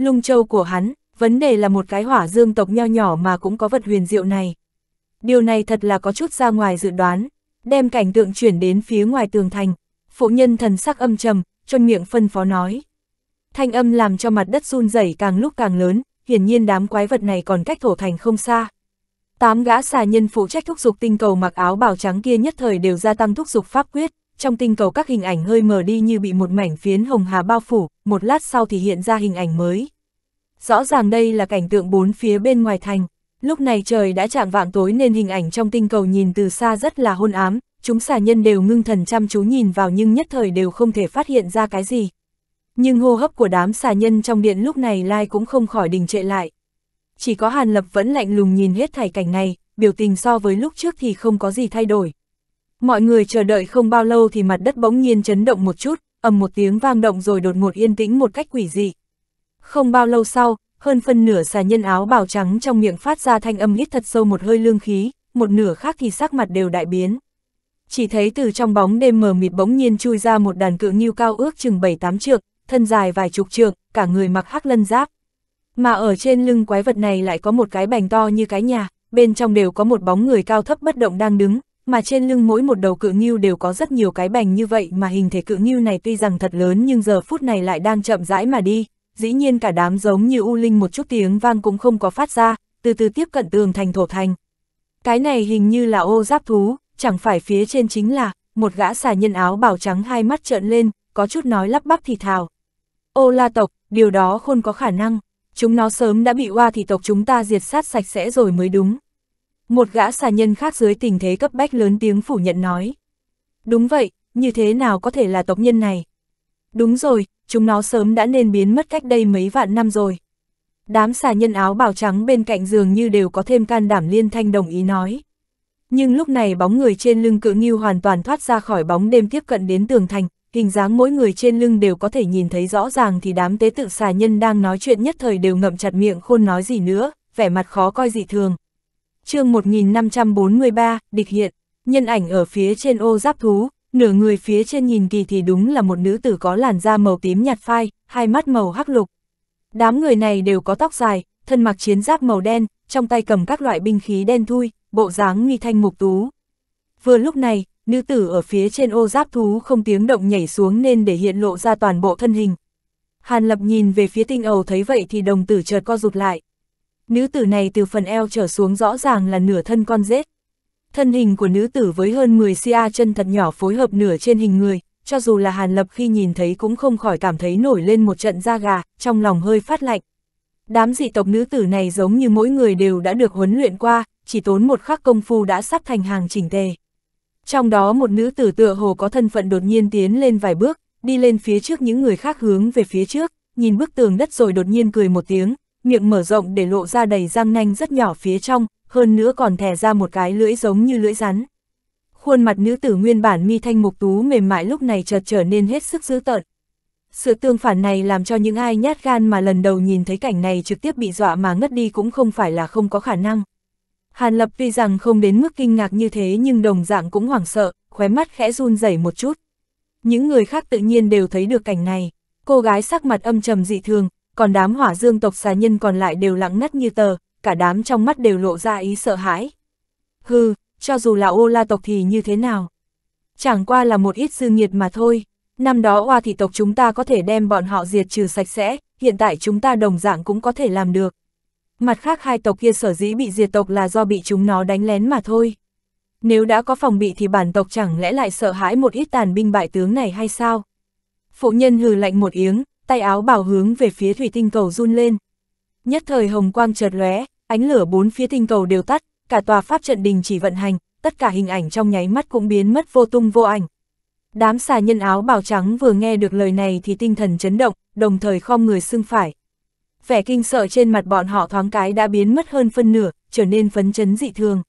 Lung châu của hắn, vấn đề là một cái hỏa dương tộc nho nhỏ mà cũng có vật huyền diệu này. Điều này thật là có chút ra ngoài dự đoán, đem cảnh tượng chuyển đến phía ngoài tường thành. Phụ nhân thần sắc âm trầm, trôn miệng phân phó nói. Thanh âm làm cho mặt đất run rẩy càng lúc càng lớn, hiển nhiên đám quái vật này còn cách thổ thành không xa. Tám gã xà nhân phụ trách thúc dục tinh cầu mặc áo bào trắng kia nhất thời đều gia tăng thúc dục pháp quyết trong tinh cầu các hình ảnh hơi mờ đi như bị một mảnh phiến hồng hà bao phủ, một lát sau thì hiện ra hình ảnh mới. Rõ ràng đây là cảnh tượng bốn phía bên ngoài thành, lúc này trời đã chạng vạng tối nên hình ảnh trong tinh cầu nhìn từ xa rất là hôn ám, chúng xà nhân đều ngưng thần chăm chú nhìn vào nhưng nhất thời đều không thể phát hiện ra cái gì. Nhưng hô hấp của đám xà nhân trong điện lúc này lai cũng không khỏi đình trệ lại. Chỉ có Hàn Lập vẫn lạnh lùng nhìn hết thảy cảnh này, biểu tình so với lúc trước thì không có gì thay đổi. Mọi người chờ đợi không bao lâu thì mặt đất bỗng nhiên chấn động một chút, ầm một tiếng vang động rồi đột ngột yên tĩnh một cách quỷ dị. Không bao lâu sau, hơn phân nửa xà nhân áo bào trắng trong miệng phát ra thanh âm hít thật sâu một hơi lương khí, một nửa khác thì sắc mặt đều đại biến. Chỉ thấy từ trong bóng đêm mờ mịt bỗng nhiên chui ra một đàn cự nghiêu cao ước chừng 7-8 trượng, thân dài vài chục trượng, cả người mặc hắc lân giáp. Mà ở trên lưng quái vật này lại có một cái bành to như cái nhà, bên trong đều có một bóng người cao thấp bất động đang đứng, mà trên lưng mỗi một đầu cự nghiêu đều có rất nhiều cái bành như vậy mà hình thể cự nghiêu này tuy rằng thật lớn nhưng giờ phút này lại đang chậm rãi mà đi, dĩ nhiên cả đám giống như u linh một chút tiếng vang cũng không có phát ra, từ từ tiếp cận tường thành thổ thành. Cái này hình như là ô giáp thú, chẳng phải phía trên chính là, một gã xà nhân áo bảo trắng hai mắt trợn lên, có chút nói lắp bắp thì thào. Ô la tộc, điều đó không có khả năng, chúng nó sớm đã bị oa thì tộc chúng ta diệt sát sạch sẽ rồi mới đúng. Một gã xà nhân khác dưới tình thế cấp bách lớn tiếng phủ nhận nói. Đúng vậy, như thế nào có thể là tộc nhân này? Đúng rồi, chúng nó sớm đã nên biến mất cách đây mấy vạn năm rồi. Đám xà nhân áo bào trắng bên cạnh giường như đều có thêm can đảm liên thanh đồng ý nói. Nhưng lúc này bóng người trên lưng cự nghiêu hoàn toàn thoát ra khỏi bóng đêm tiếp cận đến tường thành, hình dáng mỗi người trên lưng đều có thể nhìn thấy rõ ràng thì đám tế tự xà nhân đang nói chuyện nhất thời đều ngậm chặt miệng khôn nói gì nữa, vẻ mặt khó coi dị thường chương 1543, địch hiện, nhân ảnh ở phía trên ô giáp thú, nửa người phía trên nhìn kỳ thì đúng là một nữ tử có làn da màu tím nhạt phai, hai mắt màu hắc lục. Đám người này đều có tóc dài, thân mặc chiến giáp màu đen, trong tay cầm các loại binh khí đen thui, bộ dáng nghi thanh mục tú. Vừa lúc này, nữ tử ở phía trên ô giáp thú không tiếng động nhảy xuống nên để hiện lộ ra toàn bộ thân hình. Hàn Lập nhìn về phía tinh ầu thấy vậy thì đồng tử chợt co rụt lại, Nữ tử này từ phần eo trở xuống rõ ràng là nửa thân con rết. Thân hình của nữ tử với hơn 10 CA chân thật nhỏ phối hợp nửa trên hình người, cho dù là Hàn Lập khi nhìn thấy cũng không khỏi cảm thấy nổi lên một trận da gà, trong lòng hơi phát lạnh. Đám dị tộc nữ tử này giống như mỗi người đều đã được huấn luyện qua, chỉ tốn một khắc công phu đã sắp thành hàng chỉnh tề. Trong đó một nữ tử tựa hồ có thân phận đột nhiên tiến lên vài bước, đi lên phía trước những người khác hướng về phía trước, nhìn bức tường đất rồi đột nhiên cười một tiếng, miệng mở rộng để lộ ra đầy răng nanh rất nhỏ phía trong, hơn nữa còn thè ra một cái lưỡi giống như lưỡi rắn. Khuôn mặt nữ tử nguyên bản mi thanh mục tú mềm mại lúc này chợt trở nên hết sức dữ tợn. Sự tương phản này làm cho những ai nhát gan mà lần đầu nhìn thấy cảnh này trực tiếp bị dọa mà ngất đi cũng không phải là không có khả năng. Hàn Lập vì rằng không đến mức kinh ngạc như thế nhưng đồng dạng cũng hoảng sợ, khóe mắt khẽ run rẩy một chút. Những người khác tự nhiên đều thấy được cảnh này. Cô gái sắc mặt âm trầm dị thường, còn đám hỏa dương tộc xà nhân còn lại đều lặng ngắt như tờ, cả đám trong mắt đều lộ ra ý sợ hãi. Hừ, cho dù là ô la tộc thì như thế nào? Chẳng qua là một ít sư nghiệt mà thôi, năm đó hoa thị tộc chúng ta có thể đem bọn họ diệt trừ sạch sẽ, hiện tại chúng ta đồng dạng cũng có thể làm được. Mặt khác hai tộc kia sở dĩ bị diệt tộc là do bị chúng nó đánh lén mà thôi. Nếu đã có phòng bị thì bản tộc chẳng lẽ lại sợ hãi một ít tàn binh bại tướng này hay sao? Phụ nhân hừ lạnh một tiếng, tay áo bảo hướng về phía thủy tinh cầu run lên. Nhất thời hồng quang chợt lóe, ánh lửa bốn phía tinh cầu đều tắt, cả tòa pháp trận đình chỉ vận hành, tất cả hình ảnh trong nháy mắt cũng biến mất vô tung vô ảnh. Đám xà nhân áo bào trắng vừa nghe được lời này thì tinh thần chấn động, đồng thời khom người xưng phải. Vẻ kinh sợ trên mặt bọn họ thoáng cái đã biến mất hơn phân nửa, trở nên phấn chấn dị thường.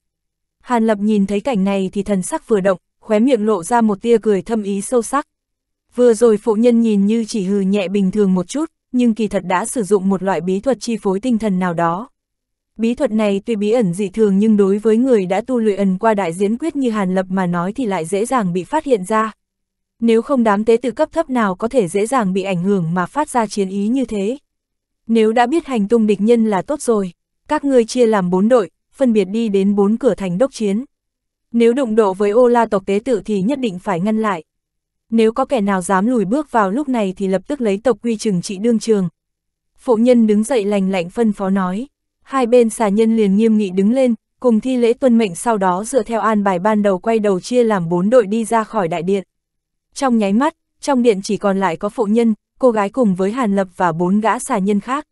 Hàn Lập nhìn thấy cảnh này thì thần sắc vừa động, khóe miệng lộ ra một tia cười thâm ý sâu sắc. Vừa rồi phụ nhân nhìn như chỉ hừ nhẹ bình thường một chút, nhưng kỳ thật đã sử dụng một loại bí thuật chi phối tinh thần nào đó. Bí thuật này tuy bí ẩn dị thường nhưng đối với người đã tu luyện ẩn qua đại diễn quyết như Hàn Lập mà nói thì lại dễ dàng bị phát hiện ra. Nếu không đám tế tự cấp thấp nào có thể dễ dàng bị ảnh hưởng mà phát ra chiến ý như thế. Nếu đã biết hành tung địch nhân là tốt rồi, các ngươi chia làm bốn đội, phân biệt đi đến bốn cửa thành đốc chiến. Nếu đụng độ với ô la tộc tế tự thì nhất định phải ngăn lại nếu có kẻ nào dám lùi bước vào lúc này thì lập tức lấy tộc quy trừng trị đương trường. Phụ nhân đứng dậy lành lạnh phân phó nói, hai bên xà nhân liền nghiêm nghị đứng lên, cùng thi lễ tuân mệnh sau đó dựa theo an bài ban đầu quay đầu chia làm bốn đội đi ra khỏi đại điện. Trong nháy mắt, trong điện chỉ còn lại có phụ nhân, cô gái cùng với Hàn Lập và bốn gã xà nhân khác.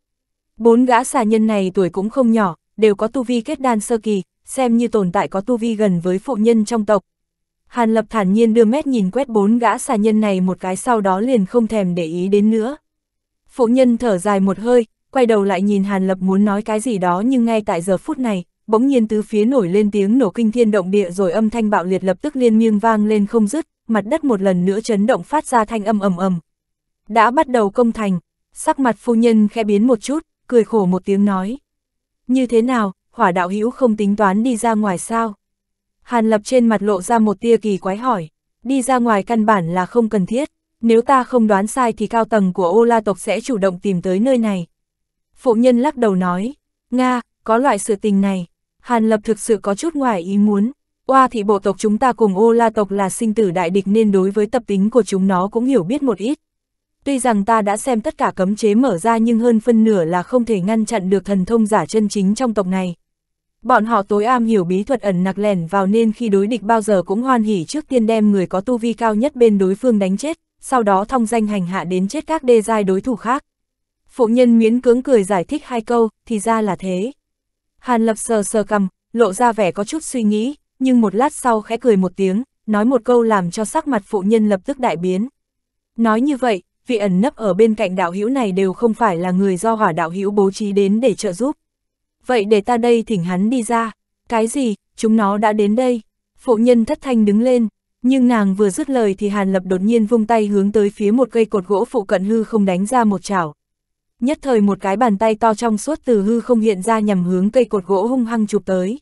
Bốn gã xà nhân này tuổi cũng không nhỏ, đều có tu vi kết đan sơ kỳ, xem như tồn tại có tu vi gần với phụ nhân trong tộc, Hàn Lập thản nhiên đưa mét nhìn quét bốn gã xà nhân này một cái sau đó liền không thèm để ý đến nữa. Phụ nhân thở dài một hơi, quay đầu lại nhìn Hàn Lập muốn nói cái gì đó nhưng ngay tại giờ phút này, bỗng nhiên từ phía nổi lên tiếng nổ kinh thiên động địa rồi âm thanh bạo liệt lập tức liên miêng vang lên không dứt, mặt đất một lần nữa chấn động phát ra thanh âm ầm ầm. Đã bắt đầu công thành, sắc mặt phu nhân khẽ biến một chút, cười khổ một tiếng nói. Như thế nào, hỏa đạo hữu không tính toán đi ra ngoài sao? Hàn Lập trên mặt lộ ra một tia kỳ quái hỏi, đi ra ngoài căn bản là không cần thiết, nếu ta không đoán sai thì cao tầng của ô la tộc sẽ chủ động tìm tới nơi này. Phụ nhân lắc đầu nói, Nga, có loại sự tình này, Hàn Lập thực sự có chút ngoài ý muốn, Qua thị bộ tộc chúng ta cùng ô la tộc là sinh tử đại địch nên đối với tập tính của chúng nó cũng hiểu biết một ít. Tuy rằng ta đã xem tất cả cấm chế mở ra nhưng hơn phân nửa là không thể ngăn chặn được thần thông giả chân chính trong tộc này. Bọn họ tối am hiểu bí thuật ẩn nặc lẻn vào nên khi đối địch bao giờ cũng hoan hỉ trước tiên đem người có tu vi cao nhất bên đối phương đánh chết, sau đó thông danh hành hạ đến chết các đê giai đối thủ khác. Phụ nhân miễn cưỡng cười giải thích hai câu, thì ra là thế. Hàn lập sờ sờ cầm, lộ ra vẻ có chút suy nghĩ, nhưng một lát sau khẽ cười một tiếng, nói một câu làm cho sắc mặt phụ nhân lập tức đại biến. Nói như vậy, vị ẩn nấp ở bên cạnh đạo hữu này đều không phải là người do hỏa đạo hữu bố trí đến để trợ giúp vậy để ta đây thỉnh hắn đi ra, cái gì, chúng nó đã đến đây. Phụ nhân thất thanh đứng lên, nhưng nàng vừa dứt lời thì Hàn Lập đột nhiên vung tay hướng tới phía một cây cột gỗ phụ cận hư không đánh ra một chảo. Nhất thời một cái bàn tay to trong suốt từ hư không hiện ra nhằm hướng cây cột gỗ hung hăng chụp tới.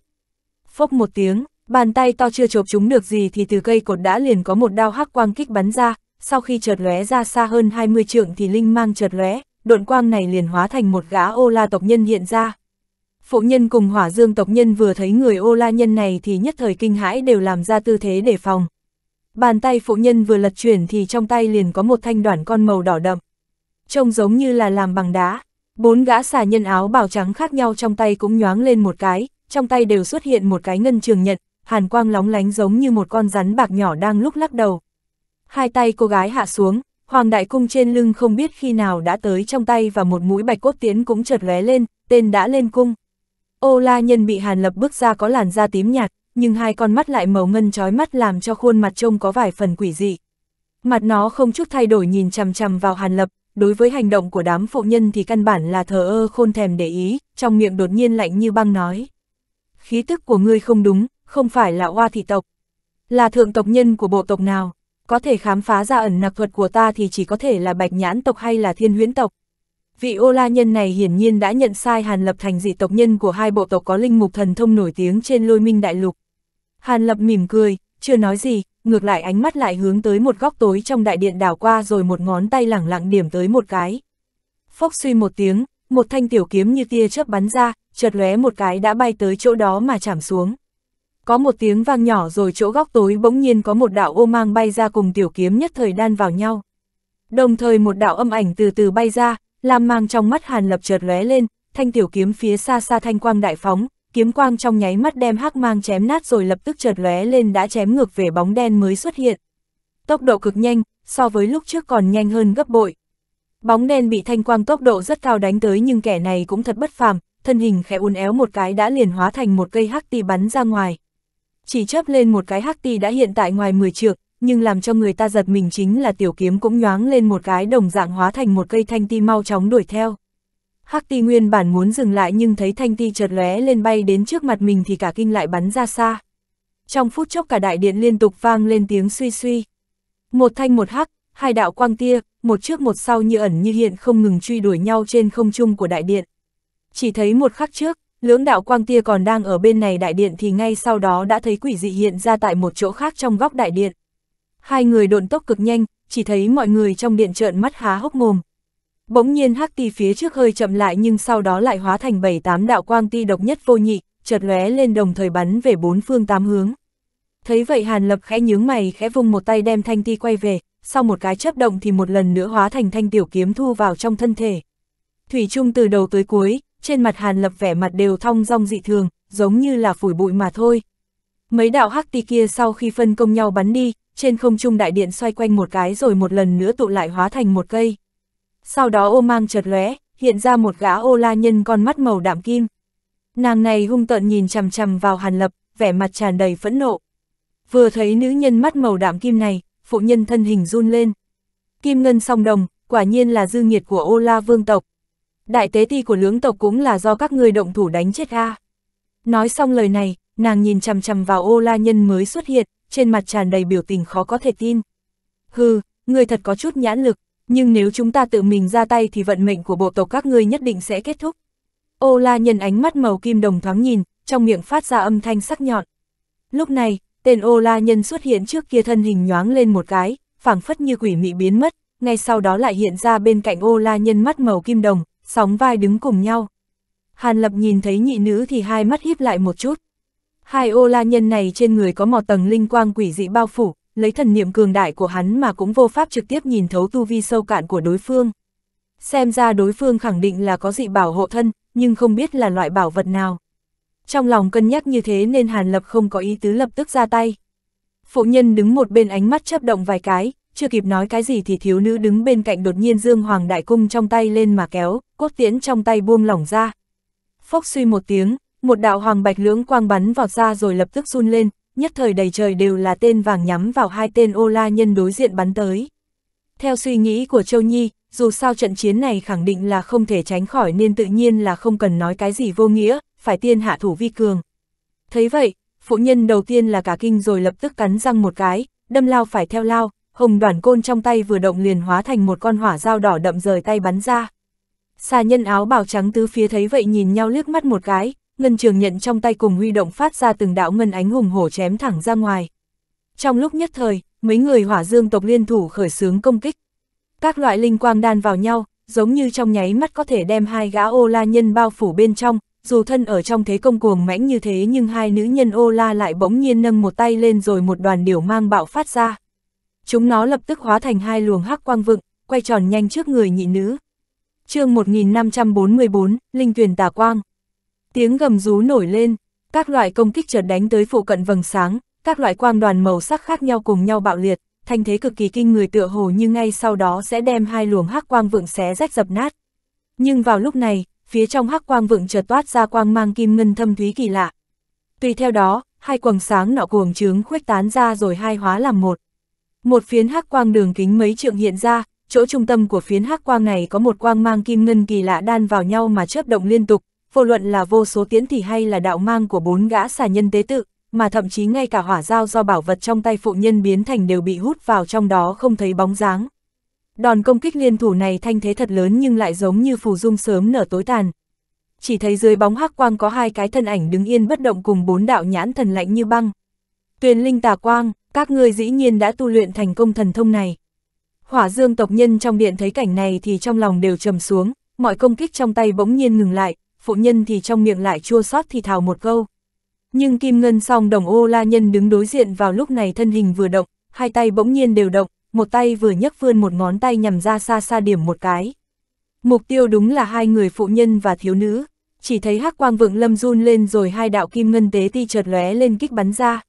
Phốc một tiếng, bàn tay to chưa chộp chúng được gì thì từ cây cột đã liền có một đao hắc quang kích bắn ra, sau khi chợt lóe ra xa hơn 20 trượng thì linh mang chợt lóe, độn quang này liền hóa thành một gã ô la tộc nhân hiện ra. Phụ nhân cùng hỏa dương tộc nhân vừa thấy người ô la nhân này thì nhất thời kinh hãi đều làm ra tư thế để phòng. Bàn tay phụ nhân vừa lật chuyển thì trong tay liền có một thanh đoạn con màu đỏ đậm. Trông giống như là làm bằng đá. Bốn gã xà nhân áo bào trắng khác nhau trong tay cũng nhoáng lên một cái, trong tay đều xuất hiện một cái ngân trường nhận hàn quang lóng lánh giống như một con rắn bạc nhỏ đang lúc lắc đầu. Hai tay cô gái hạ xuống, hoàng đại cung trên lưng không biết khi nào đã tới trong tay và một mũi bạch cốt tiến cũng chợt lóe lên, tên đã lên cung. Ô la nhân bị hàn lập bước ra có làn da tím nhạt, nhưng hai con mắt lại màu ngân trói mắt làm cho khuôn mặt trông có vài phần quỷ dị. Mặt nó không chút thay đổi nhìn chằm chằm vào hàn lập, đối với hành động của đám phụ nhân thì căn bản là thờ ơ khôn thèm để ý, trong miệng đột nhiên lạnh như băng nói. Khí tức của ngươi không đúng, không phải là hoa thị tộc, là thượng tộc nhân của bộ tộc nào, có thể khám phá ra ẩn nặc thuật của ta thì chỉ có thể là bạch nhãn tộc hay là thiên huyễn tộc. Vị ô la nhân này hiển nhiên đã nhận sai Hàn Lập thành dị tộc nhân của hai bộ tộc có linh mục thần thông nổi tiếng trên lôi minh đại lục. Hàn Lập mỉm cười, chưa nói gì, ngược lại ánh mắt lại hướng tới một góc tối trong đại điện đảo qua rồi một ngón tay lẳng lặng điểm tới một cái. Phốc suy một tiếng, một thanh tiểu kiếm như tia chớp bắn ra, chợt lóe một cái đã bay tới chỗ đó mà chạm xuống. Có một tiếng vang nhỏ rồi chỗ góc tối bỗng nhiên có một đạo ô mang bay ra cùng tiểu kiếm nhất thời đan vào nhau. Đồng thời một đạo âm ảnh từ từ bay ra, Lam mang trong mắt Hàn Lập chợt lóe lên, thanh tiểu kiếm phía xa xa thanh quang đại phóng, kiếm quang trong nháy mắt đem hắc mang chém nát rồi lập tức chợt lóe lên đã chém ngược về bóng đen mới xuất hiện. Tốc độ cực nhanh, so với lúc trước còn nhanh hơn gấp bội. Bóng đen bị thanh quang tốc độ rất cao đánh tới nhưng kẻ này cũng thật bất phàm, thân hình khẽ uốn éo một cái đã liền hóa thành một cây hắc ti bắn ra ngoài. Chỉ chớp lên một cái hắc ti đã hiện tại ngoài 10 trượng, nhưng làm cho người ta giật mình chính là tiểu kiếm cũng nhoáng lên một cái đồng dạng hóa thành một cây thanh ti mau chóng đuổi theo. Hắc ti nguyên bản muốn dừng lại nhưng thấy thanh ti chợt lóe lên bay đến trước mặt mình thì cả kinh lại bắn ra xa. Trong phút chốc cả đại điện liên tục vang lên tiếng suy suy. Một thanh một hắc, hai đạo quang tia, một trước một sau như ẩn như hiện không ngừng truy đuổi nhau trên không trung của đại điện. Chỉ thấy một khắc trước, lưỡng đạo quang tia còn đang ở bên này đại điện thì ngay sau đó đã thấy quỷ dị hiện ra tại một chỗ khác trong góc đại điện. Hai người độn tốc cực nhanh, chỉ thấy mọi người trong điện trợn mắt há hốc mồm. Bỗng nhiên hắc ti phía trước hơi chậm lại nhưng sau đó lại hóa thành bảy tám đạo quang ti độc nhất vô nhị, chợt lóe lên đồng thời bắn về bốn phương tám hướng. Thấy vậy Hàn Lập khẽ nhướng mày khẽ vung một tay đem thanh ti quay về, sau một cái chấp động thì một lần nữa hóa thành thanh tiểu kiếm thu vào trong thân thể. Thủy trung từ đầu tới cuối, trên mặt Hàn Lập vẻ mặt đều thong dong dị thường, giống như là phủi bụi mà thôi. Mấy đạo hắc ti kia sau khi phân công nhau bắn đi, trên không trung đại điện xoay quanh một cái rồi một lần nữa tụ lại hóa thành một cây. Sau đó ô mang chợt lóe, hiện ra một gã ô la nhân con mắt màu đạm kim. Nàng này hung tợn nhìn chằm chằm vào Hàn Lập, vẻ mặt tràn đầy phẫn nộ. Vừa thấy nữ nhân mắt màu đạm kim này, phụ nhân thân hình run lên. Kim ngân song đồng, quả nhiên là dư nghiệt của ô la vương tộc. Đại tế ti của lưỡng tộc cũng là do các người động thủ đánh chết a. Nói xong lời này, nàng nhìn chằm chằm vào ô la nhân mới xuất hiện, trên mặt tràn đầy biểu tình khó có thể tin. Hừ, người thật có chút nhãn lực, nhưng nếu chúng ta tự mình ra tay thì vận mệnh của bộ tộc các ngươi nhất định sẽ kết thúc. Ô la nhân ánh mắt màu kim đồng thoáng nhìn, trong miệng phát ra âm thanh sắc nhọn. Lúc này, tên ô la nhân xuất hiện trước kia thân hình nhoáng lên một cái, phảng phất như quỷ mị biến mất, ngay sau đó lại hiện ra bên cạnh ô la nhân mắt màu kim đồng, sóng vai đứng cùng nhau. Hàn Lập nhìn thấy nhị nữ thì hai mắt híp lại một chút. Hai ô la nhân này trên người có một tầng linh quang quỷ dị bao phủ, lấy thần niệm cường đại của hắn mà cũng vô pháp trực tiếp nhìn thấu tu vi sâu cạn của đối phương. Xem ra đối phương khẳng định là có dị bảo hộ thân, nhưng không biết là loại bảo vật nào. Trong lòng cân nhắc như thế nên Hàn Lập không có ý tứ lập tức ra tay. Phụ nhân đứng một bên ánh mắt chấp động vài cái, chưa kịp nói cái gì thì thiếu nữ đứng bên cạnh đột nhiên dương hoàng đại cung trong tay lên mà kéo, cốt tiễn trong tay buông lỏng ra. Phốc suy một tiếng, một đạo hoàng bạch lưỡng quang bắn vọt ra rồi lập tức run lên, nhất thời đầy trời đều là tên vàng nhắm vào hai tên ô la nhân đối diện bắn tới. Theo suy nghĩ của Châu Nhi, dù sao trận chiến này khẳng định là không thể tránh khỏi nên tự nhiên là không cần nói cái gì vô nghĩa, phải tiên hạ thủ vi cường. Thấy vậy, phụ nhân đầu tiên là cả kinh rồi lập tức cắn răng một cái, đâm lao phải theo lao, hồng đoàn côn trong tay vừa động liền hóa thành một con hỏa dao đỏ đậm rời tay bắn ra. Xà nhân áo bào trắng tứ phía thấy vậy nhìn nhau liếc mắt một cái, ngân trường nhận trong tay cùng huy động phát ra từng đạo ngân ánh hùng hổ chém thẳng ra ngoài. Trong lúc nhất thời, mấy người hỏa dương tộc liên thủ khởi xướng công kích. Các loại linh quang đan vào nhau, giống như trong nháy mắt có thể đem hai gã ô la nhân bao phủ bên trong, dù thân ở trong thế công cuồng mãnh như thế nhưng hai nữ nhân ô la lại bỗng nhiên nâng một tay lên rồi một đoàn điều mang bạo phát ra. Chúng nó lập tức hóa thành hai luồng hắc quang vựng, quay tròn nhanh trước người nhị nữ. chương 1544, Linh Tuyền Tà Quang Tiếng gầm rú nổi lên, các loại công kích chợt đánh tới phụ cận vầng sáng, các loại quang đoàn màu sắc khác nhau cùng nhau bạo liệt, thanh thế cực kỳ kinh người tựa hồ như ngay sau đó sẽ đem hai luồng hắc quang vượng xé rách dập nát. Nhưng vào lúc này, phía trong hắc quang vượng chợt toát ra quang mang kim ngân thâm thúy kỳ lạ. Tùy theo đó, hai quầng sáng nọ cuồng trướng khuếch tán ra rồi hai hóa làm một. Một phiến hắc quang đường kính mấy trượng hiện ra, chỗ trung tâm của phiến hắc quang này có một quang mang kim ngân kỳ lạ đan vào nhau mà chớp động liên tục, vô luận là vô số tiến thì hay là đạo mang của bốn gã xà nhân tế tự, mà thậm chí ngay cả hỏa dao do bảo vật trong tay phụ nhân biến thành đều bị hút vào trong đó không thấy bóng dáng. Đòn công kích liên thủ này thanh thế thật lớn nhưng lại giống như phù dung sớm nở tối tàn. Chỉ thấy dưới bóng hắc quang có hai cái thân ảnh đứng yên bất động cùng bốn đạo nhãn thần lạnh như băng. Tuyền linh tà quang, các ngươi dĩ nhiên đã tu luyện thành công thần thông này. Hỏa dương tộc nhân trong điện thấy cảnh này thì trong lòng đều trầm xuống, mọi công kích trong tay bỗng nhiên ngừng lại, phụ nhân thì trong miệng lại chua xót thì thào một câu. Nhưng Kim Ngân song đồng ô la nhân đứng đối diện vào lúc này thân hình vừa động, hai tay bỗng nhiên đều động, một tay vừa nhấc vươn một ngón tay nhằm ra xa xa điểm một cái. Mục tiêu đúng là hai người phụ nhân và thiếu nữ, chỉ thấy hắc quang vượng lâm run lên rồi hai đạo kim ngân tế ti chợt lóe lên kích bắn ra.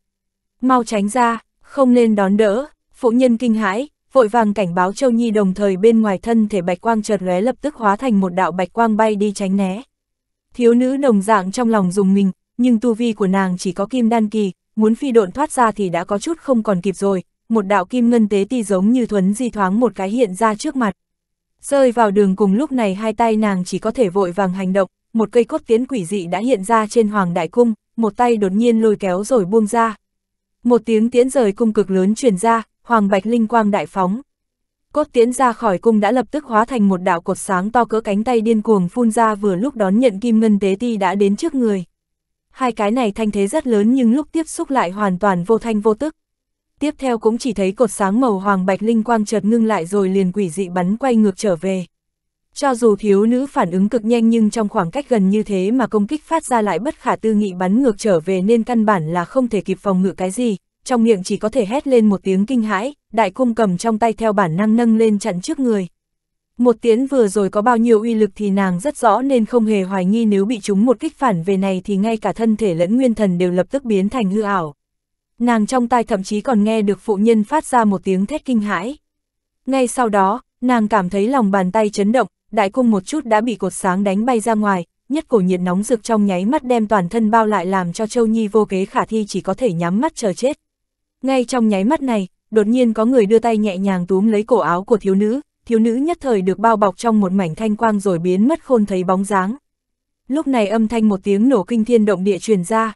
Mau tránh ra, không nên đón đỡ, phụ nhân kinh hãi, vội vàng cảnh báo Châu Nhi đồng thời bên ngoài thân thể bạch quang chợt lóe lập tức hóa thành một đạo bạch quang bay đi tránh né. Thiếu nữ đồng dạng trong lòng dùng mình, nhưng tu vi của nàng chỉ có kim đan kỳ, muốn phi độn thoát ra thì đã có chút không còn kịp rồi, một đạo kim ngân tế ti giống như thuấn di thoáng một cái hiện ra trước mặt. Rơi vào đường cùng lúc này hai tay nàng chỉ có thể vội vàng hành động, một cây cốt tiến quỷ dị đã hiện ra trên hoàng đại cung, một tay đột nhiên lôi kéo rồi buông ra. Một tiếng tiễn rời cung cực lớn truyền ra, hoàng bạch linh quang đại phóng, cốt tiến ra khỏi cung đã lập tức hóa thành một đạo cột sáng to cỡ cánh tay điên cuồng phun ra vừa lúc đón nhận kim ngân tế ti đã đến trước người. Hai cái này thanh thế rất lớn nhưng lúc tiếp xúc lại hoàn toàn vô thanh vô tức. Tiếp theo cũng chỉ thấy cột sáng màu hoàng bạch linh quang chợt ngưng lại rồi liền quỷ dị bắn quay ngược trở về. Cho dù thiếu nữ phản ứng cực nhanh nhưng trong khoảng cách gần như thế mà công kích phát ra lại bất khả tư nghị bắn ngược trở về nên căn bản là không thể kịp phòng ngự cái gì, trong miệng chỉ có thể hét lên một tiếng kinh hãi, đại cung cầm trong tay theo bản năng nâng lên chặn trước người. Một tiếng vừa rồi có bao nhiêu uy lực thì nàng rất rõ nên không hề hoài nghi nếu bị chúng một kích phản về này thì ngay cả thân thể lẫn nguyên thần đều lập tức biến thành hư ảo. Nàng trong tai thậm chí còn nghe được phụ nhân phát ra một tiếng thét kinh hãi. Ngay sau đó, nàng cảm thấy lòng bàn tay chấn động, đại cung một chút đã bị cột sáng đánh bay ra ngoài, nhất cổ nhiệt nóng rực trong nháy mắt đem toàn thân bao lại làm cho Châu Nhi vô kế khả thi chỉ có thể nhắm mắt chờ chết. Ngay trong nháy mắt này, đột nhiên có người đưa tay nhẹ nhàng túm lấy cổ áo của thiếu nữ, thiếu nữ nhất thời được bao bọc trong một mảnh thanh quang rồi biến mất khôn thấy bóng dáng. Lúc này âm thanh một tiếng nổ kinh thiên động địa truyền ra.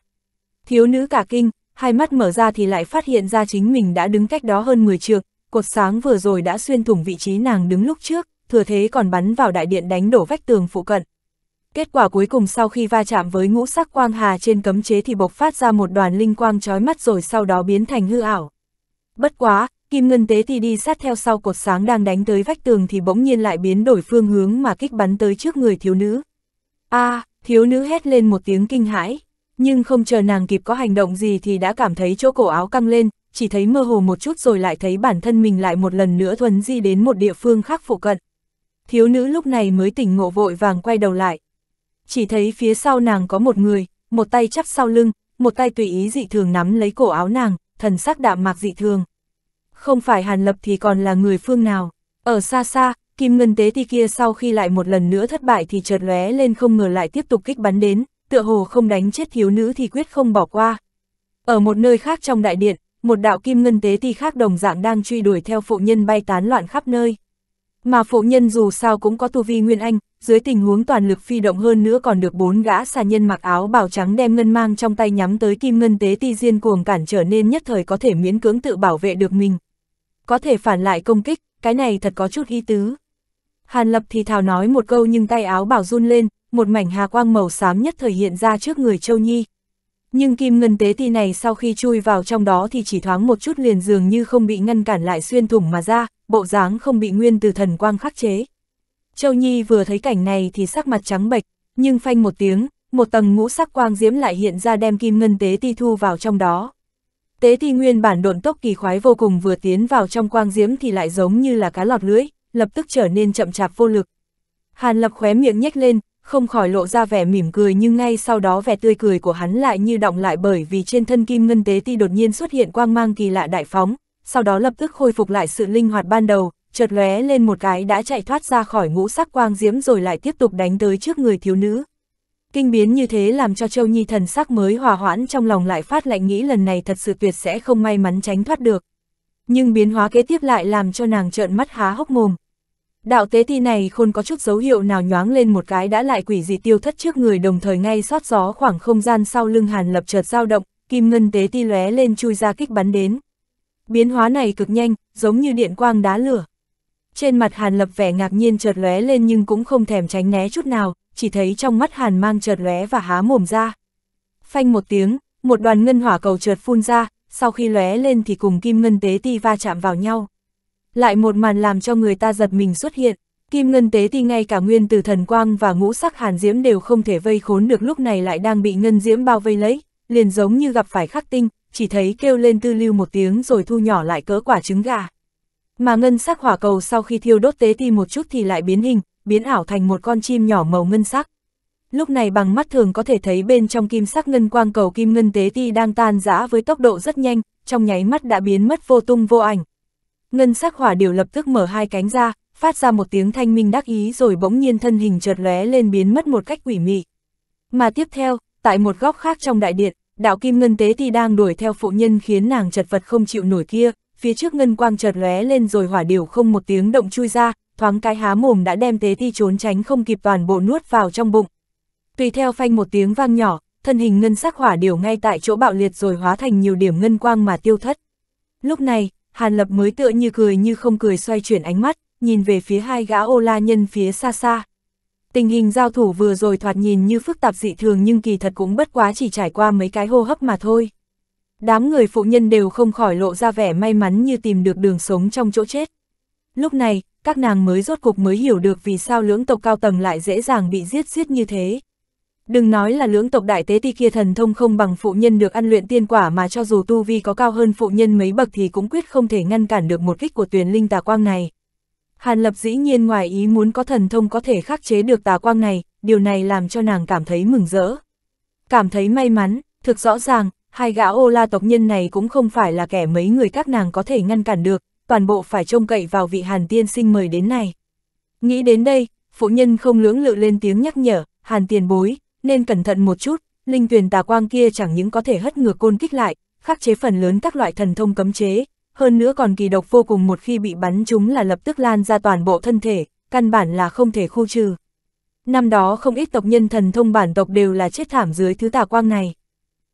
Thiếu nữ cả kinh, hai mắt mở ra thì lại phát hiện ra chính mình đã đứng cách đó hơn 10 trượng, cột sáng vừa rồi đã xuyên thủng vị trí nàng đứng lúc trước, thừa thế còn bắn vào đại điện đánh đổ vách tường phụ cận. Kết quả cuối cùng sau khi va chạm với ngũ sắc quang hà trên cấm chế thì bộc phát ra một đoàn linh quang trói mắt rồi sau đó biến thành hư ảo. Bất quá, Kim Ngân Tế thì đi sát theo sau cột sáng đang đánh tới vách tường thì bỗng nhiên lại biến đổi phương hướng mà kích bắn tới trước người thiếu nữ. a à, thiếu nữ hét lên một tiếng kinh hãi, nhưng không chờ nàng kịp có hành động gì thì đã cảm thấy chỗ cổ áo căng lên, chỉ thấy mơ hồ một chút rồi lại thấy bản thân mình lại một lần nữa thuần di đến một địa phương khác phụ cận. Thiếu nữ lúc này mới tỉnh ngộ vội vàng quay đầu lại, chỉ thấy phía sau nàng có một người, một tay chắp sau lưng, một tay tùy ý dị thường nắm lấy cổ áo nàng, thần sắc đạm mạc dị thường. Không phải Hàn Lập thì còn là người phương nào, ở xa xa, kim ngân tế ti kia sau khi lại một lần nữa thất bại thì chợt lóe lên không ngờ lại tiếp tục kích bắn đến, tựa hồ không đánh chết thiếu nữ thì quyết không bỏ qua. Ở một nơi khác trong đại điện, một đạo kim ngân tế ti khác đồng dạng đang truy đuổi theo phụ nhân bay tán loạn khắp nơi. Mà phụ nhân dù sao cũng có tu vi nguyên anh, dưới tình huống toàn lực phi động hơn nữa còn được bốn gã xà nhân mặc áo bào trắng đem ngân mang trong tay nhắm tới kim ngân tế ti diên cuồng cản trở nên nhất thời có thể miễn cưỡng tự bảo vệ được mình. Có thể phản lại công kích, cái này thật có chút ý tứ. Hàn lập thì thào nói một câu nhưng tay áo bào run lên, một mảnh hà quang màu xám nhất thời hiện ra trước người châu nhi. Nhưng kim ngân tế ti này sau khi chui vào trong đó thì chỉ thoáng một chút liền dường như không bị ngăn cản lại xuyên thủng mà ra, bộ dáng không bị nguyên từ thần quang khắc chế. Châu Nhi vừa thấy cảnh này thì sắc mặt trắng bệch, nhưng phanh một tiếng, một tầng ngũ sắc quang diễm lại hiện ra đem kim ngân tế ti thu vào trong đó. Tế ti nguyên bản độn tốc kỳ khoái vô cùng vừa tiến vào trong quang diễm thì lại giống như là cá lọt lưới, lập tức trở nên chậm chạp vô lực. Hàn lập khóe miệng nhếch lên, không khỏi lộ ra vẻ mỉm cười nhưng ngay sau đó vẻ tươi cười của hắn lại như động lại bởi vì trên thân kim ngân tế ti đột nhiên xuất hiện quang mang kỳ lạ đại phóng, sau đó lập tức khôi phục lại sự linh hoạt ban đầu, chợt lóe lên một cái đã chạy thoát ra khỏi ngũ sắc quang diễm rồi lại tiếp tục đánh tới trước người thiếu nữ. Kinh biến như thế làm cho Châu Nhi thần sắc mới hòa hoãn trong lòng lại phát lạnh nghĩ lần này thật sự tuyệt sẽ không may mắn tránh thoát được. Nhưng biến hóa kế tiếp lại làm cho nàng trợn mắt há hốc mồm. Đạo tế thi này khôn có chút dấu hiệu nào nhoáng lên một cái đã lại quỷ dị tiêu thất trước người đồng thời ngay xót gió khoảng không gian sau lưng hàn lập chợt dao động, kim ngân tế ti lóe lên chui ra kích bắn đến. Biến hóa này cực nhanh, giống như điện quang đá lửa. Trên mặt Hàn Lập vẻ ngạc nhiên chợt lóe lên nhưng cũng không thèm tránh né chút nào, chỉ thấy trong mắt Hàn mang chợt lóe và há mồm ra. Phanh một tiếng, một đoàn ngân hỏa cầu chợt phun ra, sau khi lóe lên thì cùng kim ngân tế ti va chạm vào nhau. Lại một màn làm cho người ta giật mình xuất hiện, kim ngân tế ti ngay cả nguyên từ thần quang và ngũ sắc Hàn Diễm đều không thể vây khốn được lúc này lại đang bị ngân diễm bao vây lấy, liền giống như gặp phải khắc tinh, chỉ thấy kêu lên tư lưu một tiếng rồi thu nhỏ lại cỡ quả trứng gà. Mà ngân sắc hỏa cầu sau khi thiêu đốt tế ti một chút thì lại biến hình, biến ảo thành một con chim nhỏ màu ngân sắc. Lúc này bằng mắt thường có thể thấy bên trong kim sắc ngân quang cầu kim ngân tế ti đang tan rã với tốc độ rất nhanh, trong nháy mắt đã biến mất vô tung vô ảnh. Ngân sắc hỏa điều lập tức mở hai cánh ra, phát ra một tiếng thanh minh đắc ý rồi bỗng nhiên thân hình chợt lóe lên biến mất một cách quỷ mị. Mà tiếp theo, tại một góc khác trong đại điện, đạo kim ngân tế thì đang đuổi theo phụ nhân khiến nàng chật vật không chịu nổi kia, phía trước ngân quang chợt lóe lên rồi hỏa điều không một tiếng động chui ra, thoáng cái há mồm đã đem tế thi trốn tránh không kịp toàn bộ nuốt vào trong bụng. Tùy theo phanh một tiếng vang nhỏ, thân hình ngân sắc hỏa điều ngay tại chỗ bạo liệt rồi hóa thành nhiều điểm ngân quang mà tiêu thất. Lúc này, Hàn Lập mới tựa như cười như không cười xoay chuyển ánh mắt, nhìn về phía hai gã ô la nhân phía xa xa, Tình hình giao thủ vừa rồi thoạt nhìn như phức tạp dị thường nhưng kỳ thật cũng bất quá chỉ trải qua mấy cái hô hấp mà thôi. Đám người phụ nhân đều không khỏi lộ ra vẻ may mắn như tìm được đường sống trong chỗ chết. Lúc này, các nàng mới rốt cục mới hiểu được vì sao lưỡng tộc cao tầng lại dễ dàng bị giết giết như thế. Đừng nói là lưỡng tộc đại tế ti kia thần thông không bằng phụ nhân được ăn luyện tiên quả mà cho dù tu vi có cao hơn phụ nhân mấy bậc thì cũng quyết không thể ngăn cản được một kích của tuyền linh tà quang này. Hàn Lập dĩ nhiên ngoài ý muốn có thần thông có thể khắc chế được tà quang này, điều này làm cho nàng cảm thấy mừng rỡ. Cảm thấy may mắn, thực rõ ràng, hai gã ô la tộc nhân này cũng không phải là kẻ mấy người các nàng có thể ngăn cản được, toàn bộ phải trông cậy vào vị Hàn tiên sinh mời đến này. Nghĩ đến đây, phụ nhân không lưỡng lự lên tiếng nhắc nhở, Hàn tiền bối, nên cẩn thận một chút, linh tuyền tà quang kia chẳng những có thể hất ngược côn kích lại, khắc chế phần lớn các loại thần thông cấm chế, hơn nữa còn kỳ độc vô cùng một khi bị bắn chúng là lập tức lan ra toàn bộ thân thể, căn bản là không thể khu trừ. Năm đó không ít tộc nhân thần thông bản tộc đều là chết thảm dưới thứ tà quang này.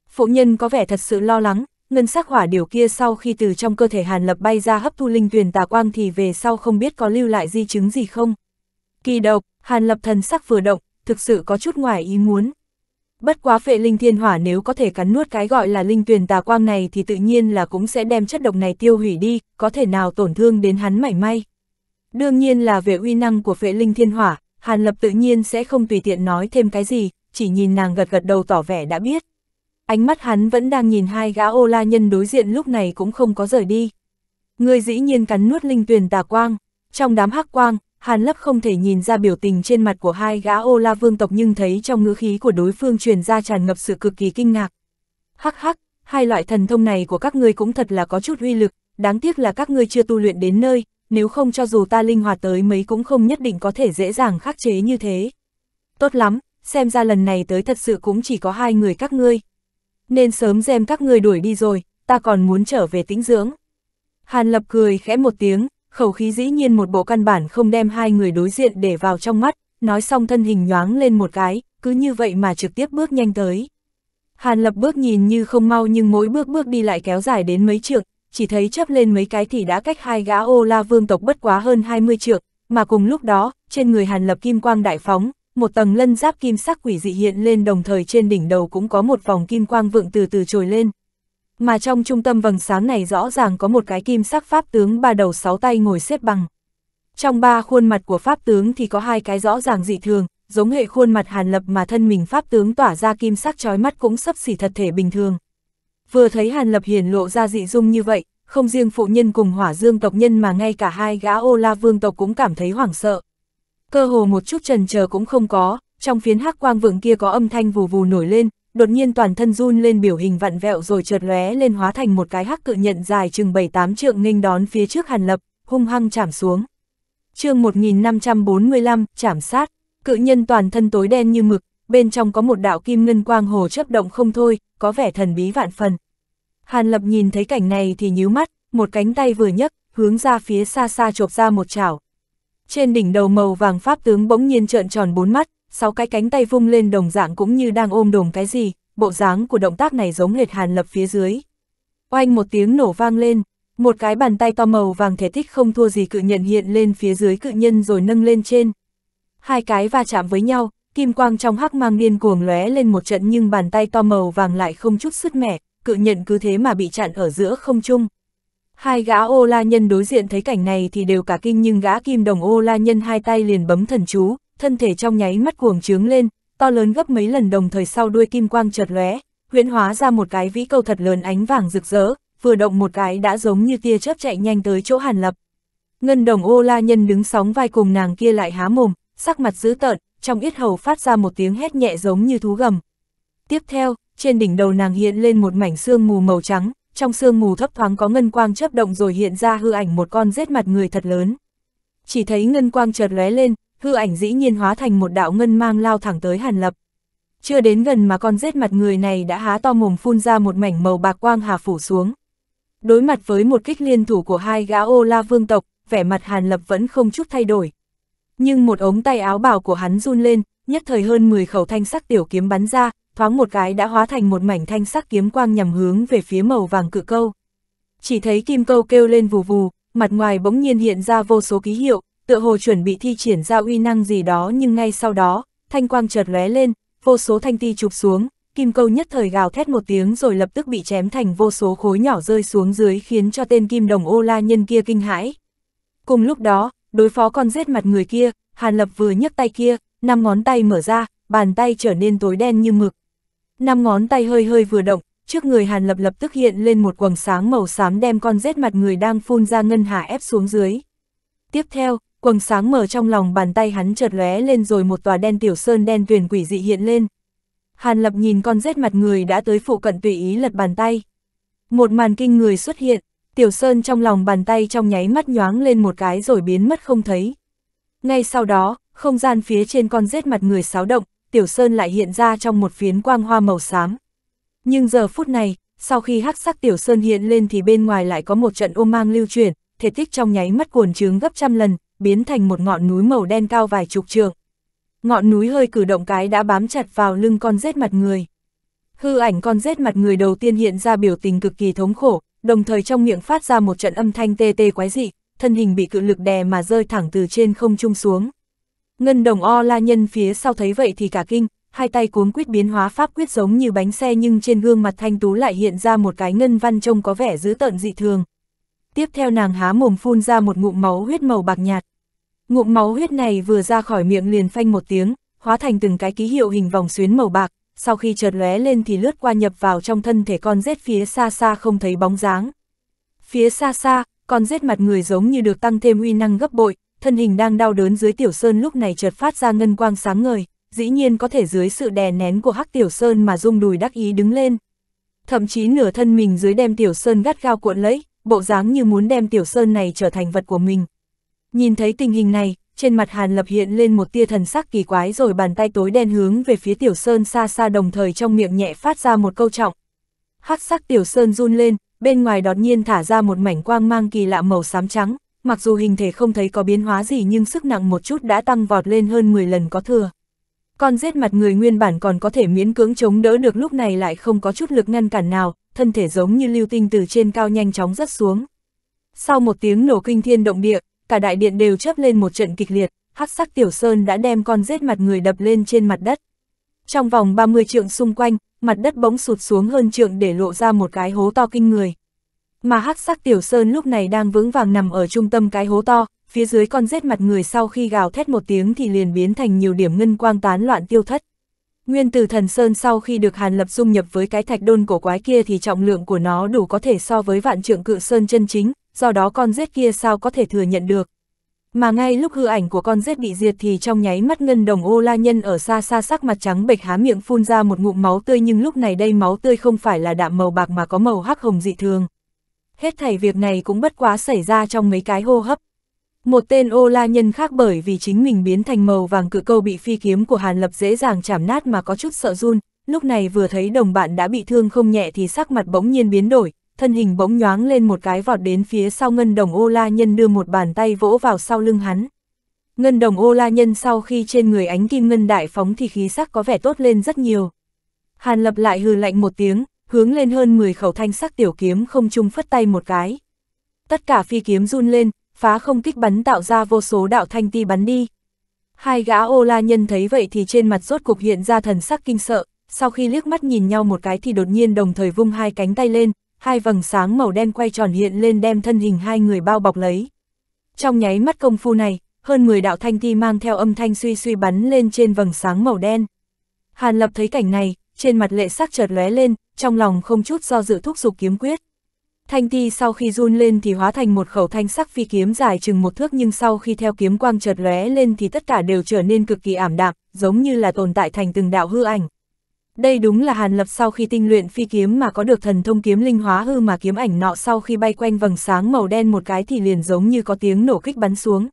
Phụ nhân có vẻ thật sự lo lắng, ngân sắc hỏa điều kia sau khi từ trong cơ thể hàn lập bay ra hấp thu linh tuyền tà quang thì về sau không biết có lưu lại di chứng gì không. Kỳ độc, hàn lập thần sắc vừa động, thực sự có chút ngoài ý muốn. Bất quá phệ linh thiên hỏa nếu có thể cắn nuốt cái gọi là linh tuyền tà quang này thì tự nhiên là cũng sẽ đem chất độc này tiêu hủy đi, có thể nào tổn thương đến hắn mảy may. Đương nhiên là về uy năng của phệ linh thiên hỏa, Hàn Lập tự nhiên sẽ không tùy tiện nói thêm cái gì, chỉ nhìn nàng gật gật đầu tỏ vẻ đã biết. Ánh mắt hắn vẫn đang nhìn hai gã ô la nhân đối diện lúc này cũng không có rời đi. Người dĩ nhiên cắn nuốt linh tuyền tà quang, trong đám hắc quang, Hàn Lấp không thể nhìn ra biểu tình trên mặt của hai gã ô la vương tộc nhưng thấy trong ngữ khí của đối phương truyền ra tràn ngập sự cực kỳ kinh ngạc. Hắc hắc, hai loại thần thông này của các ngươi cũng thật là có chút uy lực, đáng tiếc là các ngươi chưa tu luyện đến nơi, nếu không cho dù ta linh hoạt tới mấy cũng không nhất định có thể dễ dàng khắc chế như thế. Tốt lắm, xem ra lần này tới thật sự cũng chỉ có hai người các ngươi. Nên sớm đem các ngươi đuổi đi rồi, ta còn muốn trở về tĩnh dưỡng. Hàn Lập cười khẽ một tiếng, khẩu khí dĩ nhiên một bộ căn bản không đem hai người đối diện để vào trong mắt, nói xong thân hình nhoáng lên một cái, cứ như vậy mà trực tiếp bước nhanh tới. Hàn lập bước nhìn như không mau nhưng mỗi bước bước đi lại kéo dài đến mấy trượng, chỉ thấy chấp lên mấy cái thì đã cách hai gã ô la vương tộc bất quá hơn 20 trượng, mà cùng lúc đó, trên người hàn lập kim quang đại phóng, một tầng lân giáp kim sắc quỷ dị hiện lên đồng thời trên đỉnh đầu cũng có một vòng kim quang vượng từ từ trồi lên, mà trong trung tâm vầng sáng này rõ ràng có một cái kim sắc pháp tướng ba đầu sáu tay ngồi xếp bằng. Trong ba khuôn mặt của pháp tướng thì có hai cái rõ ràng dị thường, giống hệ khuôn mặt hàn lập mà thân mình pháp tướng tỏa ra kim sắc trói mắt cũng sấp xỉ thật thể bình thường. Vừa thấy hàn lập hiển lộ ra dị dung như vậy, không riêng phụ nhân cùng hỏa dương tộc nhân mà ngay cả hai gã ô la vương tộc cũng cảm thấy hoảng sợ. Cơ hồ một chút trần chờ cũng không có, trong phiến hắc quang vượng kia có âm thanh vù vù nổi lên, đột nhiên toàn thân run lên biểu hình vặn vẹo rồi trượt lóe lên hóa thành một cái hắc cự nhận dài chừng 7-8 trượng nghênh đón phía trước Hàn Lập, hung hăng chạm xuống. chương 1545, chạm sát, cự nhân toàn thân tối đen như mực, bên trong có một đạo kim ngân quang hồ chớp động không thôi, có vẻ thần bí vạn phần. Hàn Lập nhìn thấy cảnh này thì nhíu mắt, một cánh tay vừa nhấc, hướng ra phía xa xa chộp ra một chảo. Trên đỉnh đầu màu vàng pháp tướng bỗng nhiên trợn tròn bốn mắt, sáu cái cánh tay vung lên đồng dạng cũng như đang ôm đồm cái gì, bộ dáng của động tác này giống hệt hàn lập phía dưới. Oanh một tiếng nổ vang lên, một cái bàn tay to màu vàng thể thích không thua gì cự nhận hiện lên phía dưới cự nhân rồi nâng lên trên. Hai cái va chạm với nhau, kim quang trong hắc mang điên cuồng lóe lên một trận nhưng bàn tay to màu vàng lại không chút sứt mẻ, cự nhận cứ thế mà bị chặn ở giữa không trung. Hai gã ô la nhân đối diện thấy cảnh này thì đều cả kinh nhưng gã kim đồng ô la nhân hai tay liền bấm thần chú, thân thể trong nháy mắt cuồng trướng lên, to lớn gấp mấy lần đồng thời sau đuôi kim quang chợt lóe, huyễn hóa ra một cái vĩ câu thật lớn ánh vàng rực rỡ, vừa động một cái đã giống như tia chớp chạy nhanh tới chỗ Hàn Lập. Ngân đồng ô la nhân đứng sóng vai cùng nàng kia lại há mồm, sắc mặt dữ tợn, trong yết hầu phát ra một tiếng hét nhẹ giống như thú gầm. Tiếp theo, trên đỉnh đầu nàng hiện lên một mảnh xương mù màu trắng, trong xương mù thấp thoáng có ngân quang chớp động rồi hiện ra hư ảnh một con rết mặt người thật lớn. Chỉ thấy ngân quang chợt lóe lên, hư ảnh dĩ nhiên hóa thành một đạo ngân mang lao thẳng tới Hàn Lập. Chưa đến gần mà con rết mặt người này đã há to mồm phun ra một mảnh màu bạc quang hà phủ xuống. Đối mặt với một kích liên thủ của hai gã ô la vương tộc, vẻ mặt Hàn Lập vẫn không chút thay đổi. Nhưng một ống tay áo bào của hắn run lên, nhất thời hơn 10 khẩu thanh sắc tiểu kiếm bắn ra, thoáng một cái đã hóa thành một mảnh thanh sắc kiếm quang nhằm hướng về phía màu vàng cự câu. Chỉ thấy kim câu kêu lên vù vù, mặt ngoài bỗng nhiên hiện ra vô số ký hiệu, tựa hồ chuẩn bị thi triển ra uy năng gì đó nhưng ngay sau đó, thanh quang chợt lóe lên, vô số thanh ti chụp xuống, kim câu nhất thời gào thét một tiếng rồi lập tức bị chém thành vô số khối nhỏ rơi xuống dưới khiến cho tên kim đồng ô la nhân kia kinh hãi. Cùng lúc đó, đối phó con rết mặt người kia, Hàn Lập vừa nhấc tay kia, năm ngón tay mở ra, bàn tay trở nên tối đen như mực. Năm ngón tay hơi hơi vừa động, trước người Hàn Lập lập tức hiện lên một quầng sáng màu xám đem con rết mặt người đang phun ra ngân hà ép xuống dưới. Tiếp theo, quầng sáng mở trong lòng bàn tay hắn chợt lóe lên rồi một tòa đen tiểu sơn đen tuyền quỷ dị hiện lên. Hàn Lập nhìn con rết mặt người đã tới phụ cận tùy ý lật bàn tay. Một màn kinh người xuất hiện, tiểu sơn trong lòng bàn tay trong nháy mắt nhoáng lên một cái rồi biến mất không thấy. Ngay sau đó, không gian phía trên con rết mặt người sáo động, tiểu sơn lại hiện ra trong một phiến quang hoa màu xám. Nhưng giờ phút này, sau khi hắc sắc tiểu sơn hiện lên thì bên ngoài lại có một trận ô mang lưu chuyển, thể tích trong nháy mắt cuồn trướng gấp trăm lần, biến thành một ngọn núi màu đen cao vài chục trượng. Ngọn núi hơi cử động cái đã bám chặt vào lưng con rết mặt người. Hư ảnh con rết mặt người đầu tiên hiện ra biểu tình cực kỳ thống khổ, đồng thời trong miệng phát ra một trận âm thanh tê tê quái dị, thân hình bị cự lực đè mà rơi thẳng từ trên không trung xuống. Ngân đồng o la nhân phía sau thấy vậy thì cả kinh, hai tay cuốn quyết biến hóa pháp quyết giống như bánh xe nhưng trên gương mặt thanh tú lại hiện ra một cái ngân văn trông có vẻ dữ tợn dị thường. Tiếp theo nàng há mồm phun ra một ngụm máu huyết màu bạc nhạt. Ngụm máu huyết này vừa ra khỏi miệng liền phanh một tiếng, hóa thành từng cái ký hiệu hình vòng xuyến màu bạc, sau khi chợt lóe lên thì lướt qua nhập vào trong thân thể con rết phía xa xa không thấy bóng dáng. Phía xa xa, con rết mặt người giống như được tăng thêm uy năng gấp bội, thân hình đang đau đớn dưới tiểu sơn lúc này chợt phát ra ngân quang sáng ngời, dĩ nhiên có thể dưới sự đè nén của hắc tiểu sơn mà rung đùi đắc ý đứng lên. Thậm chí nửa thân mình dưới đem tiểu sơn gắt gao cuộn lấy, bộ dáng như muốn đem tiểu sơn này trở thành vật của mình. Nhìn thấy tình hình này, trên mặt Hàn Lập hiện lên một tia thần sắc kỳ quái rồi bàn tay tối đen hướng về phía Tiểu Sơn xa xa đồng thời trong miệng nhẹ phát ra một câu trọng. Hắc sắc Tiểu Sơn run lên, bên ngoài đột nhiên thả ra một mảnh quang mang kỳ lạ màu xám trắng, mặc dù hình thể không thấy có biến hóa gì nhưng sức nặng một chút đã tăng vọt lên hơn 10 lần có thừa. Con giết mặt người nguyên bản còn có thể miễn cưỡng chống đỡ được lúc này lại không có chút lực ngăn cản nào, thân thể giống như lưu tinh từ trên cao nhanh chóng rớt xuống. Sau một tiếng nổ kinh thiên động địa, cả đại điện đều chớp lên một trận kịch liệt, hắc sắc tiểu sơn đã đem con rết mặt người đập lên trên mặt đất. Trong vòng 30 trượng xung quanh, mặt đất bỗng sụt xuống hơn trượng để lộ ra một cái hố to kinh người. Mà hắc sắc tiểu sơn lúc này đang vững vàng nằm ở trung tâm cái hố to, phía dưới con rết mặt người sau khi gào thét một tiếng thì liền biến thành nhiều điểm ngân quang tán loạn tiêu thất. Nguyên tử thần sơn sau khi được Hàn Lập dung nhập với cái thạch đôn cổ quái kia thì trọng lượng của nó đủ có thể so với vạn trượng cự sơn chân chính, do đó con rết kia sao có thể thừa nhận được. Mà ngay lúc hư ảnh của con rết bị diệt thì trong nháy mắt ngân đồng ô la nhân ở xa xa sắc mặt trắng bệch há miệng phun ra một ngụm máu tươi nhưng lúc này đây máu tươi không phải là đạm màu bạc mà có màu hắc hồng dị thường. Hết thảy việc này cũng bất quá xảy ra trong mấy cái hô hấp. Một tên ô la nhân khác bởi vì chính mình biến thành màu vàng cự câu bị phi kiếm của Hàn Lập dễ dàng chảm nát mà có chút sợ run, lúc này vừa thấy đồng bạn đã bị thương không nhẹ thì sắc mặt bỗng nhiên biến đổi, thân hình bỗng nhoáng lên một cái vọt đến phía sau ngân đồng ô la nhân đưa một bàn tay vỗ vào sau lưng hắn. Ngân đồng ô la nhân sau khi trên người ánh kim ngân đại phóng thì khí sắc có vẻ tốt lên rất nhiều. Hàn lập lại hừ lạnh một tiếng, hướng lên hơn 10 khẩu thanh sắc tiểu kiếm không chung phất tay một cái. Tất cả phi kiếm run lên, phá không kích bắn tạo ra vô số đạo thanh ti bắn đi. Hai gã ô la nhân thấy vậy thì trên mặt rốt cục hiện ra thần sắc kinh sợ, sau khi liếc mắt nhìn nhau một cái thì đột nhiên đồng thời vung hai cánh tay lên, hai vầng sáng màu đen quay tròn hiện lên đem thân hình hai người bao bọc lấy. Trong nháy mắt công phu này, hơn 10 đạo thanh thi mang theo âm thanh suy suy bắn lên trên vầng sáng màu đen. Hàn Lập thấy cảnh này, trên mặt lệ sắc chợt lóe lên, trong lòng không chút do dự thúc giục kiếm quyết. Thanh ti sau khi run lên thì hóa thành một khẩu thanh sắc phi kiếm dài chừng một thước nhưng sau khi theo kiếm quang chợt lóe lên thì tất cả đều trở nên cực kỳ ảm đạm, giống như là tồn tại thành từng đạo hư ảnh. Đây đúng là Hàn Lập sau khi tinh luyện phi kiếm mà có được thần thông kiếm linh hóa hư mà kiếm ảnh nọ sau khi bay quanh vầng sáng màu đen một cái thì liền giống như có tiếng nổ kích bắn xuống.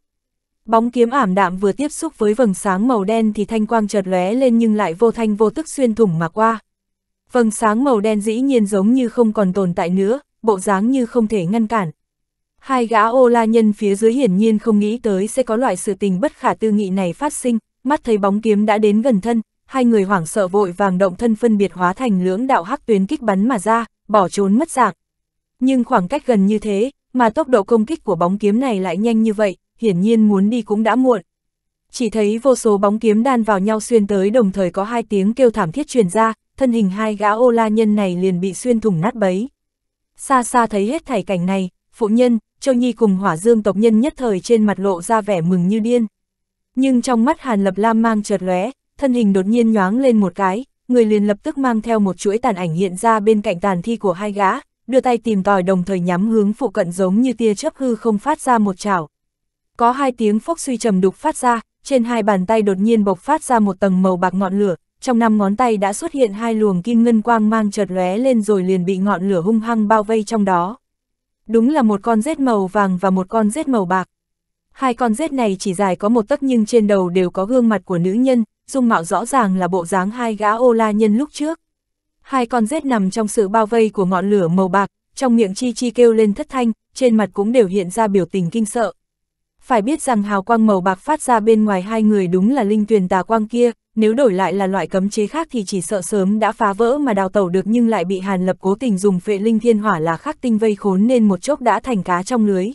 Bóng kiếm ảm đạm vừa tiếp xúc với vầng sáng màu đen thì thanh quang chợt lóe lên nhưng lại vô thanh vô tức xuyên thủng mà qua. Vầng sáng màu đen dĩ nhiên giống như không còn tồn tại nữa, bộ dáng như không thể ngăn cản. Hai gã ô la nhân phía dưới hiển nhiên không nghĩ tới sẽ có loại sự tình bất khả tư nghị này phát sinh, mắt thấy bóng kiếm đã đến gần thân, hai người hoảng sợ vội vàng động thân phân biệt hóa thành lưỡng đạo hắc tuyến kích bắn mà ra, bỏ trốn mất dạng. Nhưng khoảng cách gần như thế, mà tốc độ công kích của bóng kiếm này lại nhanh như vậy, hiển nhiên muốn đi cũng đã muộn. Chỉ thấy vô số bóng kiếm đan vào nhau xuyên tới đồng thời có hai tiếng kêu thảm thiết truyền ra, thân hình hai gã ô la nhân này liền bị xuyên thủng nát bấy. Xa xa thấy hết thảy cảnh này, phụ nhân, Châu Nhi cùng hỏa dương tộc nhân nhất thời trên mặt lộ ra vẻ mừng như điên. Nhưng trong mắt Hàn Lập Lam mang chợt lóe, thân hình đột nhiên nhoáng lên một cái, người liền lập tức mang theo một chuỗi tàn ảnh hiện ra bên cạnh tàn thi của hai gã, đưa tay tìm tòi đồng thời nhắm hướng phụ cận giống như tia chớp hư không phát ra một chảo. Có hai tiếng phốc suy trầm đục phát ra, trên hai bàn tay đột nhiên bộc phát ra một tầng màu bạc ngọn lửa, trong năm ngón tay đã xuất hiện hai luồng kim ngân quang mang chợt lóe lên rồi liền bị ngọn lửa hung hăng bao vây trong đó. Đúng là một con rết màu vàng và một con rết màu bạc. Hai con rết này chỉ dài có một tấc nhưng trên đầu đều có gương mặt của nữ nhân, dung mạo rõ ràng là bộ dáng hai gã ô la nhân lúc trước. Hai con rết nằm trong sự bao vây của ngọn lửa màu bạc, trong miệng chi chi kêu lên thất thanh, trên mặt cũng đều hiện ra biểu tình kinh sợ. Phải biết rằng hào quang màu bạc phát ra bên ngoài hai người đúng là linh tuyền tà quang kia, nếu đổi lại là loại cấm chế khác thì chỉ sợ sớm đã phá vỡ mà đào tẩu được nhưng lại bị Hàn Lập cố tình dùng phệ linh thiên hỏa là khắc tinh vây khốn nên một chốc đã thành cá trong lưới.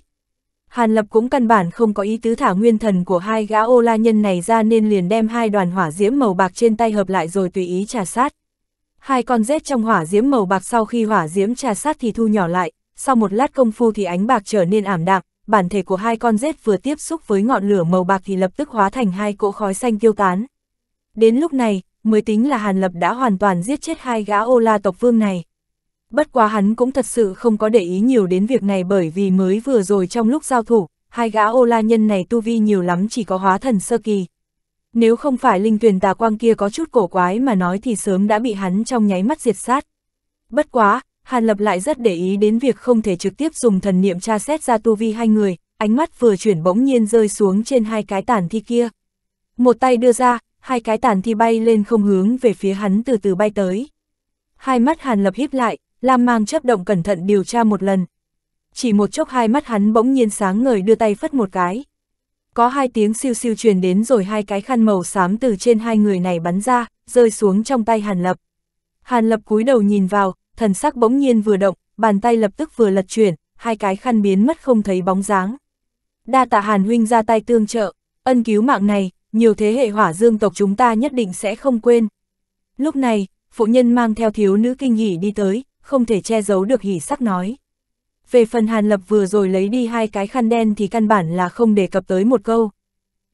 Hàn Lập cũng căn bản không có ý tứ thả nguyên thần của hai gã ô la nhân này ra nên liền đem hai đoàn hỏa diễm màu bạc trên tay hợp lại rồi tùy ý trà sát. Hai con rết trong hỏa diễm màu bạc sau khi hỏa diễm trà sát thì thu nhỏ lại, sau một lát công phu thì ánh bạc trở nên ảm đạm, bản thể của hai con rết vừa tiếp xúc với ngọn lửa màu bạc thì lập tức hóa thành hai cỗ khói xanh tiêu tán. Đến lúc này, mới tính là Hàn Lập đã hoàn toàn giết chết hai gã ô la tộc vương này bất quá hắn cũng thật sự không có để ý nhiều đến việc này bởi vì mới vừa rồi trong lúc giao thủ, hai gã ô la nhân này tu vi nhiều lắm chỉ có hóa thần sơ kỳ. Nếu không phải linh tuyển tà quang kia có chút cổ quái mà nói thì sớm đã bị hắn trong nháy mắt diệt sát. Bất quá, Hàn Lập lại rất để ý đến việc không thể trực tiếp dùng thần niệm tra xét ra tu vi hai người, ánh mắt vừa chuyển bỗng nhiên rơi xuống trên hai cái tàn thi kia. Một tay đưa ra, hai cái tàn thi bay lên không hướng về phía hắn từ từ bay tới. Hai mắt Hàn Lập hiếp lại, Lam mang chấp động cẩn thận điều tra một lần. Chỉ một chốc hai mắt hắn bỗng nhiên sáng ngời đưa tay phất một cái. Có hai tiếng siêu siêu truyền đến rồi hai cái khăn màu xám từ trên hai người này bắn ra, rơi xuống trong tay Hàn Lập. Hàn Lập cúi đầu nhìn vào, thần sắc bỗng nhiên vừa động, bàn tay lập tức vừa lật chuyển, hai cái khăn biến mất không thấy bóng dáng. Đa tạ Hàn Huynh ra tay tương trợ, ân cứu mạng này, nhiều thế hệ hỏa dương tộc chúng ta nhất định sẽ không quên. Lúc này, phụ nhân mang theo thiếu nữ kinh nghỉ đi tới, không thể che giấu được hỉ sắc nói. Về phần Hàn Lập vừa rồi lấy đi hai cái khăn đen thì căn bản là không đề cập tới một câu.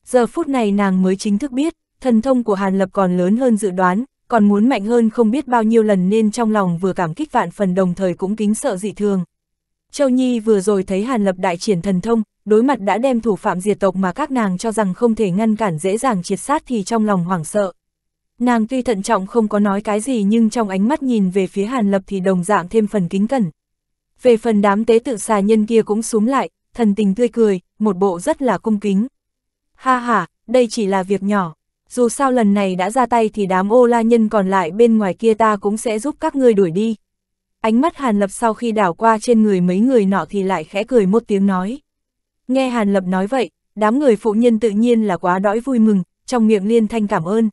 Giờ phút này nàng mới chính thức biết, thần thông của Hàn Lập còn lớn hơn dự đoán, còn muốn mạnh hơn không biết bao nhiêu lần nên trong lòng vừa cảm kích vạn phần đồng thời cũng kính sợ dị thường. Châu Nhi vừa rồi thấy Hàn Lập đại triển thần thông, đối mặt đã đem thủ phạm diệt tộc mà các nàng cho rằng không thể ngăn cản dễ dàng triệt sát thì trong lòng hoảng sợ. Nàng tuy thận trọng không có nói cái gì nhưng trong ánh mắt nhìn về phía Hàn Lập thì đồng dạng thêm phần kính cẩn. Về phần đám tế tự xà nhân kia cũng xuống lại, thần tình tươi cười, một bộ rất là cung kính. Ha ha, đây chỉ là việc nhỏ. Dù sao lần này đã ra tay thì đám ô la nhân còn lại bên ngoài kia ta cũng sẽ giúp các ngươi đuổi đi. Ánh mắt Hàn Lập sau khi đảo qua trên người mấy người nọ thì lại khẽ cười một tiếng nói. Nghe Hàn Lập nói vậy, đám người phụ nhân tự nhiên là quá đói vui mừng, trong miệng liên thanh cảm ơn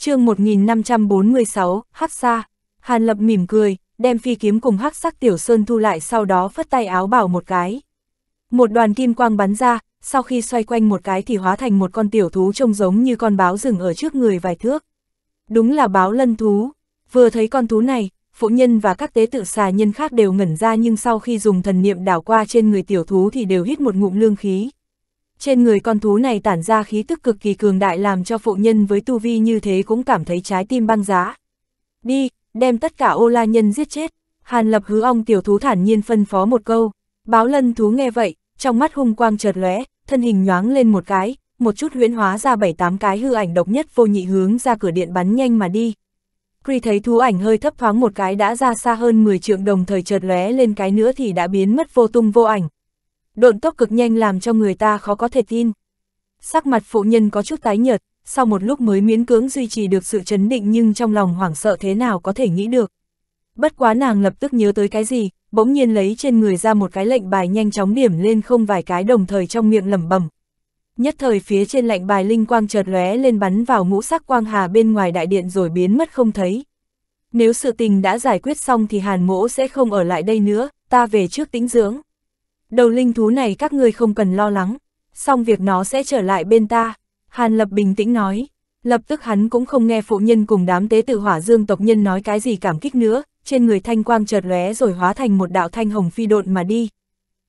chương 1546, hắc xa. Hàn Lập mỉm cười, đem phi kiếm cùng hắc sắc tiểu sơn thu lại sau đó phất tay áo bảo một cái. Một đoàn kim quang bắn ra, sau khi xoay quanh một cái thì hóa thành một con tiểu thú trông giống như con báo rừng ở trước người vài thước. Đúng là báo lân thú. Vừa thấy con thú này, phụ nhân và các tế tự xà nhân khác đều ngẩn ra nhưng sau khi dùng thần niệm đảo qua trên người tiểu thú thì đều hít một ngụm lương khí. Trên người con thú này tản ra khí tức cực kỳ cường đại làm cho phụ nhân với tu vi như thế cũng cảm thấy trái tim băng giá. Đi, đem tất cả ô la nhân giết chết. Hàn lập hứa ong tiểu thú thản nhiên phân phó một câu. Báo lân thú nghe vậy, trong mắt hung quang chợt lóe, thân hình nhoáng lên một cái, một chút huyễn hóa ra bảy tám cái hư ảnh độc nhất vô nhị hướng ra cửa điện bắn nhanh mà đi. Cri thấy thú ảnh hơi thấp thoáng một cái đã ra xa hơn 10 trượng đồng thời chợt lóe lên cái nữa thì đã biến mất vô tung vô ảnh, độn tốc cực nhanh làm cho người ta khó có thể tin. Sắc mặt phụ nhân có chút tái nhợt, sau một lúc mới miễn cưỡng duy trì được sự chấn định nhưng trong lòng hoảng sợ thế nào có thể nghĩ được. Bất quá nàng lập tức nhớ tới cái gì, bỗng nhiên lấy trên người ra một cái lệnh bài nhanh chóng điểm lên không vài cái đồng thời trong miệng lẩm bẩm. Nhất thời phía trên lệnh bài linh quang chợt lóe lên bắn vào ngũ sắc quang hà bên ngoài đại điện rồi biến mất không thấy. Nếu sự tình đã giải quyết xong thì Hàn Mỗ sẽ không ở lại đây nữa, ta về trước tĩnh dưỡng đầu linh thú này các ngươi không cần lo lắng, xong việc nó sẽ trở lại bên ta, Hàn Lập bình tĩnh nói. Lập tức hắn cũng không nghe phụ nhân cùng đám tế tử hỏa dương tộc nhân nói cái gì cảm kích nữa, trên người thanh quang chợt lóe rồi hóa thành một đạo thanh hồng phi độn mà đi.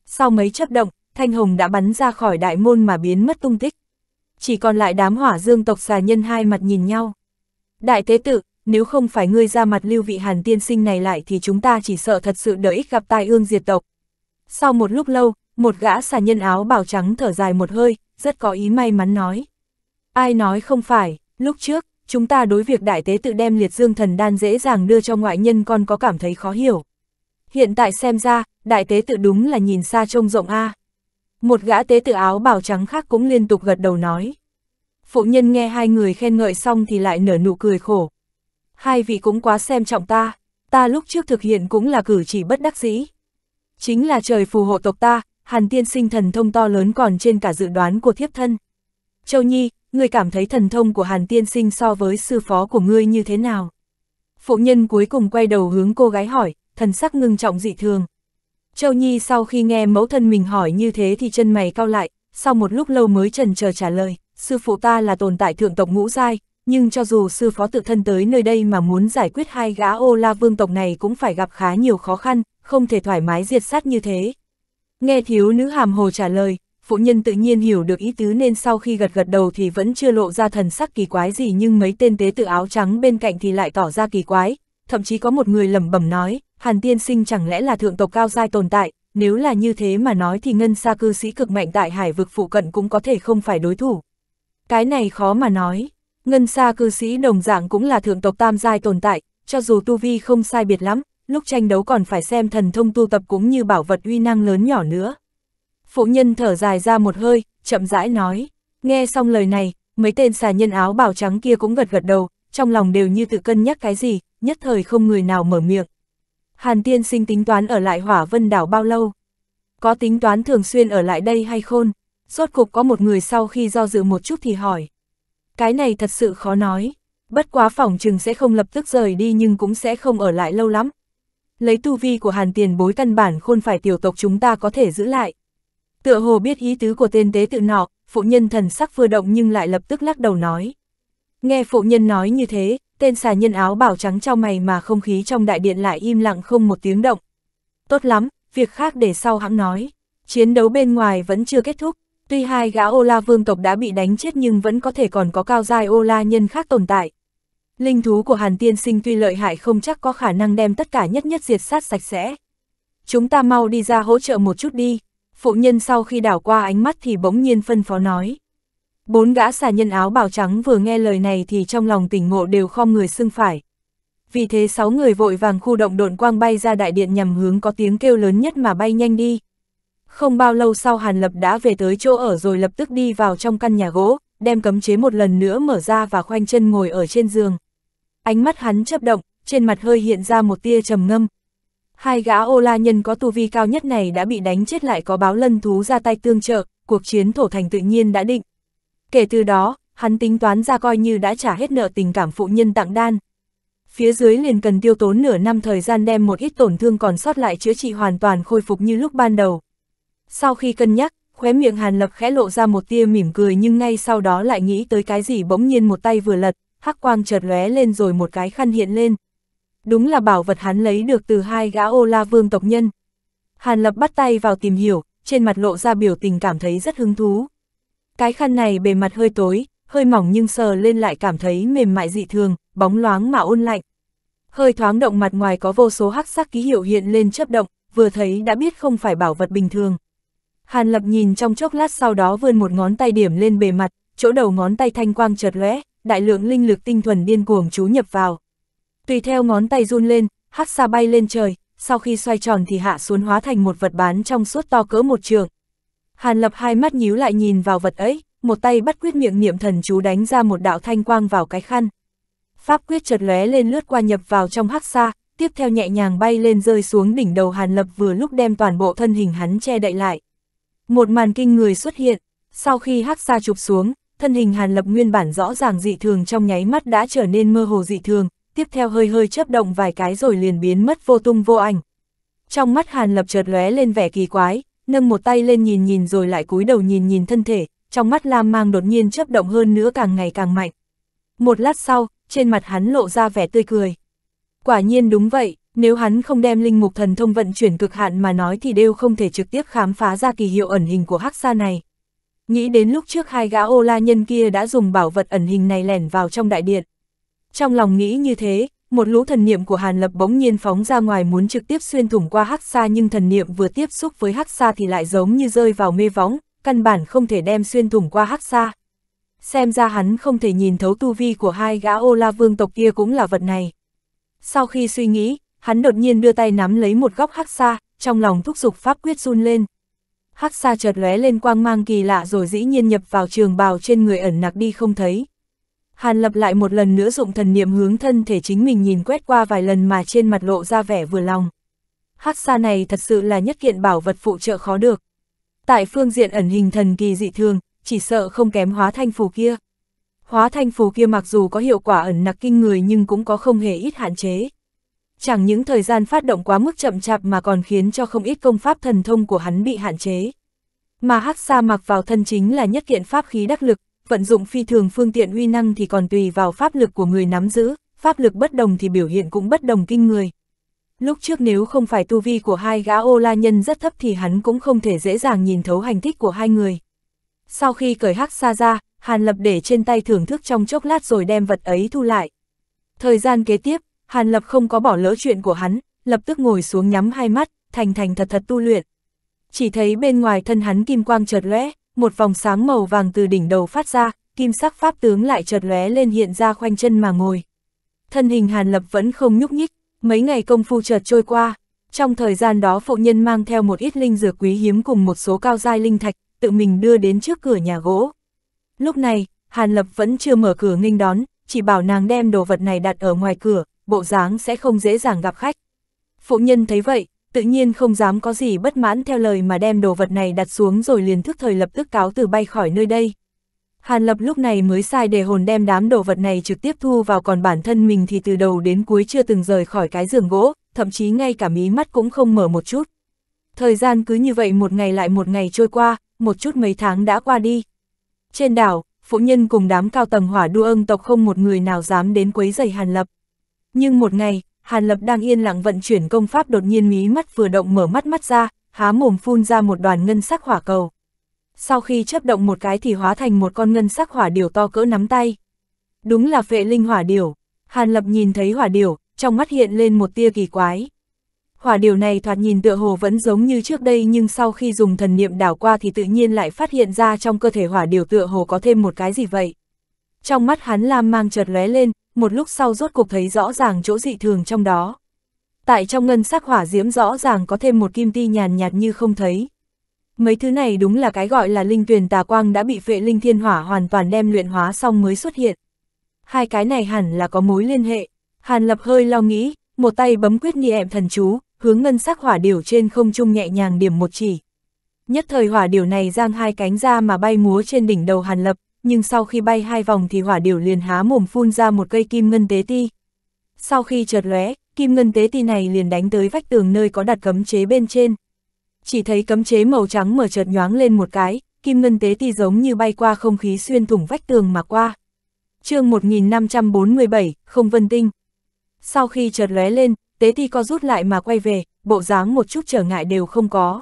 Sau mấy chấp động, thanh hồng đã bắn ra khỏi đại môn mà biến mất tung tích. Chỉ còn lại đám hỏa dương tộc xà nhân hai mặt nhìn nhau. Đại tế tử, nếu không phải ngươi ra mặt lưu vị hàn tiên sinh này lại thì chúng ta chỉ sợ thật sự đợi ích gặp tai ương diệt tộc. Sau một lúc lâu, một gã xà nhân áo bảo trắng thở dài một hơi, rất có ý may mắn nói. Ai nói không phải, lúc trước, chúng ta đối việc đại tế tự đem liệt dương thần đan dễ dàng đưa cho ngoại nhân con có cảm thấy khó hiểu. Hiện tại xem ra, đại tế tự đúng là nhìn xa trông rộng a. Một gã tế tự áo bảo trắng khác cũng liên tục gật đầu nói. Phụ nhân nghe hai người khen ngợi xong thì lại nở nụ cười khổ. Hai vị cũng quá xem trọng ta, ta lúc trước thực hiện cũng là cử chỉ bất đắc dĩ, chính là trời phù hộ tộc ta, hàn tiên sinh thần thông to lớn còn trên cả dự đoán của thiếp thân. Châu Nhi, người cảm thấy thần thông của hàn tiên sinh so với sư phó của ngươi như thế nào? Phụ nhân cuối cùng quay đầu hướng cô gái hỏi, thần sắc ngưng trọng dị thường. Châu Nhi sau khi nghe mẫu thân mình hỏi như thế thì chân mày cau lại, sau một lúc lâu mới trần chờ trả lời, sư phụ ta là tồn tại thượng tộc ngũ giai, nhưng cho dù sư phó tự thân tới nơi đây mà muốn giải quyết hai gã ô la vương tộc này cũng phải gặp khá nhiều khó khăn, không thể thoải mái diệt sát như thế. Nghe thiếu nữ hàm hồ trả lời, phụ nhân tự nhiên hiểu được ý tứ nên sau khi gật gật đầu thì vẫn chưa lộ ra thần sắc kỳ quái gì nhưng mấy tên tế tự áo trắng bên cạnh thì lại tỏ ra kỳ quái, thậm chí có một người lẩm bẩm nói, Hàn Tiên Sinh chẳng lẽ là thượng tộc cao giai tồn tại, nếu là như thế mà nói thì ngân xa cư sĩ cực mạnh tại hải vực phụ cận cũng có thể không phải đối thủ. Cái này khó mà nói, Ngân xa cư sĩ đồng dạng cũng là thượng tộc tam giai tồn tại, cho dù tu vi không sai biệt lắm, lúc tranh đấu còn phải xem thần thông tu tập cũng như bảo vật uy năng lớn nhỏ nữa. Phụ nhân thở dài ra một hơi, chậm rãi nói, nghe xong lời này, mấy tên xà nhân áo bảo trắng kia cũng gật gật đầu, trong lòng đều như tự cân nhắc cái gì, nhất thời không người nào mở miệng. Hàn tiên sinh tính toán ở lại hỏa vân đảo bao lâu? Có tính toán thường xuyên ở lại đây hay không? Rốt cục có một người sau khi do dự một chút thì hỏi. Cái này thật sự khó nói. Bất quá phỏng chừng sẽ không lập tức rời đi nhưng cũng sẽ không ở lại lâu lắm. Lấy tu vi của hàn tiền bối căn bản khôn phải tiểu tộc chúng ta có thể giữ lại. Tựa hồ biết ý tứ của tên tế tự nọ, phụ nhân thần sắc vừa động nhưng lại lập tức lắc đầu nói. Nghe phụ nhân nói như thế, tên xà nhân áo bảo trắng trao mày mà không khí trong đại điện lại im lặng không một tiếng động. Tốt lắm, việc khác để sau hãng nói. Chiến đấu bên ngoài vẫn chưa kết thúc, Tuy hai gã ô la vương tộc đã bị đánh chết nhưng vẫn có thể còn có cao giai ô la nhân khác tồn tại. Linh thú của Hàn Tiên Sinh tuy lợi hại không chắc có khả năng đem tất cả nhất nhất diệt sát sạch sẽ. Chúng ta mau đi ra hỗ trợ một chút đi. Phụ nhân sau khi đảo qua ánh mắt thì bỗng nhiên phân phó nói. Bốn gã xà nhân áo bào trắng vừa nghe lời này thì trong lòng tỉnh ngộ đều khom người xưng phải. Vì thế sáu người vội vàng khu động độn quang bay ra đại điện nhằm hướng có tiếng kêu lớn nhất mà bay nhanh đi. Không bao lâu sau Hàn Lập đã về tới chỗ ở rồi lập tức đi vào trong căn nhà gỗ, đem cấm chế một lần nữa mở ra và khoanh chân ngồi ở trên giường. Ánh mắt hắn chấp động, trên mặt hơi hiện ra một tia trầm ngâm. Hai gã ô la nhân có tu vi cao nhất này đã bị đánh chết lại có báo lân thú ra tay tương trợ, cuộc chiến thổ thành tự nhiên đã định. Kể từ đó, hắn tính toán ra coi như đã trả hết nợ tình cảm phụ nhân tặng đan. Phía dưới liền cần tiêu tốn nửa năm thời gian đem một ít tổn thương còn sót lại chữa trị hoàn toàn khôi phục như lúc ban đầu. Sau khi cân nhắc, khóe miệng Hàn Lập khẽ lộ ra một tia mỉm cười nhưng ngay sau đó lại nghĩ tới cái gì bỗng nhiên một tay vừa lật, hắc quang chợt lóe lên rồi một cái khăn hiện lên. Đúng là bảo vật hắn lấy được từ hai gã ô la vương tộc nhân. Hàn Lập bắt tay vào tìm hiểu, trên mặt lộ ra biểu tình cảm thấy rất hứng thú. Cái khăn này bề mặt hơi tối, hơi mỏng nhưng sờ lên lại cảm thấy mềm mại dị thường, bóng loáng mà ôn lạnh. Hơi thoáng động mặt ngoài có vô số hắc sắc ký hiệu hiện lên chấp động, vừa thấy đã biết không phải bảo vật bình thường. Hàn Lập nhìn trong chốc lát sau đó vươn một ngón tay điểm lên bề mặt, chỗ đầu ngón tay thanh quang chợt lóe, đại lượng linh lực tinh thuần điên cuồng chú nhập vào. Tùy theo ngón tay run lên, hắc xa bay lên trời, sau khi xoay tròn thì hạ xuống hóa thành một vật bán trong suốt to cỡ một trường. Hàn Lập hai mắt nhíu lại nhìn vào vật ấy, một tay bắt quyết miệng niệm thần chú đánh ra một đạo thanh quang vào cái khăn. Pháp quyết chợt lóe lên lướt qua nhập vào trong hắc xa, tiếp theo nhẹ nhàng bay lên rơi xuống đỉnh đầu Hàn Lập vừa lúc đem toàn bộ thân hình hắn che đậy lại. Một màn kinh người xuất hiện, sau khi hắc xa chụp xuống, thân hình Hàn Lập nguyên bản rõ ràng dị thường trong nháy mắt đã trở nên mơ hồ dị thường, tiếp theo hơi hơi chớp động vài cái rồi liền biến mất vô tung vô ảnh. Trong mắt Hàn Lập chợt lóe lên vẻ kỳ quái, nâng một tay lên nhìn nhìn rồi lại cúi đầu nhìn nhìn thân thể, trong mắt Lam Mang đột nhiên chớp động hơn nữa càng ngày càng mạnh. Một lát sau, trên mặt hắn lộ ra vẻ tươi cười. Quả nhiên đúng vậy, nếu hắn không đem linh mục thần thông vận chuyển cực hạn mà nói thì đều không thể trực tiếp khám phá ra kỳ hiệu ẩn hình của hắc xa này. Nghĩ đến lúc trước hai gã ô la nhân kia đã dùng bảo vật ẩn hình này lẻn vào trong đại điện. Trong lòng nghĩ như thế, một lũ thần niệm của Hàn Lập bỗng nhiên phóng ra ngoài muốn trực tiếp xuyên thủng qua hắc xa nhưng thần niệm vừa tiếp xúc với hắc xa thì lại giống như rơi vào mê võng, căn bản không thể đem xuyên thủng qua hắc xa. Xem ra hắn không thể nhìn thấu tu vi của hai gã ô la vương tộc kia cũng là vật này. Sau khi suy nghĩ, hắn đột nhiên đưa tay nắm lấy một góc hắc xa, trong lòng thúc giục pháp quyết run lên. Hắc xa chợt lóe lên quang mang kỳ lạ rồi dĩ nhiên nhập vào trường bào trên người ẩn nặc đi không thấy. Hàn lập lại một lần nữa dụng thần niệm hướng thân thể chính mình nhìn quét qua vài lần mà trên mặt lộ ra vẻ vừa lòng. Hắc xa này thật sự là nhất kiện bảo vật phụ trợ khó được. Tại phương diện ẩn hình thần kỳ dị thường, chỉ sợ không kém hóa thanh phù kia. Hóa thanh phù kia mặc dù có hiệu quả ẩn nặc kinh người nhưng cũng có không hề ít hạn chế chẳng những thời gian phát động quá mức chậm chạp mà còn khiến cho không ít công pháp thần thông của hắn bị hạn chế. Mà hắc sa mặc vào thân chính là nhất kiện pháp khí đắc lực, vận dụng phi thường phương tiện uy năng thì còn tùy vào pháp lực của người nắm giữ, pháp lực bất đồng thì biểu hiện cũng bất đồng kinh người. Lúc trước nếu không phải tu vi của hai gã ô la nhân rất thấp thì hắn cũng không thể dễ dàng nhìn thấu hành thích của hai người. Sau khi cởi hắc Sa ra, Hàn Lập để trên tay thưởng thức trong chốc lát rồi đem vật ấy thu lại. Thời gian kế tiếp, Hàn Lập không có bỏ lỡ chuyện của hắn, lập tức ngồi xuống nhắm hai mắt, thành thành thật thật tu luyện. Chỉ thấy bên ngoài thân hắn kim quang chợt lóe, một vòng sáng màu vàng từ đỉnh đầu phát ra, kim sắc pháp tướng lại chợt lóe lên hiện ra khoanh chân mà ngồi. Thân hình Hàn Lập vẫn không nhúc nhích, mấy ngày công phu chợt trôi qua, trong thời gian đó phụ nhân mang theo một ít linh dược quý hiếm cùng một số cao giai linh thạch, tự mình đưa đến trước cửa nhà gỗ. Lúc này, Hàn Lập vẫn chưa mở cửa nghênh đón, chỉ bảo nàng đem đồ vật này đặt ở ngoài cửa, bộ dáng sẽ không dễ dàng gặp khách. Phụ nhân thấy vậy, tự nhiên không dám có gì bất mãn theo lời mà đem đồ vật này đặt xuống rồi liền thức thời lập tức cáo từ bay khỏi nơi đây. Hàn Lập lúc này mới sai để hồn đem đám đồ vật này trực tiếp thu vào còn bản thân mình thì từ đầu đến cuối chưa từng rời khỏi cái giường gỗ, thậm chí ngay cả mí mắt cũng không mở một chút. Thời gian cứ như vậy một ngày lại một ngày trôi qua, một chút mấy tháng đã qua đi. Trên đảo, phụ nhân cùng đám cao tầng hỏa đua ưng tộc không một người nào dám đến quấy giày Hàn Lập. Nhưng một ngày, Hàn Lập đang yên lặng vận chuyển công pháp đột nhiên mí mắt vừa động mở mắt mắt ra, há mồm phun ra một đoàn ngân sắc hỏa cầu. Sau khi chấp động một cái thì hóa thành một con ngân sắc hỏa điểu to cỡ nắm tay. Đúng là phệ linh hỏa điểu. Hàn Lập nhìn thấy hỏa điểu, trong mắt hiện lên một tia kỳ quái. Hỏa điểu này thoạt nhìn tựa hồ vẫn giống như trước đây nhưng sau khi dùng thần niệm đảo qua thì tự nhiên lại phát hiện ra trong cơ thể hỏa điểu tựa hồ có thêm một cái gì vậy. Trong mắt hắn lam mang chợt lóe lên, một lúc sau rốt cuộc thấy rõ ràng chỗ dị thường trong đó. Tại trong ngân sắc hỏa diễm rõ ràng có thêm một kim ti nhàn nhạt như không thấy. Mấy thứ này đúng là cái gọi là linh tuyền tà quang đã bị phệ linh thiên hỏa hoàn toàn đem luyện hóa xong mới xuất hiện. Hai cái này hẳn là có mối liên hệ. Hàn lập hơi lo nghĩ, một tay bấm quyết niệm thần chú, hướng ngân sắc hỏa điểu trên không trung nhẹ nhàng điểm một chỉ. Nhất thời hỏa điểu này giang hai cánh ra mà bay múa trên đỉnh đầu Hàn Lập, nhưng sau khi bay hai vòng thì hỏa điểu liền há mồm phun ra một cây kim ngân tế ti. Sau khi chợt lóe, kim ngân tế ti này liền đánh tới vách tường nơi có đặt cấm chế bên trên. Chỉ thấy cấm chế màu trắng mở chợt nhoáng lên một cái, kim ngân tế ti giống như bay qua không khí xuyên thủng vách tường mà qua. chương 1547, không vân tinh. Sau khi chợt lóe lên, tế ti co rút lại mà quay về, bộ dáng một chút trở ngại đều không có.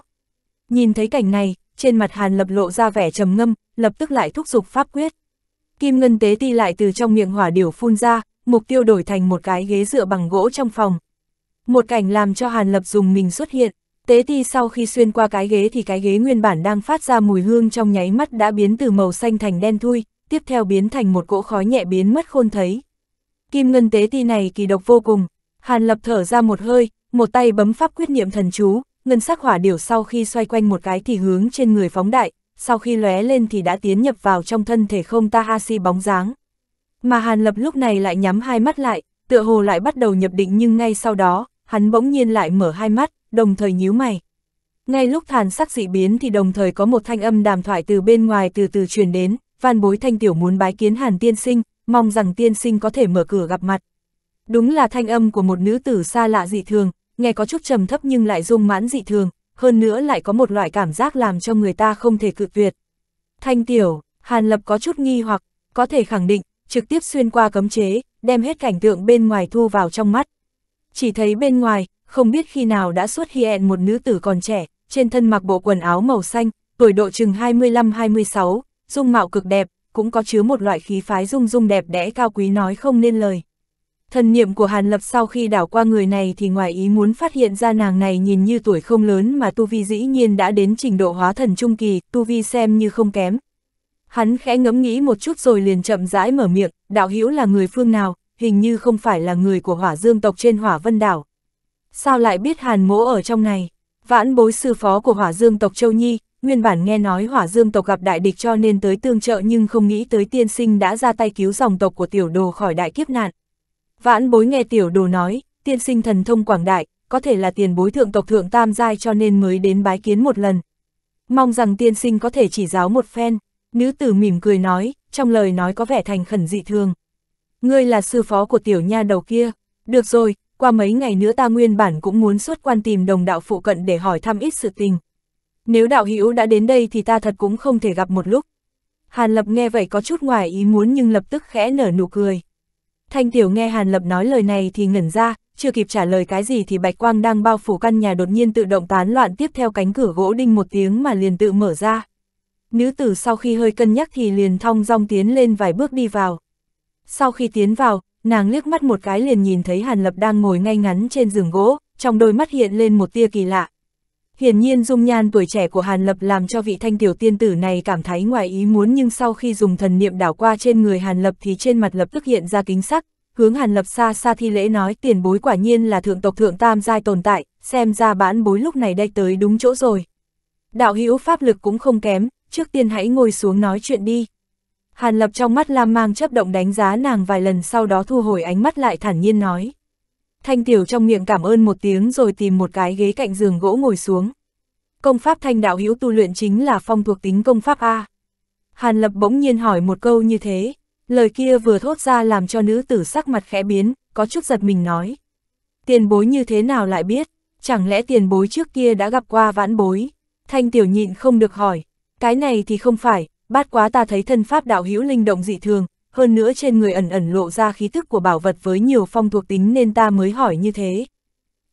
Nhìn thấy cảnh này, trên mặt Hàn Lập lộ ra vẻ trầm ngâm, lập tức lại thúc giục pháp quyết. Kim ngân tế ti lại từ trong miệng hỏa điểu phun ra, mục tiêu đổi thành một cái ghế dựa bằng gỗ trong phòng. Một cảnh làm cho Hàn Lập dùng mình xuất hiện, tế ti sau khi xuyên qua cái ghế thì cái ghế nguyên bản đang phát ra mùi hương trong nháy mắt đã biến từ màu xanh thành đen thui, tiếp theo biến thành một cỗ khói nhẹ biến mất khôn thấy. Kim ngân tế ti này kỳ độc vô cùng, Hàn Lập thở ra một hơi, một tay bấm pháp quyết niệm thần chú, ngân sắc hỏa điểu sau khi xoay quanh một cái thì hướng trên người phóng đại, sau khi lóe lên thì đã tiến nhập vào trong thân thể không ta Tahashi bóng dáng. Mà Hàn Lập lúc này lại nhắm hai mắt lại, tựa hồ lại bắt đầu nhập định nhưng ngay sau đó, hắn bỗng nhiên lại mở hai mắt, đồng thời nhíu mày. Ngay lúc thàn sắc dị biến thì đồng thời có một thanh âm đàm thoại từ bên ngoài từ từ truyền đến, van bối thanh tiểu muốn bái kiến Hàn tiên sinh, mong rằng tiên sinh có thể mở cửa gặp mặt. Đúng là thanh âm của một nữ tử xa lạ dị thường, nghe có chút trầm thấp nhưng lại dung mãn dị thường, hơn nữa lại có một loại cảm giác làm cho người ta không thể cự tuyệt. Thanh tiểu, Hàn Lập có chút nghi hoặc, có thể khẳng định, trực tiếp xuyên qua cấm chế, đem hết cảnh tượng bên ngoài thu vào trong mắt. Chỉ thấy bên ngoài, không biết khi nào đã xuất hiện một nữ tử còn trẻ, trên thân mặc bộ quần áo màu xanh, tuổi độ chừng 25-26, dung mạo cực đẹp, cũng có chứa một loại khí phái dung dung đẹp đẽ cao quý nói không nên lời. Thần niệm của Hàn Lập sau khi đảo qua người này thì ngoài ý muốn phát hiện ra nàng này nhìn như tuổi không lớn mà Tu Vi dĩ nhiên đã đến trình độ hóa thần trung kỳ, Tu Vi xem như không kém. Hắn khẽ ngẫm nghĩ một chút rồi liền chậm rãi mở miệng, đạo hữu là người phương nào, hình như không phải là người của hỏa dương tộc trên hỏa vân đảo. Sao lại biết Hàn mỗ ở trong này? Vãn bối sư phó của hỏa dương tộc Châu Nhi, nguyên bản nghe nói hỏa dương tộc gặp đại địch cho nên tới tương trợ nhưng không nghĩ tới tiên sinh đã ra tay cứu dòng tộc của tiểu đồ khỏi đại kiếp nạn, Vãn bối nghe tiểu đồ nói, tiên sinh thần thông quảng đại, có thể là tiền bối thượng tộc thượng tam giai cho nên mới đến bái kiến một lần. Mong rằng tiên sinh có thể chỉ giáo một phen, nữ tử mỉm cười nói, trong lời nói có vẻ thành khẩn dị thường. Ngươi là sư phó của tiểu nha đầu kia, được rồi, qua mấy ngày nữa ta nguyên bản cũng muốn xuất quan tìm đồng đạo phụ cận để hỏi thăm ít sự tình. Nếu đạo hữu đã đến đây thì ta thật cũng không thể gặp một lúc. Hàn Lập nghe vậy có chút ngoài ý muốn nhưng lập tức khẽ nở nụ cười. Thanh Tiểu nghe Hàn Lập nói lời này thì ngẩn ra, chưa kịp trả lời cái gì thì bạch quang đang bao phủ căn nhà đột nhiên tự động tán loạn tiếp theo cánh cửa gỗ đinh một tiếng mà liền tự mở ra. Nữ tử sau khi hơi cân nhắc thì liền thong dong tiến lên vài bước đi vào. Sau khi tiến vào, nàng liếc mắt một cái liền nhìn thấy Hàn Lập đang ngồi ngay ngắn trên giường gỗ, trong đôi mắt hiện lên một tia kỳ lạ, Hiển nhiên dung nhan tuổi trẻ của Hàn Lập làm cho vị thanh tiểu tiên tử này cảm thấy ngoài ý muốn nhưng sau khi dùng thần niệm đảo qua trên người Hàn Lập thì trên mặt lập tức hiện ra kính sắc, hướng Hàn Lập xa xa thi lễ nói tiền bối quả nhiên là thượng tộc thượng tam giai tồn tại, xem ra bản bối lúc này đây tới đúng chỗ rồi. Đạo hữu pháp lực cũng không kém, trước tiên hãy ngồi xuống nói chuyện đi. Hàn Lập trong mắt Lam mang chấp động đánh giá nàng vài lần sau đó thu hồi ánh mắt lại thản nhiên nói. Thanh Tiểu trong miệng cảm ơn một tiếng rồi tìm một cái ghế cạnh giường gỗ ngồi xuống. Công pháp thanh đạo hữu tu luyện chính là phong thuộc tính công pháp A. Hàn Lập bỗng nhiên hỏi một câu như thế, lời kia vừa thốt ra làm cho nữ tử sắc mặt khẽ biến, có chút giật mình nói. Tiền bối như thế nào lại biết, chẳng lẽ tiền bối trước kia đã gặp qua vãn bối? Thanh Tiểu nhịn không được hỏi, cái này thì không phải, bát quá ta thấy thân pháp đạo hữu linh động dị thường, hơn nữa trên người ẩn ẩn lộ ra khí thức của bảo vật với nhiều phong thuộc tính nên ta mới hỏi như thế.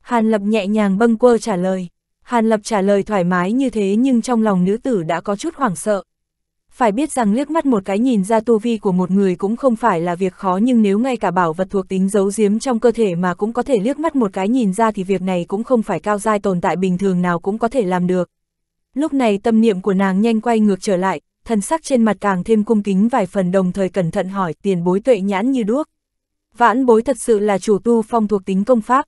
Hàn Lập nhẹ nhàng bâng quơ trả lời. Hàn Lập trả lời thoải mái như thế nhưng trong lòng nữ tử đã có chút hoảng sợ. Phải biết rằng liếc mắt một cái nhìn ra tu vi của một người cũng không phải là việc khó nhưng nếu ngay cả bảo vật thuộc tính giấu giếm trong cơ thể mà cũng có thể liếc mắt một cái nhìn ra thì việc này cũng không phải cao giai tồn tại bình thường nào cũng có thể làm được. Lúc này tâm niệm của nàng nhanh quay ngược trở lại, thần sắc trên mặt càng thêm cung kính vài phần đồng thời cẩn thận hỏi tiền bối tuệ nhãn như đuốc. Vãn bối thật sự là chủ tu phong thuộc tính công pháp.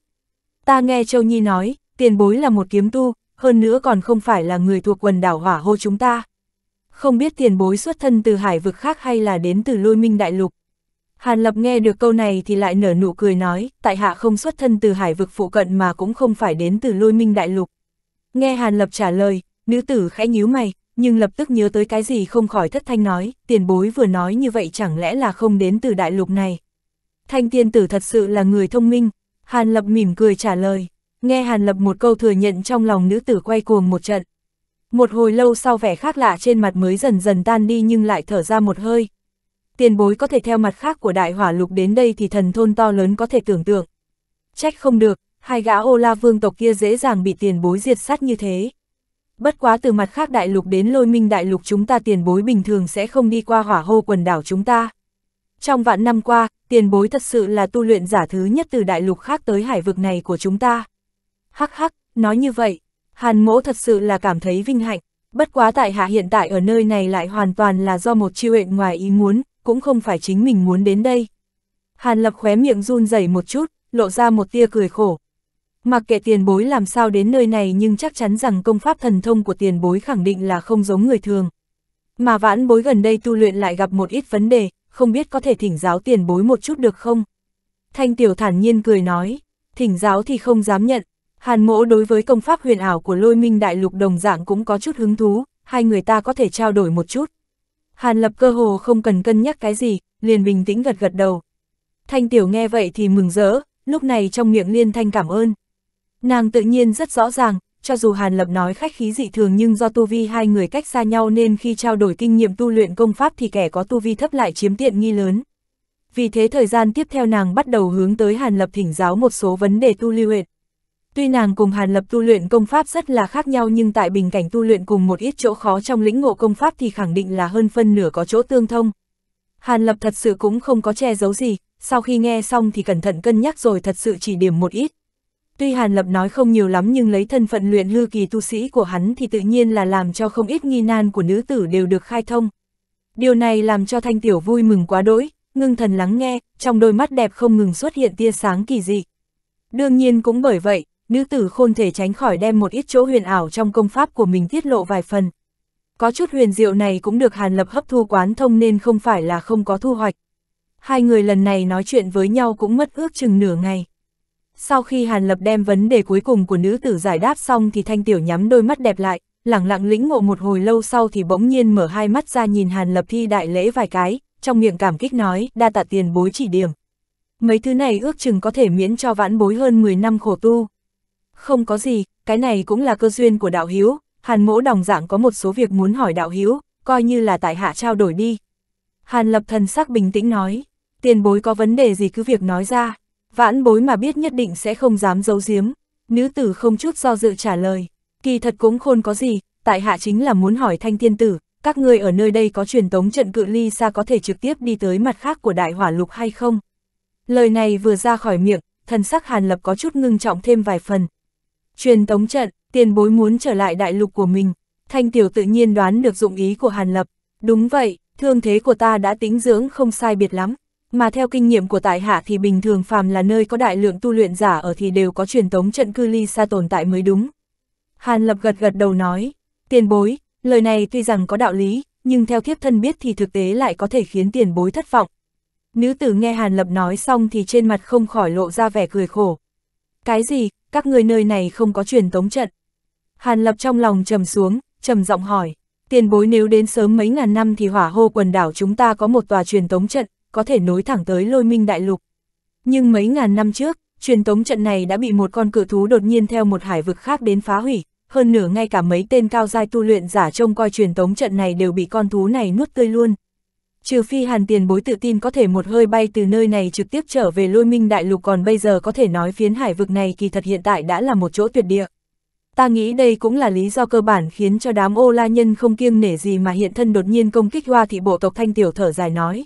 Ta nghe Châu Nhi nói, tiền bối là một kiếm tu, hơn nữa còn không phải là người thuộc quần đảo hỏa hô chúng ta. Không biết tiền bối xuất thân từ hải vực khác hay là đến từ lôi minh đại lục. Hàn Lập nghe được câu này thì lại nở nụ cười nói, tại hạ không xuất thân từ hải vực phụ cận mà cũng không phải đến từ lôi minh đại lục. Nghe Hàn Lập trả lời, nữ tử khẽ nhíu mày, nhưng lập tức nhớ tới cái gì không khỏi thất thanh nói, tiền bối vừa nói như vậy chẳng lẽ là không đến từ đại lục này. Thanh tiên tử thật sự là người thông minh, Hàn Lập mỉm cười trả lời, nghe Hàn Lập một câu thừa nhận trong lòng nữ tử quay cuồng một trận. Một hồi lâu sau vẻ khác lạ trên mặt mới dần dần tan đi nhưng lại thở ra một hơi. Tiền bối có thể theo mặt khác của đại hỏa lục đến đây thì thần thôn to lớn có thể tưởng tượng. Trách không được, hai gã ô la vương tộc kia dễ dàng bị tiền bối diệt sát như thế. Bất quá từ mặt khác đại lục đến lôi minh đại lục chúng ta tiền bối bình thường sẽ không đi qua hỏa hô quần đảo chúng ta. Trong vạn năm qua, tiền bối thật sự là tu luyện giả thứ nhất từ đại lục khác tới hải vực này của chúng ta. Hắc hắc, nói như vậy, hàn mỗ thật sự là cảm thấy vinh hạnh, bất quá tại hạ hiện tại ở nơi này lại hoàn toàn là do một chiêu hệnh ngoài ý muốn, cũng không phải chính mình muốn đến đây. Hàn lập khóe miệng run rẩy một chút, lộ ra một tia cười khổ, Mặc kệ tiền bối làm sao đến nơi này nhưng chắc chắn rằng công pháp thần thông của tiền bối khẳng định là không giống người thường. Mà vãn bối gần đây tu luyện lại gặp một ít vấn đề, không biết có thể thỉnh giáo tiền bối một chút được không? Thanh tiểu thản nhiên cười nói, thỉnh giáo thì không dám nhận. Hàn mỗ đối với công pháp huyền ảo của lôi minh đại lục đồng dạng cũng có chút hứng thú, hai người ta có thể trao đổi một chút. Hàn lập cơ hồ không cần cân nhắc cái gì, liền bình tĩnh gật gật đầu. Thanh tiểu nghe vậy thì mừng rỡ, lúc này trong miệng liên thanh cảm ơn, Nàng tự nhiên rất rõ ràng, cho dù Hàn Lập nói khách khí dị thường nhưng do tu vi hai người cách xa nhau nên khi trao đổi kinh nghiệm tu luyện công pháp thì kẻ có tu vi thấp lại chiếm tiện nghi lớn. Vì thế thời gian tiếp theo nàng bắt đầu hướng tới Hàn Lập thỉnh giáo một số vấn đề tu lưu huyệt. Tuy nàng cùng Hàn Lập tu luyện công pháp rất là khác nhau nhưng tại bình cảnh tu luyện cùng một ít chỗ khó trong lĩnh ngộ công pháp thì khẳng định là hơn phân nửa có chỗ tương thông. Hàn Lập thật sự cũng không có che giấu gì, sau khi nghe xong thì cẩn thận cân nhắc rồi thật sự chỉ điểm một ít. Tuy Hàn Lập nói không nhiều lắm nhưng lấy thân phận luyện hư kỳ tu sĩ của hắn thì tự nhiên là làm cho không ít nghi nan của nữ tử đều được khai thông. Điều này làm cho Thanh Tiểu vui mừng quá đỗi, ngưng thần lắng nghe, trong đôi mắt đẹp không ngừng xuất hiện tia sáng kỳ dị. Đương nhiên cũng bởi vậy, nữ tử khôn thể tránh khỏi đem một ít chỗ huyền ảo trong công pháp của mình tiết lộ vài phần. Có chút huyền diệu này cũng được Hàn Lập hấp thu quán thông nên không phải là không có thu hoạch. Hai người lần này nói chuyện với nhau cũng mất ước chừng nửa ngày. Sau khi Hàn Lập đem vấn đề cuối cùng của nữ tử giải đáp xong thì Thanh Tiểu nhắm đôi mắt đẹp lại, lẳng lặng lĩnh ngộ một hồi lâu sau thì bỗng nhiên mở hai mắt ra nhìn Hàn Lập thi đại lễ vài cái, trong miệng cảm kích nói, đa tạ tiền bối chỉ điểm. Mấy thứ này ước chừng có thể miễn cho vãn bối hơn 10 năm khổ tu. Không có gì, cái này cũng là cơ duyên của đạo hiếu, Hàn mỗ đồng dạng có một số việc muốn hỏi đạo hiếu, coi như là tại hạ trao đổi đi. Hàn Lập thần sắc bình tĩnh nói, tiền bối có vấn đề gì cứ việc nói ra vãn bối mà biết nhất định sẽ không dám giấu giếm. Nữ tử không chút do dự trả lời, kỳ thật cũng khôn có gì, tại hạ chính là muốn hỏi thanh tiên tử, các ngươi ở nơi đây có truyền tống trận cự ly xa có thể trực tiếp đi tới mặt khác của đại hỏa lục hay không? Lời này vừa ra khỏi miệng, thần sắc Hàn Lập có chút ngưng trọng thêm vài phần. Truyền tống trận, tiền bối muốn trở lại đại lục của mình, thanh tiểu tự nhiên đoán được dụng ý của Hàn Lập. Đúng vậy, thương thế của ta đã tính dưỡng không sai biệt lắm, mà theo kinh nghiệm của tại hạ thì bình thường phàm là nơi có đại lượng tu luyện giả ở thì đều có truyền tống trận cư ly xa tồn tại mới đúng. Hàn Lập gật gật đầu nói, tiền bối, lời này tuy rằng có đạo lý, nhưng theo thiếp thân biết thì thực tế lại có thể khiến tiền bối thất vọng. Nữ tử nghe Hàn Lập nói xong thì trên mặt không khỏi lộ ra vẻ cười khổ. Cái gì, các người nơi này không có truyền tống trận. Hàn Lập trong lòng trầm xuống, trầm giọng hỏi, tiền bối nếu đến sớm mấy ngàn năm thì hỏa hô quần đảo chúng ta có một tòa truyền tống trận, có thể nối thẳng tới lôi minh đại lục. Nhưng mấy ngàn năm trước, truyền tống trận này đã bị một con cự thú đột nhiên theo một hải vực khác đến phá hủy, hơn nửa ngay cả mấy tên cao giai tu luyện giả trông coi truyền tống trận này đều bị con thú này nuốt tươi luôn. Trừ phi hàn tiền bối tự tin có thể một hơi bay từ nơi này trực tiếp trở về lôi minh đại lục còn bây giờ có thể nói phiến hải vực này kỳ thật hiện tại đã là một chỗ tuyệt địa. Ta nghĩ đây cũng là lý do cơ bản khiến cho đám ô la nhân không kiêng nể gì mà hiện thân đột nhiên công kích hoa thị bộ tộc thanh tiểu thở dài nói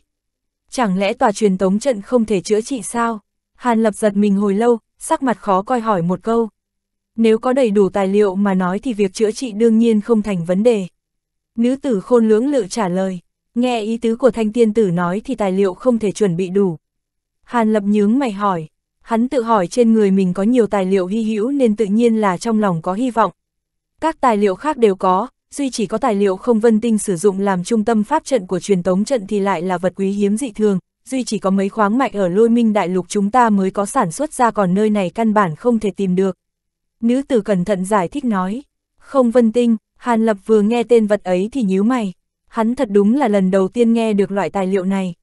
chẳng lẽ tòa truyền tống trận không thể chữa trị sao? Hàn Lập giật mình hồi lâu, sắc mặt khó coi hỏi một câu. Nếu có đầy đủ tài liệu mà nói thì việc chữa trị đương nhiên không thành vấn đề. Nữ tử khôn lưỡng lự trả lời, nghe ý tứ của thanh tiên tử nói thì tài liệu không thể chuẩn bị đủ. Hàn Lập nhướng mày hỏi, hắn tự hỏi trên người mình có nhiều tài liệu hy hữu nên tự nhiên là trong lòng có hy vọng. Các tài liệu khác đều có, duy chỉ có tài liệu không vân tinh sử dụng làm trung tâm pháp trận của truyền tống trận thì lại là vật quý hiếm dị thường, duy chỉ có mấy khoáng mạch ở lôi minh đại lục chúng ta mới có sản xuất ra còn nơi này căn bản không thể tìm được. Nữ tử cẩn thận giải thích nói, không vân tinh, Hàn Lập vừa nghe tên vật ấy thì nhíu mày, hắn thật đúng là lần đầu tiên nghe được loại tài liệu này.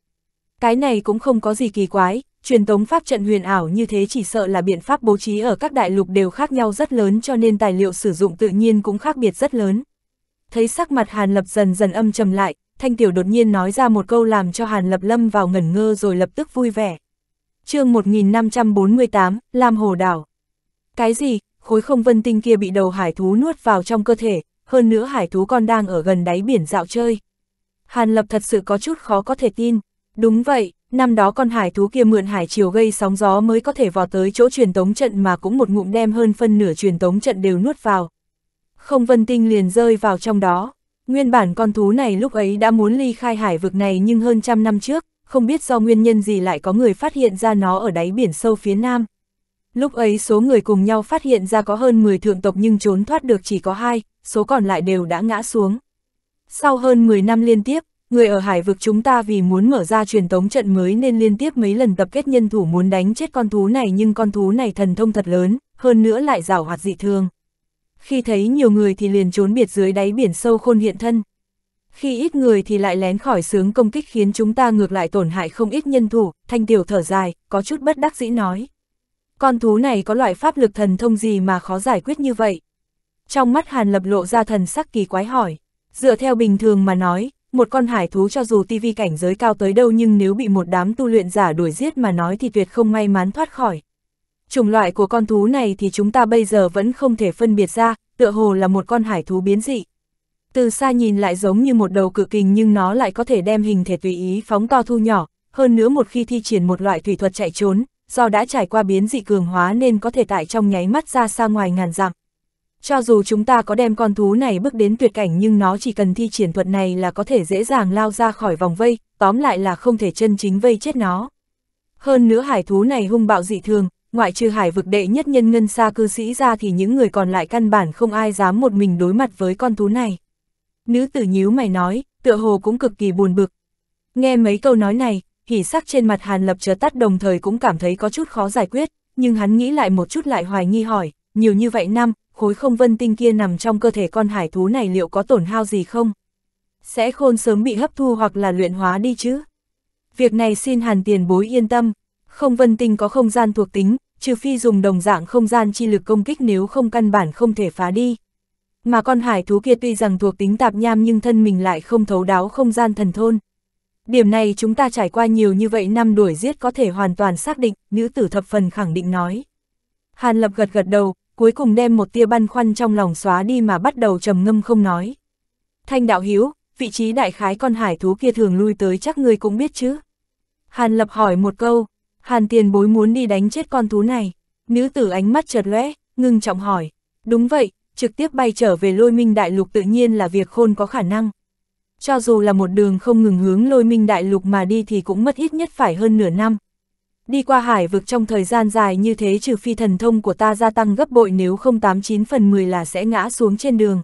Cái này cũng không có gì kỳ quái, truyền tống pháp trận huyền ảo như thế chỉ sợ là biện pháp bố trí ở các đại lục đều khác nhau rất lớn cho nên tài liệu sử dụng tự nhiên cũng khác biệt rất lớn thấy sắc mặt Hàn Lập dần dần âm trầm lại, Thanh Tiểu đột nhiên nói ra một câu làm cho Hàn Lập lâm vào ngẩn ngơ rồi lập tức vui vẻ. chương 1548, Lam Hồ Đảo. Cái gì, khối không vân tinh kia bị đầu hải thú nuốt vào trong cơ thể, hơn nữa hải thú còn đang ở gần đáy biển dạo chơi. Hàn Lập thật sự có chút khó có thể tin. Đúng vậy, năm đó con hải thú kia mượn hải chiều gây sóng gió mới có thể vò tới chỗ truyền tống trận mà cũng một ngụm đem hơn phân nửa truyền tống trận đều nuốt vào không vân tinh liền rơi vào trong đó. Nguyên bản con thú này lúc ấy đã muốn ly khai hải vực này nhưng hơn trăm năm trước, không biết do nguyên nhân gì lại có người phát hiện ra nó ở đáy biển sâu phía nam. Lúc ấy số người cùng nhau phát hiện ra có hơn 10 thượng tộc nhưng trốn thoát được chỉ có hai, số còn lại đều đã ngã xuống. Sau hơn 10 năm liên tiếp, người ở hải vực chúng ta vì muốn mở ra truyền tống trận mới nên liên tiếp mấy lần tập kết nhân thủ muốn đánh chết con thú này nhưng con thú này thần thông thật lớn, hơn nữa lại rào hoạt dị thường. Khi thấy nhiều người thì liền trốn biệt dưới đáy biển sâu khôn hiện thân. Khi ít người thì lại lén khỏi sướng công kích khiến chúng ta ngược lại tổn hại không ít nhân thủ, thanh tiểu thở dài, có chút bất đắc dĩ nói. Con thú này có loại pháp lực thần thông gì mà khó giải quyết như vậy? Trong mắt Hàn Lập lộ ra thần sắc kỳ quái hỏi. Dựa theo bình thường mà nói, một con hải thú cho dù tivi cảnh giới cao tới đâu nhưng nếu bị một đám tu luyện giả đuổi giết mà nói thì tuyệt không may mắn thoát khỏi, chủng loại của con thú này thì chúng ta bây giờ vẫn không thể phân biệt ra, tựa hồ là một con hải thú biến dị. Từ xa nhìn lại giống như một đầu cự kình nhưng nó lại có thể đem hình thể tùy ý phóng to thu nhỏ, hơn nữa một khi thi triển một loại thủy thuật chạy trốn, do đã trải qua biến dị cường hóa nên có thể tại trong nháy mắt ra xa ngoài ngàn dặm. Cho dù chúng ta có đem con thú này bước đến tuyệt cảnh nhưng nó chỉ cần thi triển thuật này là có thể dễ dàng lao ra khỏi vòng vây, tóm lại là không thể chân chính vây chết nó. Hơn nữa hải thú này hung bạo dị thường, ngoại trừ hải vực đệ nhất nhân ngân xa cư sĩ ra thì những người còn lại căn bản không ai dám một mình đối mặt với con thú này. Nữ tử nhíu mày nói, tựa hồ cũng cực kỳ buồn bực. Nghe mấy câu nói này, hỉ sắc trên mặt Hàn Lập chớ tắt đồng thời cũng cảm thấy có chút khó giải quyết, nhưng hắn nghĩ lại một chút lại hoài nghi hỏi, nhiều như vậy năm, khối không vân tinh kia nằm trong cơ thể con hải thú này liệu có tổn hao gì không? Sẽ khôn sớm bị hấp thu hoặc là luyện hóa đi chứ? Việc này xin Hàn tiền bối yên tâm, không vân tinh có không gian thuộc tính, trừ phi dùng đồng dạng không gian chi lực công kích nếu không căn bản không thể phá đi. Mà con hải thú kia tuy rằng thuộc tính tạp nham nhưng thân mình lại không thấu đáo không gian thần thôn. Điểm này chúng ta trải qua nhiều như vậy năm đuổi giết có thể hoàn toàn xác định, nữ tử thập phần khẳng định nói. Hàn lập gật gật đầu, cuối cùng đem một tia băn khoăn trong lòng xóa đi mà bắt đầu trầm ngâm không nói. Thanh đạo hiếu, vị trí đại khái con hải thú kia thường lui tới chắc người cũng biết chứ. Hàn lập hỏi một câu, Hàn tiền bối muốn đi đánh chết con thú này. Nữ tử ánh mắt chợt lóe, ngưng trọng hỏi. Đúng vậy, trực tiếp bay trở về lôi minh đại lục tự nhiên là việc khôn có khả năng. Cho dù là một đường không ngừng hướng lôi minh đại lục mà đi thì cũng mất ít nhất phải hơn nửa năm. Đi qua hải vực trong thời gian dài như thế trừ phi thần thông của ta gia tăng gấp bội nếu không 89 phần 10 là sẽ ngã xuống trên đường.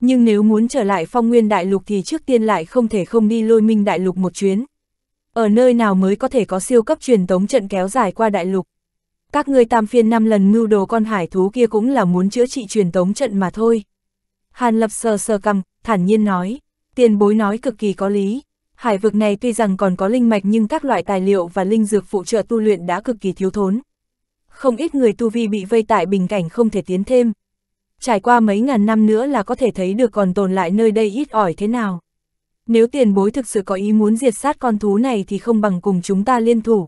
Nhưng nếu muốn trở lại phong nguyên đại lục thì trước tiên lại không thể không đi lôi minh đại lục một chuyến. Ở nơi nào mới có thể có siêu cấp truyền tống trận kéo dài qua đại lục? Các ngươi tam phiên năm lần mưu đồ con hải thú kia cũng là muốn chữa trị truyền tống trận mà thôi. Hàn Lập sờ sờ cầm, thản nhiên nói, tiền bối nói cực kỳ có lý. Hải vực này tuy rằng còn có linh mạch nhưng các loại tài liệu và linh dược phụ trợ tu luyện đã cực kỳ thiếu thốn. Không ít người tu vi bị vây tại bình cảnh không thể tiến thêm. Trải qua mấy ngàn năm nữa là có thể thấy được còn tồn lại nơi đây ít ỏi thế nào nếu tiền bối thực sự có ý muốn diệt sát con thú này thì không bằng cùng chúng ta liên thủ.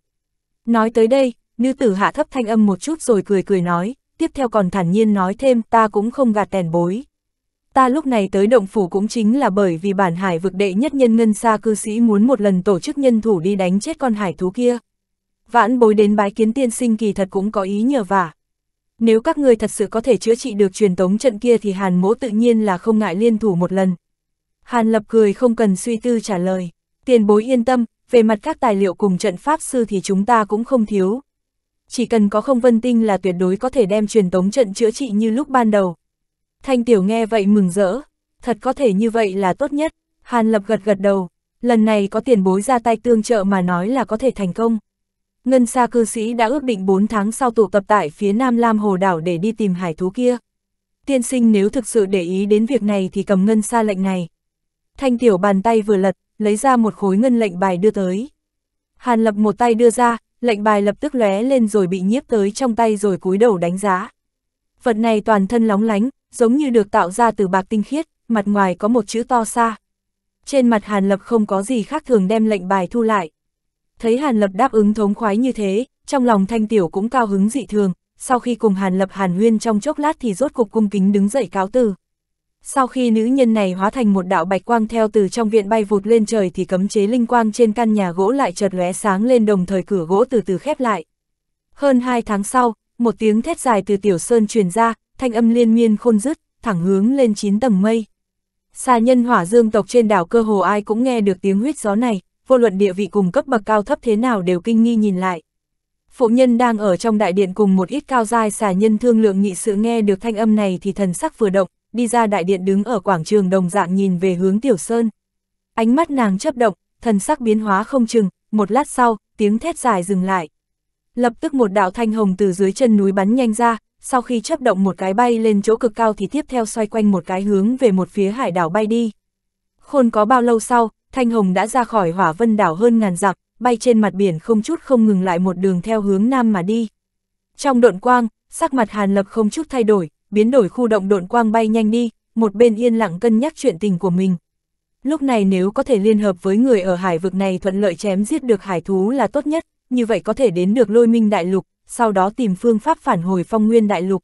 Nói tới đây, nữ tử hạ thấp thanh âm một chút rồi cười cười nói, tiếp theo còn thản nhiên nói thêm ta cũng không gạt tèn bối. Ta lúc này tới động phủ cũng chính là bởi vì bản hải vực đệ nhất nhân ngân xa cư sĩ muốn một lần tổ chức nhân thủ đi đánh chết con hải thú kia. Vãn bối đến bái kiến tiên sinh kỳ thật cũng có ý nhờ vả. Nếu các người thật sự có thể chữa trị được truyền tống trận kia thì hàn mỗ tự nhiên là không ngại liên thủ một lần. Hàn Lập cười không cần suy tư trả lời. Tiền bối yên tâm, về mặt các tài liệu cùng trận pháp sư thì chúng ta cũng không thiếu. Chỉ cần có không vân tinh là tuyệt đối có thể đem truyền tống trận chữa trị như lúc ban đầu. Thanh Tiểu nghe vậy mừng rỡ, thật có thể như vậy là tốt nhất. Hàn Lập gật gật đầu, lần này có tiền bối ra tay tương trợ mà nói là có thể thành công. Ngân sa cư sĩ đã ước định 4 tháng sau tụ tập tại phía Nam Lam Hồ Đảo để đi tìm hải thú kia. Tiên sinh nếu thực sự để ý đến việc này thì cầm ngân sa lệnh này. Thanh tiểu bàn tay vừa lật, lấy ra một khối ngân lệnh bài đưa tới. Hàn lập một tay đưa ra, lệnh bài lập tức lóe lên rồi bị nhiếp tới trong tay rồi cúi đầu đánh giá. Vật này toàn thân lóng lánh, giống như được tạo ra từ bạc tinh khiết, mặt ngoài có một chữ to xa. Trên mặt Hàn Lập không có gì khác thường đem lệnh bài thu lại. Thấy Hàn Lập đáp ứng thống khoái như thế, trong lòng Thanh Tiểu cũng cao hứng dị thường, sau khi cùng Hàn Lập hàn huyên trong chốc lát thì rốt cục cung kính đứng dậy cáo từ. Sau khi nữ nhân này hóa thành một đạo bạch quang theo từ trong viện bay vụt lên trời thì cấm chế linh quang trên căn nhà gỗ lại chợt lóe sáng lên đồng thời cửa gỗ từ từ khép lại. Hơn hai tháng sau, một tiếng thét dài từ tiểu sơn truyền ra, thanh âm liên miên khôn dứt, thẳng hướng lên chín tầng mây. Xa nhân hỏa dương tộc trên đảo cơ hồ ai cũng nghe được tiếng huyết gió này, vô luận địa vị cùng cấp bậc cao thấp thế nào đều kinh nghi nhìn lại. Phụ nhân đang ở trong đại điện cùng một ít cao giai xà nhân thương lượng nghị sự nghe được thanh âm này thì thần sắc vừa động, đi ra đại điện đứng ở quảng trường đồng dạng nhìn về hướng Tiểu Sơn. Ánh mắt nàng chấp động, thần sắc biến hóa không chừng, một lát sau, tiếng thét dài dừng lại. Lập tức một đạo thanh hồng từ dưới chân núi bắn nhanh ra, sau khi chấp động một cái bay lên chỗ cực cao thì tiếp theo xoay quanh một cái hướng về một phía hải đảo bay đi. Khôn có bao lâu sau, thanh hồng đã ra khỏi hỏa vân đảo hơn ngàn dặm, bay trên mặt biển không chút không ngừng lại một đường theo hướng nam mà đi. Trong độn quang, sắc mặt Hàn Lập không chút thay đổi, biến đổi khu động độn quang bay nhanh đi, một bên yên lặng cân nhắc chuyện tình của mình. Lúc này nếu có thể liên hợp với người ở hải vực này thuận lợi chém giết được hải thú là tốt nhất, như vậy có thể đến được lôi minh đại lục, sau đó tìm phương pháp phản hồi phong nguyên đại lục.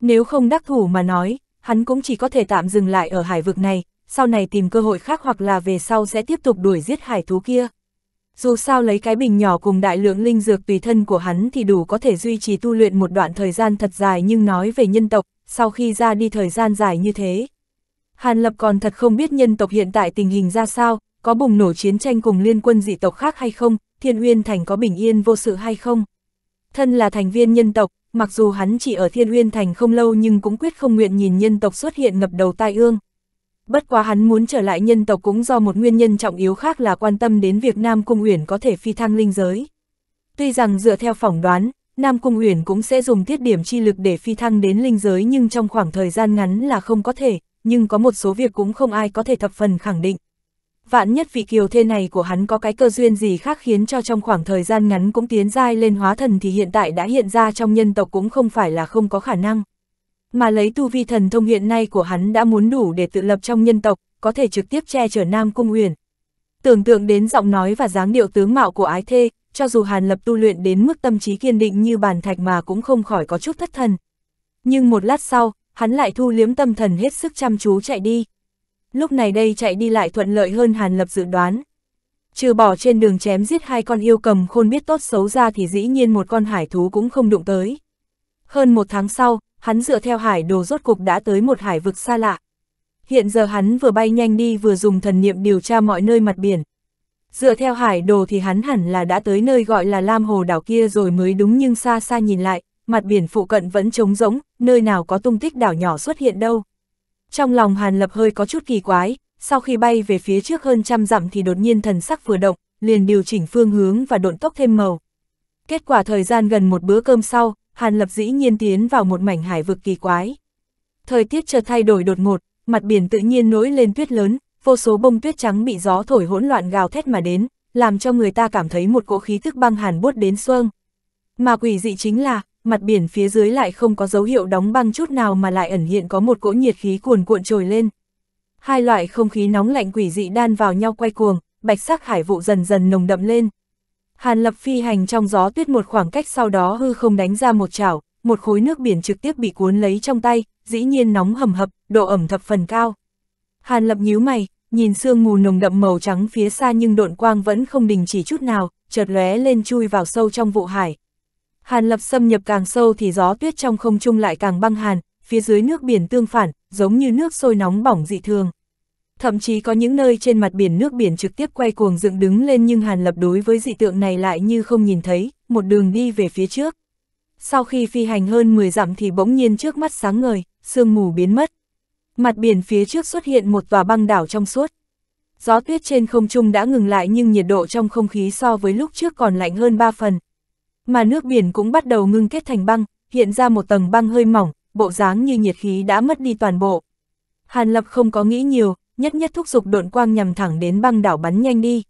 Nếu không đắc thủ mà nói, hắn cũng chỉ có thể tạm dừng lại ở hải vực này, sau này tìm cơ hội khác hoặc là về sau sẽ tiếp tục đuổi giết hải thú kia. Dù sao lấy cái bình nhỏ cùng đại lượng linh dược tùy thân của hắn thì đủ có thể duy trì tu luyện một đoạn thời gian thật dài nhưng nói về nhân tộc, sau khi ra đi thời gian dài như thế. Hàn Lập còn thật không biết nhân tộc hiện tại tình hình ra sao, có bùng nổ chiến tranh cùng liên quân dị tộc khác hay không, thiên uyên thành có bình yên vô sự hay không. Thân là thành viên nhân tộc, mặc dù hắn chỉ ở thiên uyên thành không lâu nhưng cũng quyết không nguyện nhìn nhân tộc xuất hiện ngập đầu tai ương. Bất quá hắn muốn trở lại nhân tộc cũng do một nguyên nhân trọng yếu khác là quan tâm đến việc Nam Cung Uyển có thể phi thăng linh giới. Tuy rằng dựa theo phỏng đoán, Nam Cung Uyển cũng sẽ dùng tiết điểm chi lực để phi thăng đến linh giới nhưng trong khoảng thời gian ngắn là không có thể, nhưng có một số việc cũng không ai có thể thập phần khẳng định. Vạn nhất vị kiều thê này của hắn có cái cơ duyên gì khác khiến cho trong khoảng thời gian ngắn cũng tiến dai lên hóa thần thì hiện tại đã hiện ra trong nhân tộc cũng không phải là không có khả năng. Mà lấy tu vi thần thông hiện nay của hắn đã muốn đủ để tự lập trong nhân tộc, có thể trực tiếp che chở Nam Cung Uyển. Tưởng tượng đến giọng nói và dáng điệu tướng mạo của ái thê, cho dù Hàn Lập tu luyện đến mức tâm trí kiên định như bàn thạch mà cũng không khỏi có chút thất thần. Nhưng một lát sau, hắn lại thu liếm tâm thần hết sức chăm chú chạy đi. Lúc này đây chạy đi lại thuận lợi hơn Hàn Lập dự đoán. Trừ bỏ trên đường chém giết hai con yêu cầm khôn biết tốt xấu ra thì dĩ nhiên một con hải thú cũng không đụng tới. Hơn một tháng sau, hắn dựa theo hải đồ rốt cục đã tới một hải vực xa lạ. Hiện giờ hắn vừa bay nhanh đi vừa dùng thần niệm điều tra mọi nơi mặt biển, Dựa theo hải đồ thì hắn hẳn là đã tới nơi gọi là Lam Hồ đảo kia rồi mới đúng nhưng xa xa nhìn lại, mặt biển phụ cận vẫn trống rỗng, nơi nào có tung tích đảo nhỏ xuất hiện đâu. Trong lòng Hàn Lập hơi có chút kỳ quái, sau khi bay về phía trước hơn trăm dặm thì đột nhiên thần sắc vừa động, liền điều chỉnh phương hướng và độn tốc thêm màu. Kết quả thời gian gần một bữa cơm sau, Hàn Lập dĩ nhiên tiến vào một mảnh hải vực kỳ quái. Thời tiết chợt thay đổi đột ngột, mặt biển tự nhiên nổi lên tuyết lớn, vô số bông tuyết trắng bị gió thổi hỗn loạn gào thét mà đến, làm cho người ta cảm thấy một cỗ khí tức băng hàn buốt đến xương. Mà quỷ dị chính là, mặt biển phía dưới lại không có dấu hiệu đóng băng chút nào mà lại ẩn hiện có một cỗ nhiệt khí cuồn cuộn trồi lên. Hai loại không khí nóng lạnh quỷ dị đan vào nhau quay cuồng, bạch sắc hải vụ dần dần nồng đậm lên. Hàn lập phi hành trong gió tuyết một khoảng cách sau đó hư không đánh ra một chảo, một khối nước biển trực tiếp bị cuốn lấy trong tay, dĩ nhiên nóng hầm hập, độ ẩm thập phần cao. Hàn lập nhíu mày, nhìn sương mù nồng đậm màu trắng phía xa nhưng độn quang vẫn không đình chỉ chút nào, chợt lóe lên chui vào sâu trong vụ hải. Hàn lập xâm nhập càng sâu thì gió tuyết trong không trung lại càng băng hàn, phía dưới nước biển tương phản, giống như nước sôi nóng bỏng dị thường. Thậm chí có những nơi trên mặt biển nước biển trực tiếp quay cuồng dựng đứng lên nhưng Hàn Lập đối với dị tượng này lại như không nhìn thấy, một đường đi về phía trước. Sau khi phi hành hơn 10 dặm thì bỗng nhiên trước mắt sáng ngời, sương mù biến mất mặt biển phía trước xuất hiện một tòa băng đảo trong suốt. Gió tuyết trên không trung đã ngừng lại nhưng nhiệt độ trong không khí so với lúc trước còn lạnh hơn 3 phần. Mà nước biển cũng bắt đầu ngưng kết thành băng, hiện ra một tầng băng hơi mỏng, bộ dáng như nhiệt khí đã mất đi toàn bộ. Hàn Lập không có nghĩ nhiều, nhất nhất thúc giục độn quang nhằm thẳng đến băng đảo bắn nhanh đi.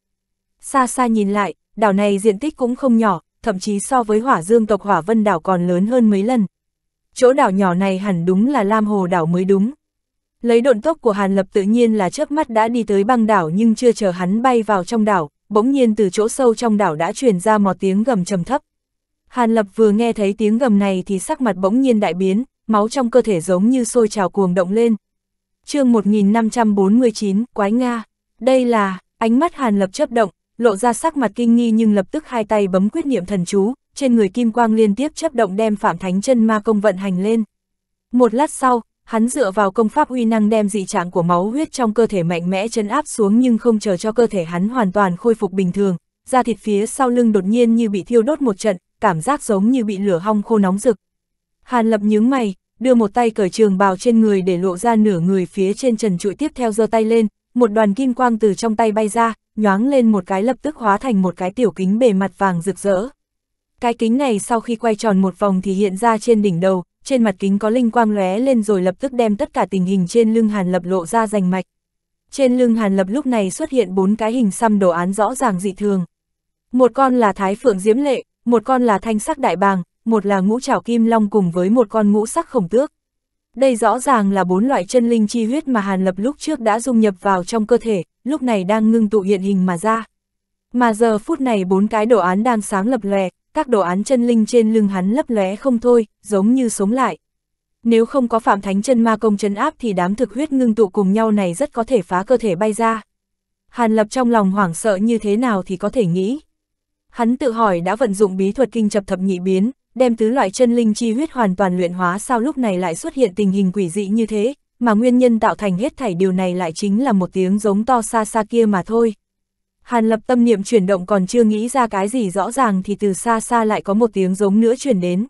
Xa xa nhìn lại, đảo này diện tích cũng không nhỏ, thậm chí so với hỏa dương tộc hỏa vân đảo còn lớn hơn mấy lần. Chỗ đảo nhỏ này hẳn đúng là Lam Hồ đảo mới đúng, Lấy độn tốc của Hàn Lập tự nhiên là trước mắt đã đi tới băng đảo nhưng chưa chờ hắn bay vào trong đảo, bỗng nhiên từ chỗ sâu trong đảo đã truyền ra một tiếng gầm trầm thấp. Hàn Lập vừa nghe thấy tiếng gầm này thì sắc mặt bỗng nhiên đại biến, máu trong cơ thể giống như sôi trào cuồng động lên. chương 1549, Quái Nga, đây là, ánh mắt Hàn Lập chấp động, lộ ra sắc mặt kinh nghi nhưng lập tức hai tay bấm quyết niệm thần chú, trên người kim quang liên tiếp chấp động đem Phạm Thánh chân ma công vận hành lên. Một lát sau, hắn dựa vào công pháp uy năng đem dị trạng của máu huyết trong cơ thể mạnh mẽ chấn áp xuống nhưng không chờ cho cơ thể hắn hoàn toàn khôi phục bình thường, da thịt phía sau lưng đột nhiên như bị thiêu đốt một trận, cảm giác giống như bị lửa hong khô nóng rực. Hàn Lập nhướng mày, đưa một tay cởi trường bào trên người để lộ ra nửa người phía trên trần trụi tiếp theo giơ tay lên, một đoàn kim quang từ trong tay bay ra, nhoáng lên một cái lập tức hóa thành một cái tiểu kính bề mặt vàng rực rỡ. Cái kính này sau khi quay tròn một vòng thì hiện ra trên đỉnh đầu, trên mặt kính có linh quang lóe lên rồi lập tức đem tất cả tình hình trên lưng Hàn Lập lộ ra rành mạch. Trên lưng Hàn Lập lúc này xuất hiện bốn cái hình xăm đồ án rõ ràng dị thường. Một con là Thái Phượng Diễm Lệ, một con là Thanh Sắc Đại Bàng, một là Ngũ Trảo Kim Long cùng với một con Ngũ Sắc Khổng Tước. Đây rõ ràng là bốn loại chân linh chi huyết mà Hàn Lập lúc trước đã dung nhập vào trong cơ thể, lúc này đang ngưng tụ hiện hình mà ra. Mà giờ phút này bốn cái đồ án đang sáng lập lòe, các đồ án chân linh trên lưng hắn lấp lóe không thôi, giống như sống lại. Nếu không có phạm thánh chân ma công chấn áp thì đám thực huyết ngưng tụ cùng nhau này rất có thể phá cơ thể bay ra. Hàn lập trong lòng hoảng sợ như thế nào thì có thể nghĩ. Hắn tự hỏi đã vận dụng bí thuật kinh chập thập nhị biến, đem tứ loại chân linh chi huyết hoàn toàn luyện hóa sao lúc này lại xuất hiện tình hình quỷ dị như thế, mà nguyên nhân tạo thành hết thảy điều này lại chính là một tiếng giống to xa xa kia mà thôi. Hàn lập tâm niệm chuyển động còn chưa nghĩ ra cái gì rõ ràng thì từ xa xa lại có một tiếng giống nữa chuyển đến.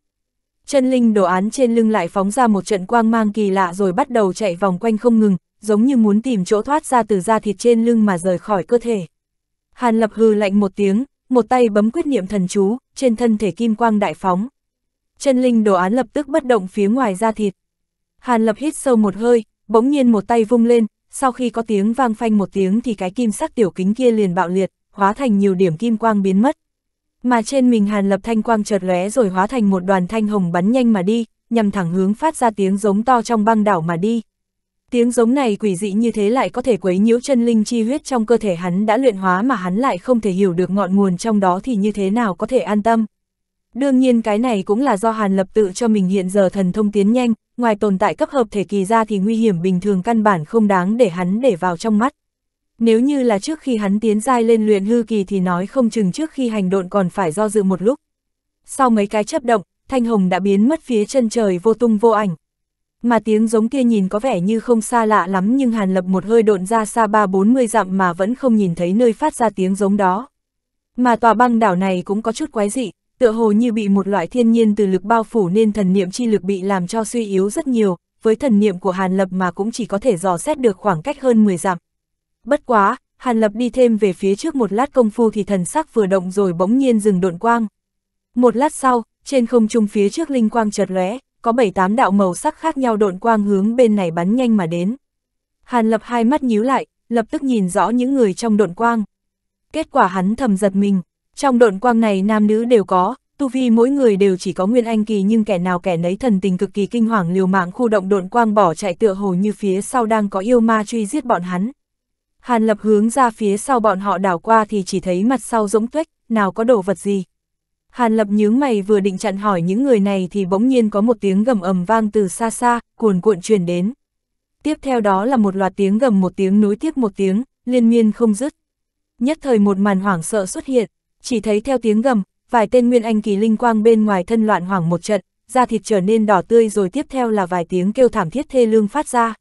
Chân linh đồ án trên lưng lại phóng ra một trận quang mang kỳ lạ rồi bắt đầu chạy vòng quanh không ngừng, giống như muốn tìm chỗ thoát ra từ da thịt trên lưng mà rời khỏi cơ thể. Hàn lập hừ lạnh một tiếng, một tay bấm quyết niệm thần chú, trên thân thể kim quang đại phóng. Chân linh đồ án lập tức bất động phía ngoài da thịt. Hàn lập hít sâu một hơi, bỗng nhiên một tay vung lên, sau khi có tiếng vang phanh một tiếng thì cái kim sắc tiểu kính kia liền bạo liệt, hóa thành nhiều điểm kim quang biến mất. Mà trên mình Hàn Lập thanh quang chợt lóe rồi hóa thành một đoàn thanh hồng bắn nhanh mà đi, nhằm thẳng hướng phát ra tiếng giống to trong băng đảo mà đi. Tiếng giống này quỷ dị như thế lại có thể quấy nhiễu chân linh chi huyết trong cơ thể hắn đã luyện hóa mà hắn lại không thể hiểu được ngọn nguồn trong đó thì như thế nào có thể an tâm. Đương nhiên cái này cũng là do Hàn Lập tự cho mình hiện giờ thần thông tiến nhanh, ngoài tồn tại cấp hợp thể kỳ ra thì nguy hiểm bình thường căn bản không đáng để hắn để vào trong mắt. Nếu như là trước khi hắn tiến giai lên luyện hư kỳ thì nói không chừng trước khi hành độn còn phải do dự một lúc. Sau mấy cái chấp động, Thanh Hồng đã biến mất phía chân trời vô tung vô ảnh. Mà tiếng giống kia nhìn có vẻ như không xa lạ lắm nhưng Hàn Lập một hơi độn ra xa ba bốn mươi dặm mà vẫn không nhìn thấy nơi phát ra tiếng giống đó. Mà tòa băng đảo này cũng có chút quái dị, tựa hồ như bị một loại thiên nhiên từ lực bao phủ nên thần niệm chi lực bị làm cho suy yếu rất nhiều, với thần niệm của Hàn Lập mà cũng chỉ có thể dò xét được khoảng cách hơn 10 dặm. Bất quá, Hàn Lập đi thêm về phía trước một lát công phu thì thần sắc vừa động rồi bỗng nhiên dừng độn quang. Một lát sau, trên không trung phía trước linh quang chợt lóe, có bảy tám đạo màu sắc khác nhau độn quang hướng bên này bắn nhanh mà đến. Hàn Lập hai mắt nhíu lại, lập tức nhìn rõ những người trong độn quang. Kết quả hắn thầm giật mình, trong độn quang này nam nữ đều có, tu vi mỗi người đều chỉ có nguyên anh kỳ nhưng kẻ nào kẻ nấy thần tình cực kỳ kinh hoàng liều mạng khu động độn quang bỏ chạy tựa hồ như phía sau đang có yêu ma truy giết bọn hắn. Hàn lập hướng ra phía sau bọn họ đảo qua thì chỉ thấy mặt sau rỗng tuếch, nào có đồ vật gì. Hàn lập nhướng mày vừa định chặn hỏi những người này thì bỗng nhiên có một tiếng gầm ầm vang từ xa xa, cuồn cuộn truyền đến. Tiếp theo đó là một loạt tiếng gầm một tiếng nối tiếp một tiếng, liên miên không dứt. Nhất thời một màn hoảng sợ xuất hiện, chỉ thấy theo tiếng gầm, vài tên nguyên anh kỳ linh quang bên ngoài thân loạn hoảng một trận, da thịt trở nên đỏ tươi rồi tiếp theo là vài tiếng kêu thảm thiết thê lương phát ra.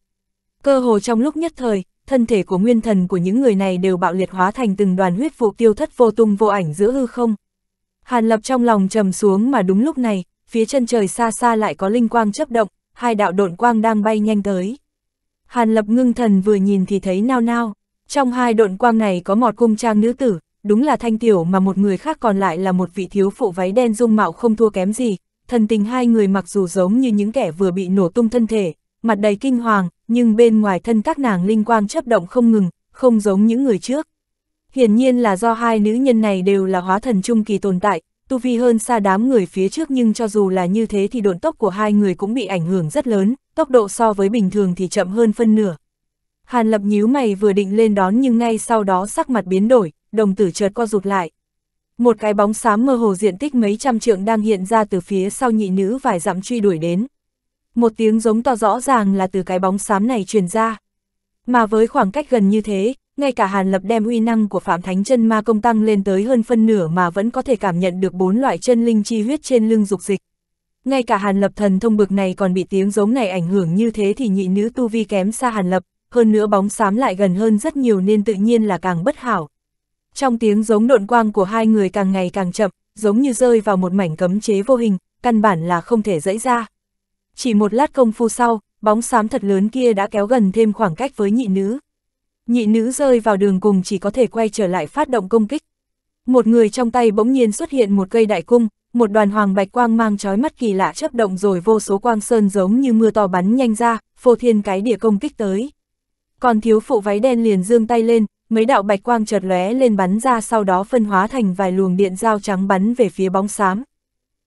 Cơ hồ trong lúc nhất thời, thân thể của nguyên thần của những người này đều bạo liệt hóa thành từng đoàn huyết vụ tiêu thất vô tung vô ảnh giữa hư không. Hàn Lập trong lòng trầm xuống mà đúng lúc này, phía chân trời xa xa lại có linh quang chấp động, hai đạo độn quang đang bay nhanh tới. Hàn Lập ngưng thần vừa nhìn thì thấy nao nao, trong hai độn quang này có một cung trang nữ tử, đúng là thanh tiểu mà một người khác còn lại là một vị thiếu phụ váy đen dung mạo không thua kém gì, thần tình hai người mặc dù giống như những kẻ vừa bị nổ tung thân thể, mặt đầy kinh hoàng, nhưng bên ngoài thân các nàng linh quang chấp động không ngừng, không giống những người trước. Hiển nhiên là do hai nữ nhân này đều là hóa thần trung kỳ tồn tại, tu vi hơn xa đám người phía trước nhưng cho dù là như thế thì độn tốc của hai người cũng bị ảnh hưởng rất lớn, tốc độ so với bình thường thì chậm hơn phân nửa. Hàn lập nhíu mày vừa định lên đón nhưng ngay sau đó sắc mặt biến đổi, đồng tử chợt co rụt lại. Một cái bóng xám mơ hồ diện tích mấy trăm trượng đang hiện ra từ phía sau nhị nữ vài dặm truy đuổi đến. Một tiếng giống to rõ ràng là từ cái bóng xám này truyền ra. Mà với khoảng cách gần như thế, ngay cả Hàn Lập đem uy năng của Phạm Thánh chân ma công tăng lên tới hơn phân nửa mà vẫn có thể cảm nhận được bốn loại chân linh chi huyết trên lưng dục dịch. Ngay cả Hàn Lập thần thông bực này còn bị tiếng giống này ảnh hưởng như thế thì nhị nữ tu vi kém xa Hàn Lập, hơn nữa bóng xám lại gần hơn rất nhiều nên tự nhiên là càng bất hảo. Trong tiếng giống độn quang của hai người càng ngày càng chậm, giống như rơi vào một mảnh cấm chế vô hình, căn bản là không thể dẫy ra. Chỉ một lát công phu sau, bóng xám thật lớn kia đã kéo gần thêm khoảng cách với nhị nữ. Nhị nữ rơi vào đường cùng chỉ có thể quay trở lại phát động công kích. Một người trong tay bỗng nhiên xuất hiện một cây đại cung, một đoàn hoàng bạch quang mang trói mắt kỳ lạ chấp động rồi vô số quang sơn giống như mưa to bắn nhanh ra, phô thiên cái địa công kích tới. Còn thiếu phụ váy đen liền dương tay lên, mấy đạo bạch quang chợt lóe lên bắn ra sau đó phân hóa thành vài luồng điện dao trắng bắn về phía bóng xám.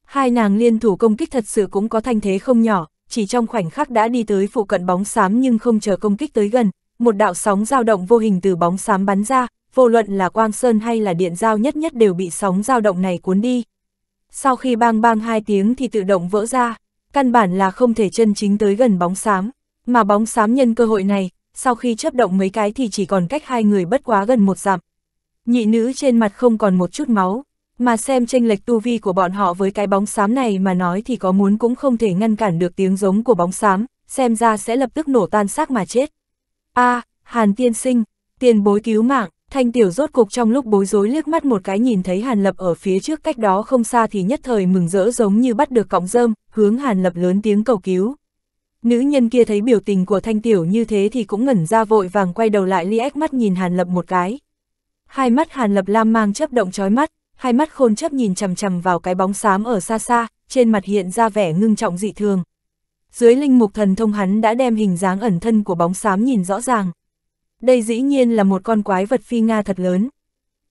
Hai nàng liên thủ công kích thật sự cũng có thanh thế không nhỏ, chỉ trong khoảnh khắc đã đi tới phụ cận bóng xám nhưng không chờ công kích tới gần, một đạo sóng dao động vô hình từ bóng xám bắn ra, vô luận là quang sơn hay là điện dao nhất nhất đều bị sóng dao động này cuốn đi. Sau khi bang bang hai tiếng thì tự động vỡ ra, căn bản là không thể chân chính tới gần bóng xám, mà bóng xám nhân cơ hội này sau khi chớp động mấy cái thì chỉ còn cách hai người bất quá gần một dặm. Nhị nữ trên mặt không còn một chút máu, mà xem tranh lệch tu vi của bọn họ với cái bóng xám này mà nói thì có muốn cũng không thể ngăn cản được tiếng giống của bóng xám, xem ra sẽ lập tức nổ tan xác mà chết. a à, Hàn tiên sinh, tiền bối cứu mạng, thanh tiểu rốt cục trong lúc bối rối liếc mắt một cái nhìn thấy Hàn lập ở phía trước cách đó không xa thì nhất thời mừng rỡ giống như bắt được cọng rơm, hướng Hàn lập lớn tiếng cầu cứu. Nữ nhân kia thấy biểu tình của thanh tiểu như thế thì cũng ngẩn ra vội vàng quay đầu lại liếc mắt nhìn Hàn Lập một cái. Hai mắt Hàn Lập lam mang chấp động chói mắt, hai mắt khôn chấp nhìn chằm chằm vào cái bóng xám ở xa xa, trên mặt hiện ra vẻ ngưng trọng dị thường. Dưới linh mục thần thông hắn đã đem hình dáng ẩn thân của bóng xám nhìn rõ ràng. Đây dĩ nhiên là một con quái vật phi Nga thật lớn.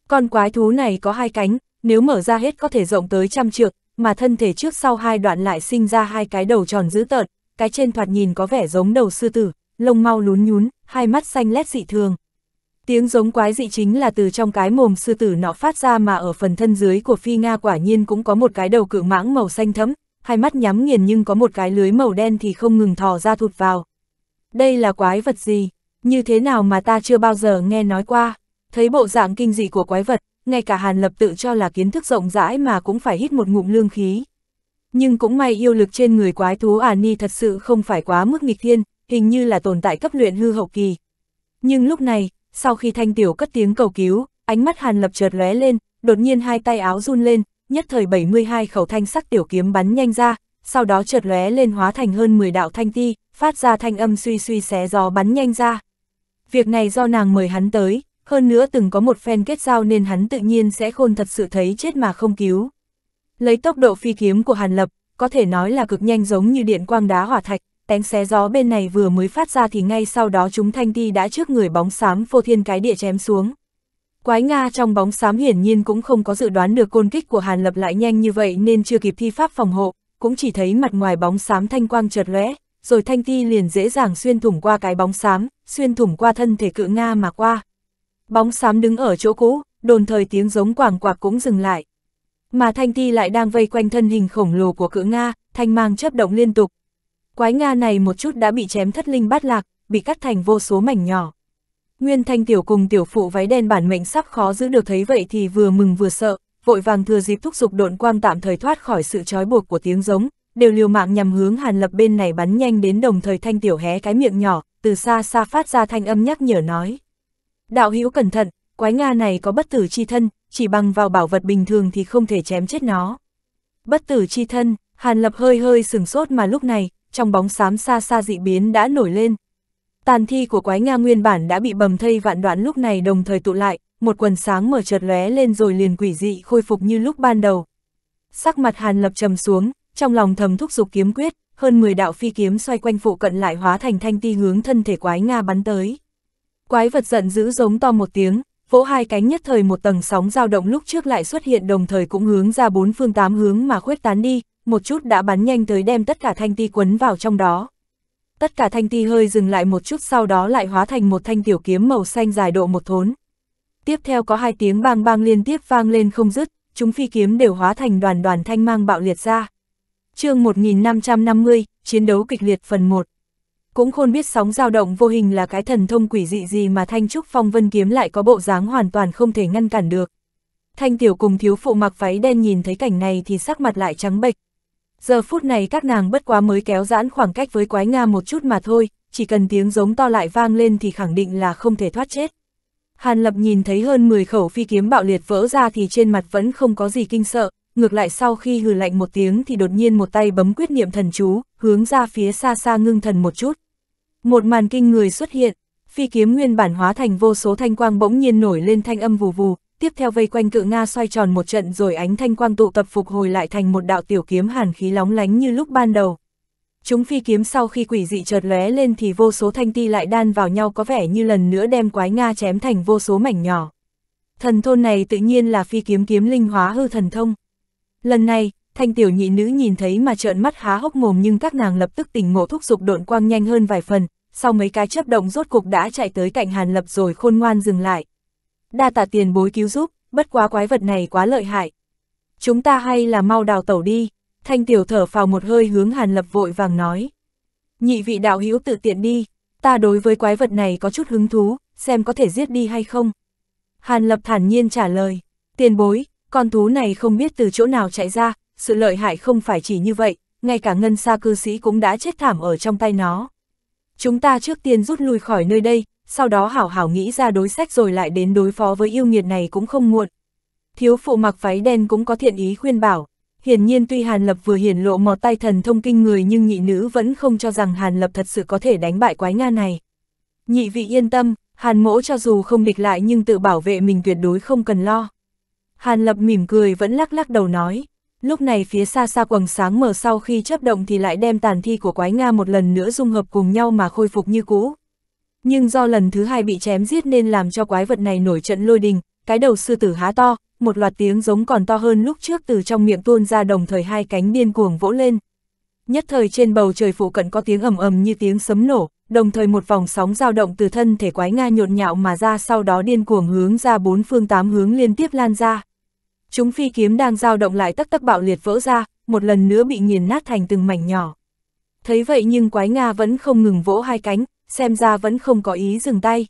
Con quái thú này có hai cánh, nếu mở ra hết có thể rộng tới trăm trượng, mà thân thể trước sau hai đoạn lại sinh ra hai cái đầu tròn dữ tợn, cái trên thoạt nhìn có vẻ giống đầu sư tử, lông mau lún nhún, hai mắt xanh lét dị thường. Tiếng giống quái dị chính là từ trong cái mồm sư tử nọ phát ra mà ở phần thân dưới của phi Nga quả nhiên cũng có một cái đầu cự mãng màu xanh thẫm, hai mắt nhắm nghiền nhưng có một cái lưới màu đen thì không ngừng thò ra thụt vào. Đây là quái vật gì? Như thế nào mà ta chưa bao giờ nghe nói qua? Thấy bộ dạng kinh dị của quái vật, ngay cả Hàn Lập tự cho là kiến thức rộng rãi mà cũng phải hít một ngụm lương khí. Nhưng cũng may yêu lực trên người quái thú Ả à Ni thật sự không phải quá mức nghịch thiên, hình như là tồn tại cấp luyện hư hậu kỳ. Nhưng lúc này, sau khi thanh tiểu cất tiếng cầu cứu, ánh mắt Hàn Lập chợt lóe lên, đột nhiên hai tay áo run lên, nhất thời 72 khẩu thanh sắc tiểu kiếm bắn nhanh ra, sau đó chợt lóe lên hóa thành hơn 10 đạo thanh ti, phát ra thanh âm suy suy xé gió bắn nhanh ra. Việc này do nàng mời hắn tới, hơn nữa từng có một phen kết giao nên hắn tự nhiên sẽ khôn thật sự thấy chết mà không cứu. Lấy tốc độ phi kiếm của Hàn Lập, có thể nói là cực nhanh giống như điện quang đá hỏa thạch, tánh xé gió bên này vừa mới phát ra thì ngay sau đó chúng thanh ti đã trước người bóng xám phô thiên cái địa chém xuống. Quái Nga trong bóng xám hiển nhiên cũng không có dự đoán được côn kích của Hàn Lập lại nhanh như vậy nên chưa kịp thi pháp phòng hộ, cũng chỉ thấy mặt ngoài bóng xám thanh quang chợt lóe, rồi thanh ti liền dễ dàng xuyên thủng qua cái bóng xám, xuyên thủng qua thân thể cự Nga mà qua. Bóng xám đứng ở chỗ cũ, đồn thời tiếng giống quảng quạc cũng dừng lại, mà thanh ti lại đang vây quanh thân hình khổng lồ của cự Nga, thanh mang chấp động liên tục. Quái Nga này một chút đã bị chém thất linh bát lạc, bị cắt thành vô số mảnh nhỏ. Nguyên thanh tiểu cùng tiểu phụ váy đen bản mệnh sắp khó giữ được thấy vậy thì vừa mừng vừa sợ, vội vàng thừa dịp thúc giục độn quang tạm thời thoát khỏi sự trói buộc của tiếng giống, đều liều mạng nhằm hướng hàn lập bên này bắn nhanh đến đồng thời thanh tiểu hé cái miệng nhỏ, từ xa xa phát ra thanh âm nhắc nhở nói. Đạo hữu cẩn thận, quái Nga này có bất tử chi thân, chỉ bằng vào bảo vật bình thường thì không thể chém chết nó. Bất tử chi thân, Hàn Lập hơi hơi sừng sốt mà lúc này, trong bóng xám xa xa dị biến đã nổi lên. Tàn thi của quái Nga nguyên bản đã bị bầm thây vạn đoạn lúc này đồng thời tụ lại, một quần sáng mở chợt lóe lên rồi liền quỷ dị khôi phục như lúc ban đầu. Sắc mặt Hàn Lập trầm xuống, trong lòng thầm thúc giục kiếm quyết, hơn 10 đạo phi kiếm xoay quanh phụ cận lại hóa thành thanh ti hướng thân thể quái Nga bắn tới. Quái vật giận dữ giống to một tiếng, vỗ hai cánh nhất thời một tầng sóng dao động lúc trước lại xuất hiện đồng thời cũng hướng ra bốn phương tám hướng mà khuếch tán đi, một chút đã bắn nhanh tới đem tất cả thanh ti quấn vào trong đó. Tất cả thanh ti hơi dừng lại một chút sau đó lại hóa thành một thanh tiểu kiếm màu xanh dài độ một thốn. Tiếp theo có hai tiếng bang bang liên tiếp vang lên không dứt, chúng phi kiếm đều hóa thành đoàn đoàn thanh mang bạo liệt ra. chương 1550, Chiến đấu kịch liệt phần 1 cũng khôn biết sóng dao động vô hình là cái thần thông quỷ dị gì mà Thanh Trúc Phong Vân Kiếm lại có bộ dáng hoàn toàn không thể ngăn cản được. Thanh Tiểu cùng thiếu phụ mặc váy đen nhìn thấy cảnh này thì sắc mặt lại trắng bệch. Giờ phút này các nàng bất quá mới kéo giãn khoảng cách với quái Nga một chút mà thôi, chỉ cần tiếng giống to lại vang lên thì khẳng định là không thể thoát chết. Hàn Lập nhìn thấy hơn 10 khẩu phi kiếm bạo liệt vỡ ra thì trên mặt vẫn không có gì kinh sợ, ngược lại sau khi hừ lạnh một tiếng thì đột nhiên một tay bấm quyết niệm thần chú, hướng ra phía xa xa ngưng thần một chút. Một màn kinh người xuất hiện, phi kiếm nguyên bản hóa thành vô số thanh quang bỗng nhiên nổi lên thanh âm vù vù, tiếp theo vây quanh cự Nga xoay tròn một trận rồi ánh thanh quang tụ tập phục hồi lại thành một đạo tiểu kiếm hàn khí lóng lánh như lúc ban đầu. Chúng phi kiếm sau khi quỷ dị chợt lóe lên thì vô số thanh ti lại đan vào nhau có vẻ như lần nữa đem quái Nga chém thành vô số mảnh nhỏ. Thần thôn này tự nhiên là phi kiếm kiếm linh hóa hư thần thông. Lần này, thanh tiểu nhị nữ nhìn thấy mà trợn mắt há hốc mồm nhưng các nàng lập tức tỉnh ngộ thúc giục độn quang nhanh hơn vài phần, sau mấy cái chấp động rốt cục đã chạy tới cạnh Hàn Lập rồi khôn ngoan dừng lại. Đa tạ tiền bối cứu giúp, bất quá quái vật này quá lợi hại. Chúng ta hay là mau đào tẩu đi, thanh tiểu thở phào một hơi hướng Hàn Lập vội vàng nói. Nhị vị đạo hữu tự tiện đi, ta đối với quái vật này có chút hứng thú, xem có thể giết đi hay không. Hàn Lập thản nhiên trả lời, tiền bối, con thú này không biết từ chỗ nào chạy ra, sự lợi hại không phải chỉ như vậy, ngay cả ngân xa cư sĩ cũng đã chết thảm ở trong tay nó chúng ta trước tiên rút lui khỏi nơi đây, sau đó hảo hảo nghĩ ra đối sách rồi lại đến đối phó với yêu nghiệt này cũng không muộn. Thiếu phụ mặc váy đen cũng có thiện ý khuyên bảo, hiển nhiên tuy Hàn Lập vừa hiển lộ mò tay thần thông kinh người nhưng nhị nữ vẫn không cho rằng Hàn Lập thật sự có thể đánh bại quái Nga này. Nhị vị yên tâm, Hàn mỗ cho dù không địch lại nhưng tự bảo vệ mình tuyệt đối không cần lo. Hàn Lập mỉm cười vẫn lắc lắc đầu nói, Lúc này phía xa xa quầng sáng mở sau khi chấp động thì lại đem tàn thi của quái Nga một lần nữa dung hợp cùng nhau mà khôi phục như cũ. Nhưng do lần thứ hai bị chém giết nên làm cho quái vật này nổi trận lôi đình, cái đầu sư tử há to, một loạt tiếng giống còn to hơn lúc trước từ trong miệng tuôn ra đồng thời hai cánh điên cuồng vỗ lên. Nhất thời trên bầu trời phụ cận có tiếng ầm ầm như tiếng sấm nổ, đồng thời một vòng sóng dao động từ thân thể quái Nga nhộn nhạo mà ra sau đó điên cuồng hướng ra bốn phương tám hướng liên tiếp lan ra. Chúng phi kiếm đang dao động lại tắc tắc bạo liệt vỡ ra, một lần nữa bị nghiền nát thành từng mảnh nhỏ. Thấy vậy nhưng quái Nga vẫn không ngừng vỗ hai cánh, xem ra vẫn không có ý dừng tay.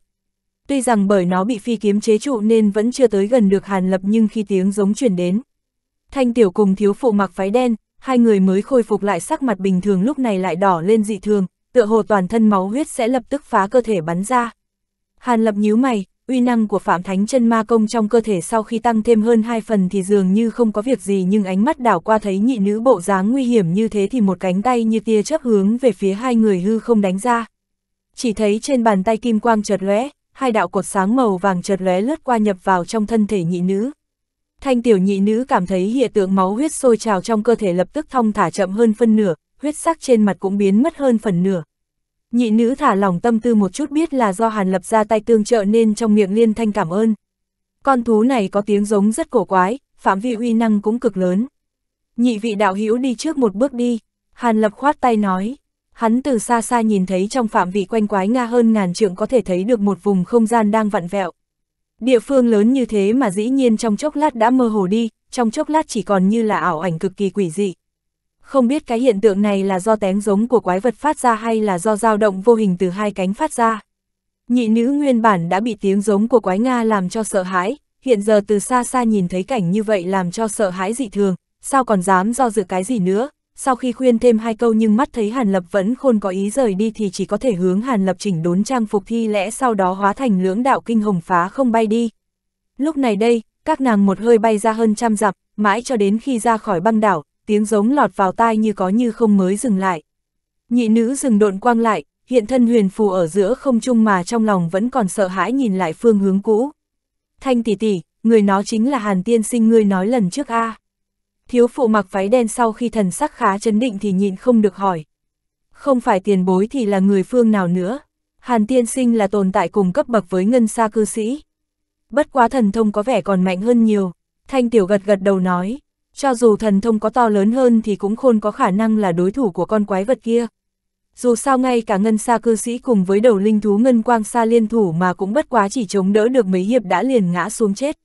Tuy rằng bởi nó bị phi kiếm chế trụ nên vẫn chưa tới gần được Hàn Lập nhưng khi tiếng giống chuyển đến. Thanh tiểu cùng thiếu phụ mặc váy đen, hai người mới khôi phục lại sắc mặt bình thường lúc này lại đỏ lên dị thường, tựa hồ toàn thân máu huyết sẽ lập tức phá cơ thể bắn ra. Hàn Lập nhíu mày, uy năng của Phạm Thánh chân ma công trong cơ thể sau khi tăng thêm hơn 2 phần thì dường như không có việc gì nhưng ánh mắt đảo qua thấy nhị nữ bộ dáng nguy hiểm như thế thì một cánh tay như tia chớp hướng về phía hai người hư không đánh ra. Chỉ thấy trên bàn tay kim quang chợt lóe, hai đạo cột sáng màu vàng chợt lóe lướt qua nhập vào trong thân thể nhị nữ. Thanh tiểu nhị nữ cảm thấy hiện tượng máu huyết sôi trào trong cơ thể lập tức thong thả chậm hơn phân nửa, huyết sắc trên mặt cũng biến mất hơn phần nửa, Nhị nữ thả lỏng tâm tư một chút biết là do Hàn Lập ra tay tương trợ nên trong miệng liên thanh cảm ơn. Con thú này có tiếng giống rất cổ quái, phạm vi uy năng cũng cực lớn. Nhị vị đạo hữu đi trước một bước đi, Hàn Lập khoát tay nói. Hắn từ xa xa nhìn thấy trong phạm vị quanh quái Nga hơn ngàn trượng có thể thấy được một vùng không gian đang vặn vẹo. Địa phương lớn như thế mà dĩ nhiên trong chốc lát đã mơ hồ đi, trong chốc lát chỉ còn như là ảo ảnh cực kỳ quỷ dị không biết cái hiện tượng này là do tén giống của quái vật phát ra hay là do dao động vô hình từ hai cánh phát ra. Nhị nữ nguyên bản đã bị tiếng giống của quái Nga làm cho sợ hãi, hiện giờ từ xa xa nhìn thấy cảnh như vậy làm cho sợ hãi dị thường, sao còn dám do dự cái gì nữa. Sau khi khuyên thêm hai câu nhưng mắt thấy Hàn Lập vẫn khôn có ý rời đi thì chỉ có thể hướng Hàn Lập chỉnh đốn trang phục thi lẽ sau đó hóa thành lưỡng đạo kinh hồng phá không bay đi. Lúc này đây, các nàng một hơi bay ra hơn trăm dặm, mãi cho đến khi ra khỏi băng đảo, tiếng giống lọt vào tai như có như không mới dừng lại. Nhị nữ dừng độn quang lại, hiện thân huyền phù ở giữa không trung mà trong lòng vẫn còn sợ hãi nhìn lại phương hướng cũ. Thanh tỷ tỷ, người nó chính là Hàn Tiên Sinh ngươi nói lần trước a. Thiếu phụ mặc váy đen sau khi thần sắc khá chấn định thì nhịn không được hỏi. Không phải tiền bối thì là người phương nào nữa. Hàn Tiên Sinh là tồn tại cùng cấp bậc với ngân xa cư sĩ. Bất quá thần thông có vẻ còn mạnh hơn nhiều. Thanh tiểu gật gật đầu nói. Cho dù thần thông có to lớn hơn thì cũng khôn có khả năng là đối thủ của con quái vật kia. Dù sao ngay cả ngân xa cư sĩ cùng với đầu linh thú ngân quang xa liên thủ mà cũng bất quá chỉ chống đỡ được mấy hiệp đã liền ngã xuống chết.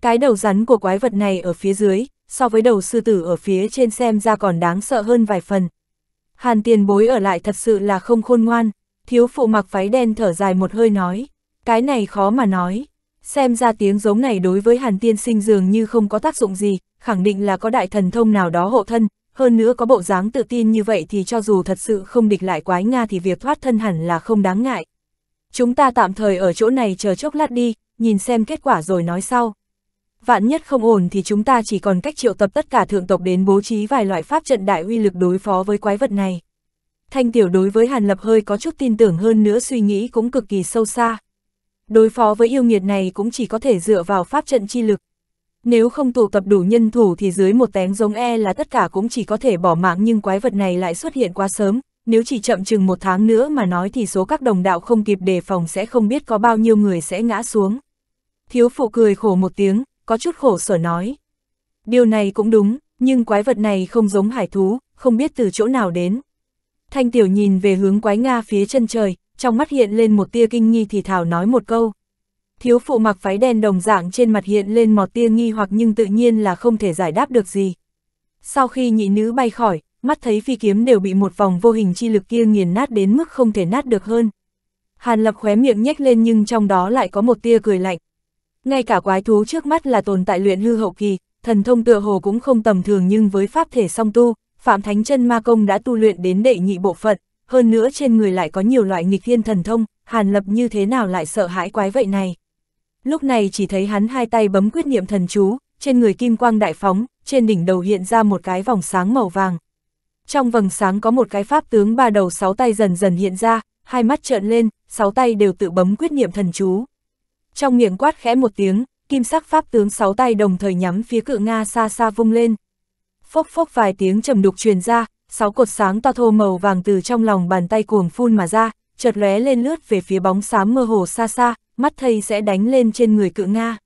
Cái đầu rắn của quái vật này ở phía dưới, so với đầu sư tử ở phía trên xem ra còn đáng sợ hơn vài phần. Hàn tiền bối ở lại thật sự là không khôn ngoan, thiếu phụ mặc váy đen thở dài một hơi nói, cái này khó mà nói, xem ra tiếng giống này đối với hàn tiên sinh dường như không có tác dụng gì, khẳng định là có đại thần thông nào đó hộ thân, hơn nữa có bộ dáng tự tin như vậy thì cho dù thật sự không địch lại quái Nga thì việc thoát thân hẳn là không đáng ngại. Chúng ta tạm thời ở chỗ này chờ chốc lát đi, nhìn xem kết quả rồi nói sau. Vạn nhất không ổn thì chúng ta chỉ còn cách triệu tập tất cả thượng tộc đến bố trí vài loại pháp trận đại uy lực đối phó với quái vật này. Thanh tiểu đối với Hàn Lập hơi có chút tin tưởng hơn nữa suy nghĩ cũng cực kỳ sâu xa. Đối phó với yêu nghiệt này cũng chỉ có thể dựa vào pháp trận chi lực, nếu không tụ tập đủ nhân thủ thì dưới một tén giống e là tất cả cũng chỉ có thể bỏ mạng nhưng quái vật này lại xuất hiện quá sớm, nếu chỉ chậm chừng một tháng nữa mà nói thì số các đồng đạo không kịp đề phòng sẽ không biết có bao nhiêu người sẽ ngã xuống. Thiếu phụ cười khổ một tiếng, có chút khổ sở nói. Điều này cũng đúng, nhưng quái vật này không giống hải thú, không biết từ chỗ nào đến. Thanh tiểu nhìn về hướng quái Nga phía chân trời, trong mắt hiện lên một tia kinh nghi thì thảo nói một câu, Thiếu phụ mặc váy đen đồng dạng trên mặt hiện lên một tia nghi hoặc nhưng tự nhiên là không thể giải đáp được gì. Sau khi nhị nữ bay khỏi, mắt thấy phi kiếm đều bị một vòng vô hình chi lực kia nghiền nát đến mức không thể nát được hơn. Hàn lập khóe miệng nhếch lên nhưng trong đó lại có một tia cười lạnh. Ngay cả quái thú trước mắt là tồn tại luyện hư hậu kỳ, thần thông tựa hồ cũng không tầm thường nhưng với pháp thể song tu, Phạm Thánh chân Ma Công đã tu luyện đến đệ nhị bộ phận, hơn nữa trên người lại có nhiều loại nghịch thiên thần thông, Hàn lập như thế nào lại sợ hãi quái vậy này lúc này chỉ thấy hắn hai tay bấm quyết niệm thần chú, trên người kim quang đại phóng, trên đỉnh đầu hiện ra một cái vòng sáng màu vàng. Trong vầng sáng có một cái pháp tướng ba đầu sáu tay dần dần hiện ra, hai mắt trợn lên, sáu tay đều tự bấm quyết niệm thần chú. Trong miệng quát khẽ một tiếng, kim sắc pháp tướng sáu tay đồng thời nhắm phía cự Nga xa xa vung lên. Phốc phốc vài tiếng trầm đục truyền ra, sáu cột sáng to thô màu vàng từ trong lòng bàn tay cuồng phun mà ra, chợt lóe lên lướt về phía bóng xám mơ hồ xa xa, mắt thầy sẽ đánh lên trên người cự Nga.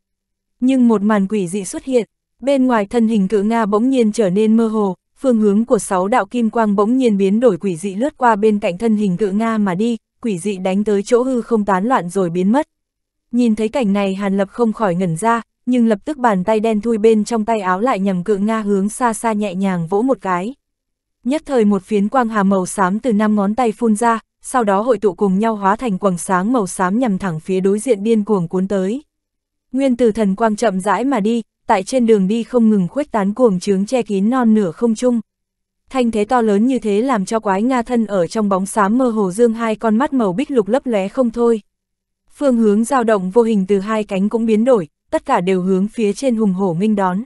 Nhưng một màn quỷ dị xuất hiện, bên ngoài thân hình cự Nga bỗng nhiên trở nên mơ hồ, phương hướng của sáu đạo kim quang bỗng nhiên biến đổi quỷ dị lướt qua bên cạnh thân hình cự Nga mà đi, quỷ dị đánh tới chỗ hư không tán loạn rồi biến mất. Nhìn thấy cảnh này Hàn Lập không khỏi ngẩn ra, nhưng lập tức bàn tay đen thui bên trong tay áo lại nhằm cự Nga hướng xa xa nhẹ nhàng vỗ một cái. Nhất thời một phiến quang hà màu xám từ năm ngón tay phun ra, sau đó hội tụ cùng nhau hóa thành quầng sáng màu xám nhằm thẳng phía đối diện điên cuồng cuốn tới. Nguyên tử thần quang chậm rãi mà đi, tại trên đường đi không ngừng khuếch tán cuồng trướng che kín non nửa không trung. Thanh thế to lớn như thế làm cho quái Nga thân ở trong bóng xám mơ hồ dương hai con mắt màu bích lục lấp lóe không thôi. Phương hướng dao động vô hình từ hai cánh cũng biến đổi, tất cả đều hướng phía trên hùng hổ minh đón.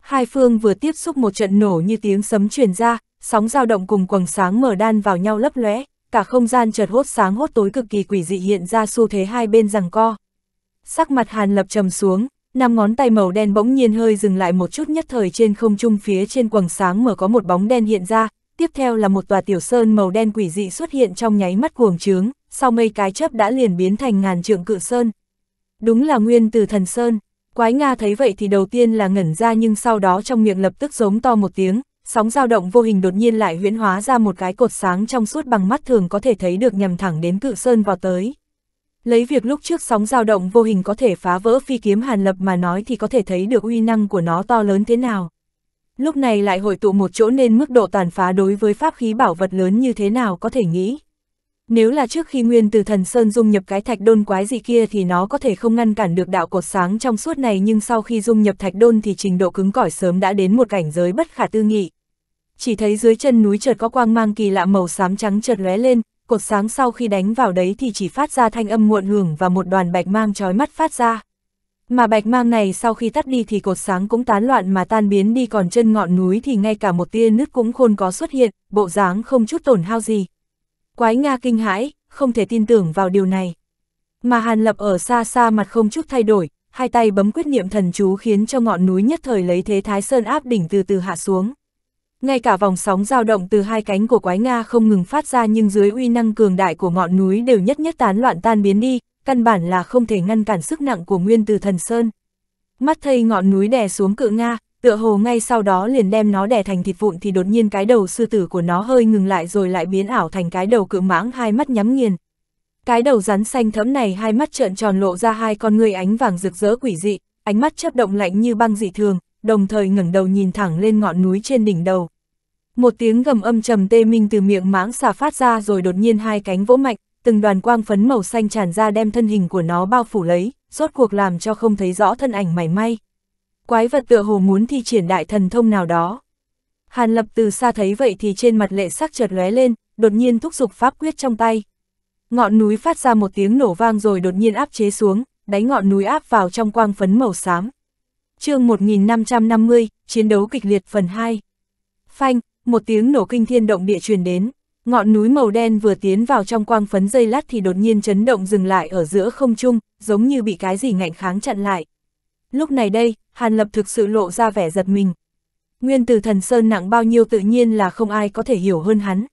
Hai phương vừa tiếp xúc một trận nổ như tiếng sấm truyền ra, sóng dao động cùng quầng sáng mở đan vào nhau lấp lóe, cả không gian chợt hốt sáng hốt tối cực kỳ quỷ dị hiện ra xu thế hai bên rằng co. Sắc mặt Hàn Lập trầm xuống, năm ngón tay màu đen bỗng nhiên hơi dừng lại một chút nhất thời trên không trung phía trên quầng sáng mở có một bóng đen hiện ra, tiếp theo là một tòa tiểu sơn màu đen quỷ dị xuất hiện trong nháy mắt cuồng trướng, sau mây cái chớp đã liền biến thành ngàn trượng cự sơn. Đúng là nguyên từ thần sơn, quái Nga thấy vậy thì đầu tiên là ngẩn ra nhưng sau đó trong miệng lập tức giống to một tiếng, sóng dao động vô hình đột nhiên lại huyễn hóa ra một cái cột sáng trong suốt bằng mắt thường có thể thấy được nhằm thẳng đến cự sơn vào tới. Lấy việc lúc trước sóng dao động vô hình có thể phá vỡ phi kiếm hàn lập mà nói thì có thể thấy được uy năng của nó to lớn thế nào. Lúc này lại hội tụ một chỗ nên mức độ tàn phá đối với pháp khí bảo vật lớn như thế nào có thể nghĩ. Nếu là trước khi nguyên từ thần Sơn dung nhập cái thạch đôn quái gì kia thì nó có thể không ngăn cản được đạo cột sáng trong suốt này nhưng sau khi dung nhập thạch đôn thì trình độ cứng cỏi sớm đã đến một cảnh giới bất khả tư nghị chỉ thấy dưới chân núi chợt có quang mang kỳ lạ màu xám trắng chợt lóe lên, cột sáng sau khi đánh vào đấy thì chỉ phát ra thanh âm muộn hưởng và một đoàn bạch mang chói mắt phát ra. Mà bạch mang này sau khi tắt đi thì cột sáng cũng tán loạn mà tan biến đi còn chân ngọn núi thì ngay cả một tia nứt cũng khôn có xuất hiện, bộ dáng không chút tổn hao gì. Quái Nga kinh hãi, không thể tin tưởng vào điều này. Mà Hàn Lập ở xa xa mặt không chút thay đổi, hai tay bấm quyết niệm thần chú khiến cho ngọn núi nhất thời lấy thế Thái Sơn áp đỉnh từ từ hạ xuống ngay cả vòng sóng dao động từ hai cánh của quái Nga không ngừng phát ra nhưng dưới uy năng cường đại của ngọn núi đều nhất nhất tán loạn tan biến đi, căn bản là không thể ngăn cản sức nặng của nguyên từ thần Sơn. Mắt thây ngọn núi đè xuống cự Nga, tựa hồ ngay sau đó liền đem nó đè thành thịt vụn thì đột nhiên cái đầu sư tử của nó hơi ngừng lại rồi lại biến ảo thành cái đầu cự mãng hai mắt nhắm nghiền. Cái đầu rắn xanh thẫm này hai mắt trợn tròn lộ ra hai con ngươi ánh vàng rực rỡ quỷ dị, ánh mắt chớp động lạnh như băng dị thường, đồng thời ngẩng đầu nhìn thẳng lên ngọn núi trên đỉnh đầu. Một tiếng gầm âm trầm tê minh từ miệng mãng xà phát ra rồi đột nhiên hai cánh vỗ mạnh, từng đoàn quang phấn màu xanh tràn ra đem thân hình của nó bao phủ lấy, rốt cuộc làm cho không thấy rõ thân ảnh mảy may. Quái vật tựa hồ muốn thi triển đại thần thông nào đó. Hàn lập từ xa thấy vậy thì trên mặt lệ sắc chợt lóe lên, đột nhiên thúc giục pháp quyết trong tay. Ngọn núi phát ra một tiếng nổ vang rồi đột nhiên áp chế xuống, đánh ngọn núi áp vào trong quang phấn màu xám. chương 1550, chiến đấu kịch liệt phần 2. Phanh, một tiếng nổ kinh thiên động địa truyền đến, ngọn núi màu đen vừa tiến vào trong quang phấn dây lát thì đột nhiên chấn động dừng lại ở giữa không trung, giống như bị cái gì ngạnh kháng chặn lại. Lúc này đây, Hàn Lập thực sự lộ ra vẻ giật mình. Nguyên từ thần sơn nặng bao nhiêu tự nhiên là không ai có thể hiểu hơn hắn.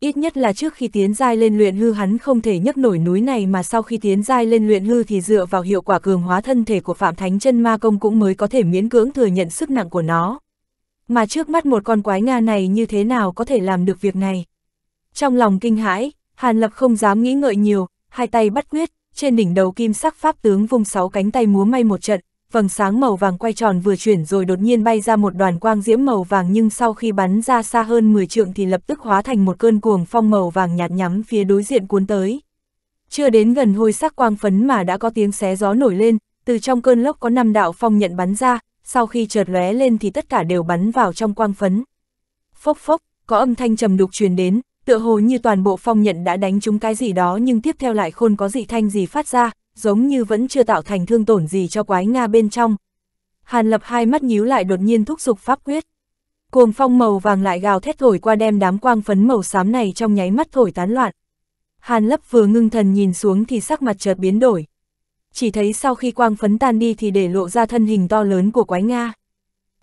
Ít nhất là trước khi tiến giai lên luyện hư hắn không thể nhấc nổi núi này mà sau khi tiến giai lên luyện hư thì dựa vào hiệu quả cường hóa thân thể của Phạm Thánh chân Ma Công cũng mới có thể miễn cưỡng thừa nhận sức nặng của nó mà trước mắt một con quái Nga này như thế nào có thể làm được việc này. Trong lòng kinh hãi, Hàn Lập không dám nghĩ ngợi nhiều, hai tay bắt quyết, trên đỉnh đầu kim sắc pháp tướng vùng sáu cánh tay múa may một trận, vầng sáng màu vàng quay tròn vừa chuyển rồi đột nhiên bay ra một đoàn quang diễm màu vàng nhưng sau khi bắn ra xa hơn 10 trượng thì lập tức hóa thành một cơn cuồng phong màu vàng nhạt nhắm phía đối diện cuốn tới. Chưa đến gần hôi sắc quang phấn mà đã có tiếng xé gió nổi lên, từ trong cơn lốc có năm đạo phong nhận bắn ra, sau khi chợt lóe lên thì tất cả đều bắn vào trong quang phấn. Phốc phốc, có âm thanh trầm đục truyền đến, tựa hồ như toàn bộ phong nhận đã đánh trúng cái gì đó nhưng tiếp theo lại khôn có dị thanh gì phát ra, giống như vẫn chưa tạo thành thương tổn gì cho quái Nga bên trong. Hàn lập hai mắt nhíu lại đột nhiên thúc giục pháp quyết. Cuồng phong màu vàng lại gào thét thổi qua đem đám quang phấn màu xám này trong nháy mắt thổi tán loạn. Hàn lấp vừa ngưng thần nhìn xuống thì sắc mặt chợt biến đổi chỉ thấy sau khi quang phấn tan đi thì để lộ ra thân hình to lớn của quái Nga.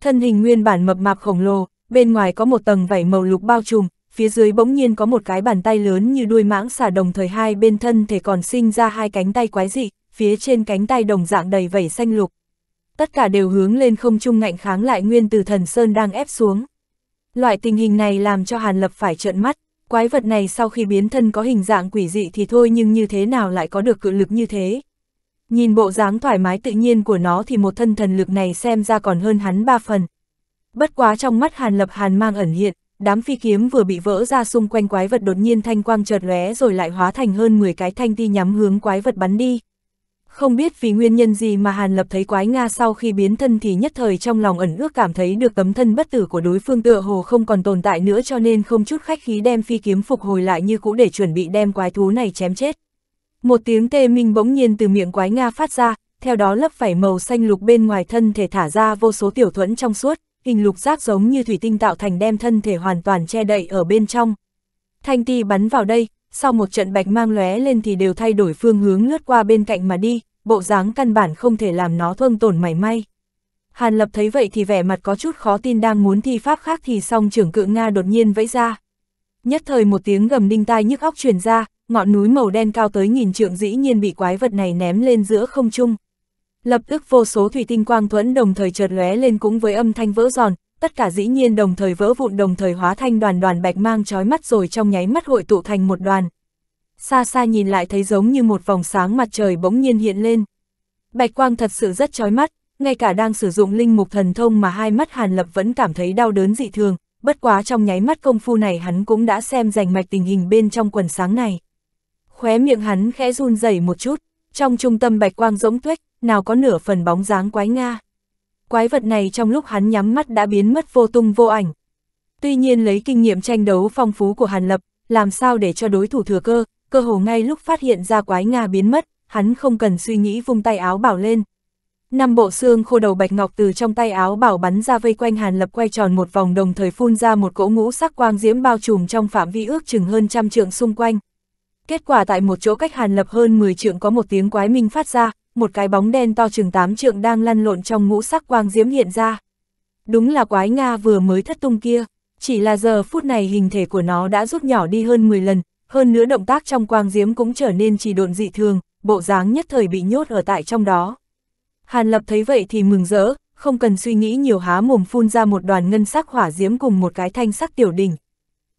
Thân hình nguyên bản mập mạp khổng lồ, bên ngoài có một tầng vảy màu lục bao trùm, phía dưới bỗng nhiên có một cái bàn tay lớn như đuôi mãng xả đồng thời hai bên thân thể còn sinh ra hai cánh tay quái dị, phía trên cánh tay đồng dạng đầy vảy xanh lục. Tất cả đều hướng lên không trung ngạnh kháng lại nguyên từ thần Sơn đang ép xuống. Loại tình hình này làm cho Hàn Lập phải trợn mắt, quái vật này sau khi biến thân có hình dạng quỷ dị thì thôi nhưng như thế nào lại có được cự lực như thế. Nhìn bộ dáng thoải mái tự nhiên của nó thì một thân thần lực này xem ra còn hơn hắn ba phần. Bất quá trong mắt Hàn Lập Hàn mang ẩn hiện, đám phi kiếm vừa bị vỡ ra xung quanh quái vật đột nhiên thanh quang chợt lóe rồi lại hóa thành hơn 10 cái thanh ti nhắm hướng quái vật bắn đi. Không biết vì nguyên nhân gì mà Hàn Lập thấy quái Nga sau khi biến thân thì nhất thời trong lòng ẩn ước cảm thấy được tấm thân bất tử của đối phương tựa hồ không còn tồn tại nữa cho nên không chút khách khí đem phi kiếm phục hồi lại như cũ để chuẩn bị đem quái thú này chém chết. Một tiếng tê minh bỗng nhiên từ miệng quái Nga phát ra, theo đó lấp phải màu xanh lục bên ngoài thân thể thả ra vô số tiểu thuẫn trong suốt, hình lục giác giống như thủy tinh tạo thành đem thân thể hoàn toàn che đậy ở bên trong. Thanh ti bắn vào đây, sau một trận bạch mang lóe lên thì đều thay đổi phương hướng lướt qua bên cạnh mà đi, bộ dáng căn bản không thể làm nó thương tổn mảy may. Hàn Lập thấy vậy thì vẻ mặt có chút khó tin đang muốn thi pháp khác thì song trưởng cự Nga đột nhiên vẫy ra. Nhất thời một tiếng gầm đinh tai nhức óc truyền ra, ngọn núi màu đen cao tới nghìn trượng dĩ nhiên bị quái vật này ném lên giữa không trung. Lập tức vô số thủy tinh quang thuẫn đồng thời chợt lóe lên cũng với âm thanh vỡ giòn, tất cả dĩ nhiên đồng thời vỡ vụn đồng thời hóa thành đoàn đoàn bạch mang chói mắt rồi trong nháy mắt hội tụ thành một đoàn. Xa xa nhìn lại thấy giống như một vòng sáng mặt trời bỗng nhiên hiện lên. Bạch quang thật sự rất chói mắt, ngay cả đang sử dụng linh mục thần thông mà hai mắt Hàn Lập vẫn cảm thấy đau đớn dị thường, bất quá trong nháy mắt công phu này hắn cũng đã xem rành mạch tình hình bên trong quần sáng này khóe miệng hắn khẽ run rẩy một chút, trong trung tâm bạch quang rỗng tuếch, nào có nửa phần bóng dáng quái Nga. Quái vật này trong lúc hắn nhắm mắt đã biến mất vô tung vô ảnh. Tuy nhiên lấy kinh nghiệm tranh đấu phong phú của Hàn Lập, làm sao để cho đối thủ thừa cơ, cơ hồ ngay lúc phát hiện ra quái Nga biến mất, hắn không cần suy nghĩ vung tay áo bảo lên. Năm bộ xương khô đầu bạch ngọc từ trong tay áo bảo bắn ra vây quanh Hàn Lập quay tròn một vòng đồng thời phun ra một cỗ ngũ sắc quang diễm bao trùm trong phạm vi ước chừng hơn trăm trượng xung quanh. Kết quả tại một chỗ cách Hàn Lập hơn 10 trượng có một tiếng quái minh phát ra, một cái bóng đen to chừng 8 trượng đang lăn lộn trong ngũ sắc quang diễm hiện ra. Đúng là quái Nga vừa mới thất tung kia, chỉ là giờ phút này hình thể của nó đã rút nhỏ đi hơn 10 lần, hơn nữa động tác trong quang diễm cũng trở nên trì độn dị thường, bộ dáng nhất thời bị nhốt ở tại trong đó. Hàn Lập thấy vậy thì mừng rỡ, không cần suy nghĩ nhiều há mồm phun ra một đoàn ngân sắc hỏa diễm cùng một cái thanh sắc tiểu đỉnh,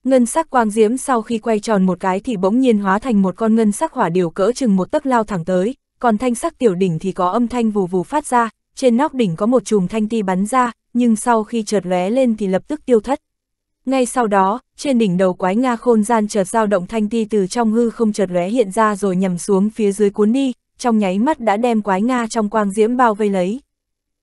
Ngân sắc quang diễm sau khi quay tròn một cái thì bỗng nhiên hóa thành một con ngân sắc hỏa điều cỡ chừng một tấc lao thẳng tới, còn thanh sắc tiểu đỉnh thì có âm thanh vù vù phát ra, trên nóc đỉnh có một chùm thanh ti bắn ra, nhưng sau khi chợt lóe lên thì lập tức tiêu thất. Ngay sau đó, trên đỉnh đầu quái Nga khôn gian chợt dao động thanh ti từ trong hư không chợt lóe hiện ra rồi nhằm xuống phía dưới cuốn đi, trong nháy mắt đã đem quái Nga trong quang diễm bao vây lấy.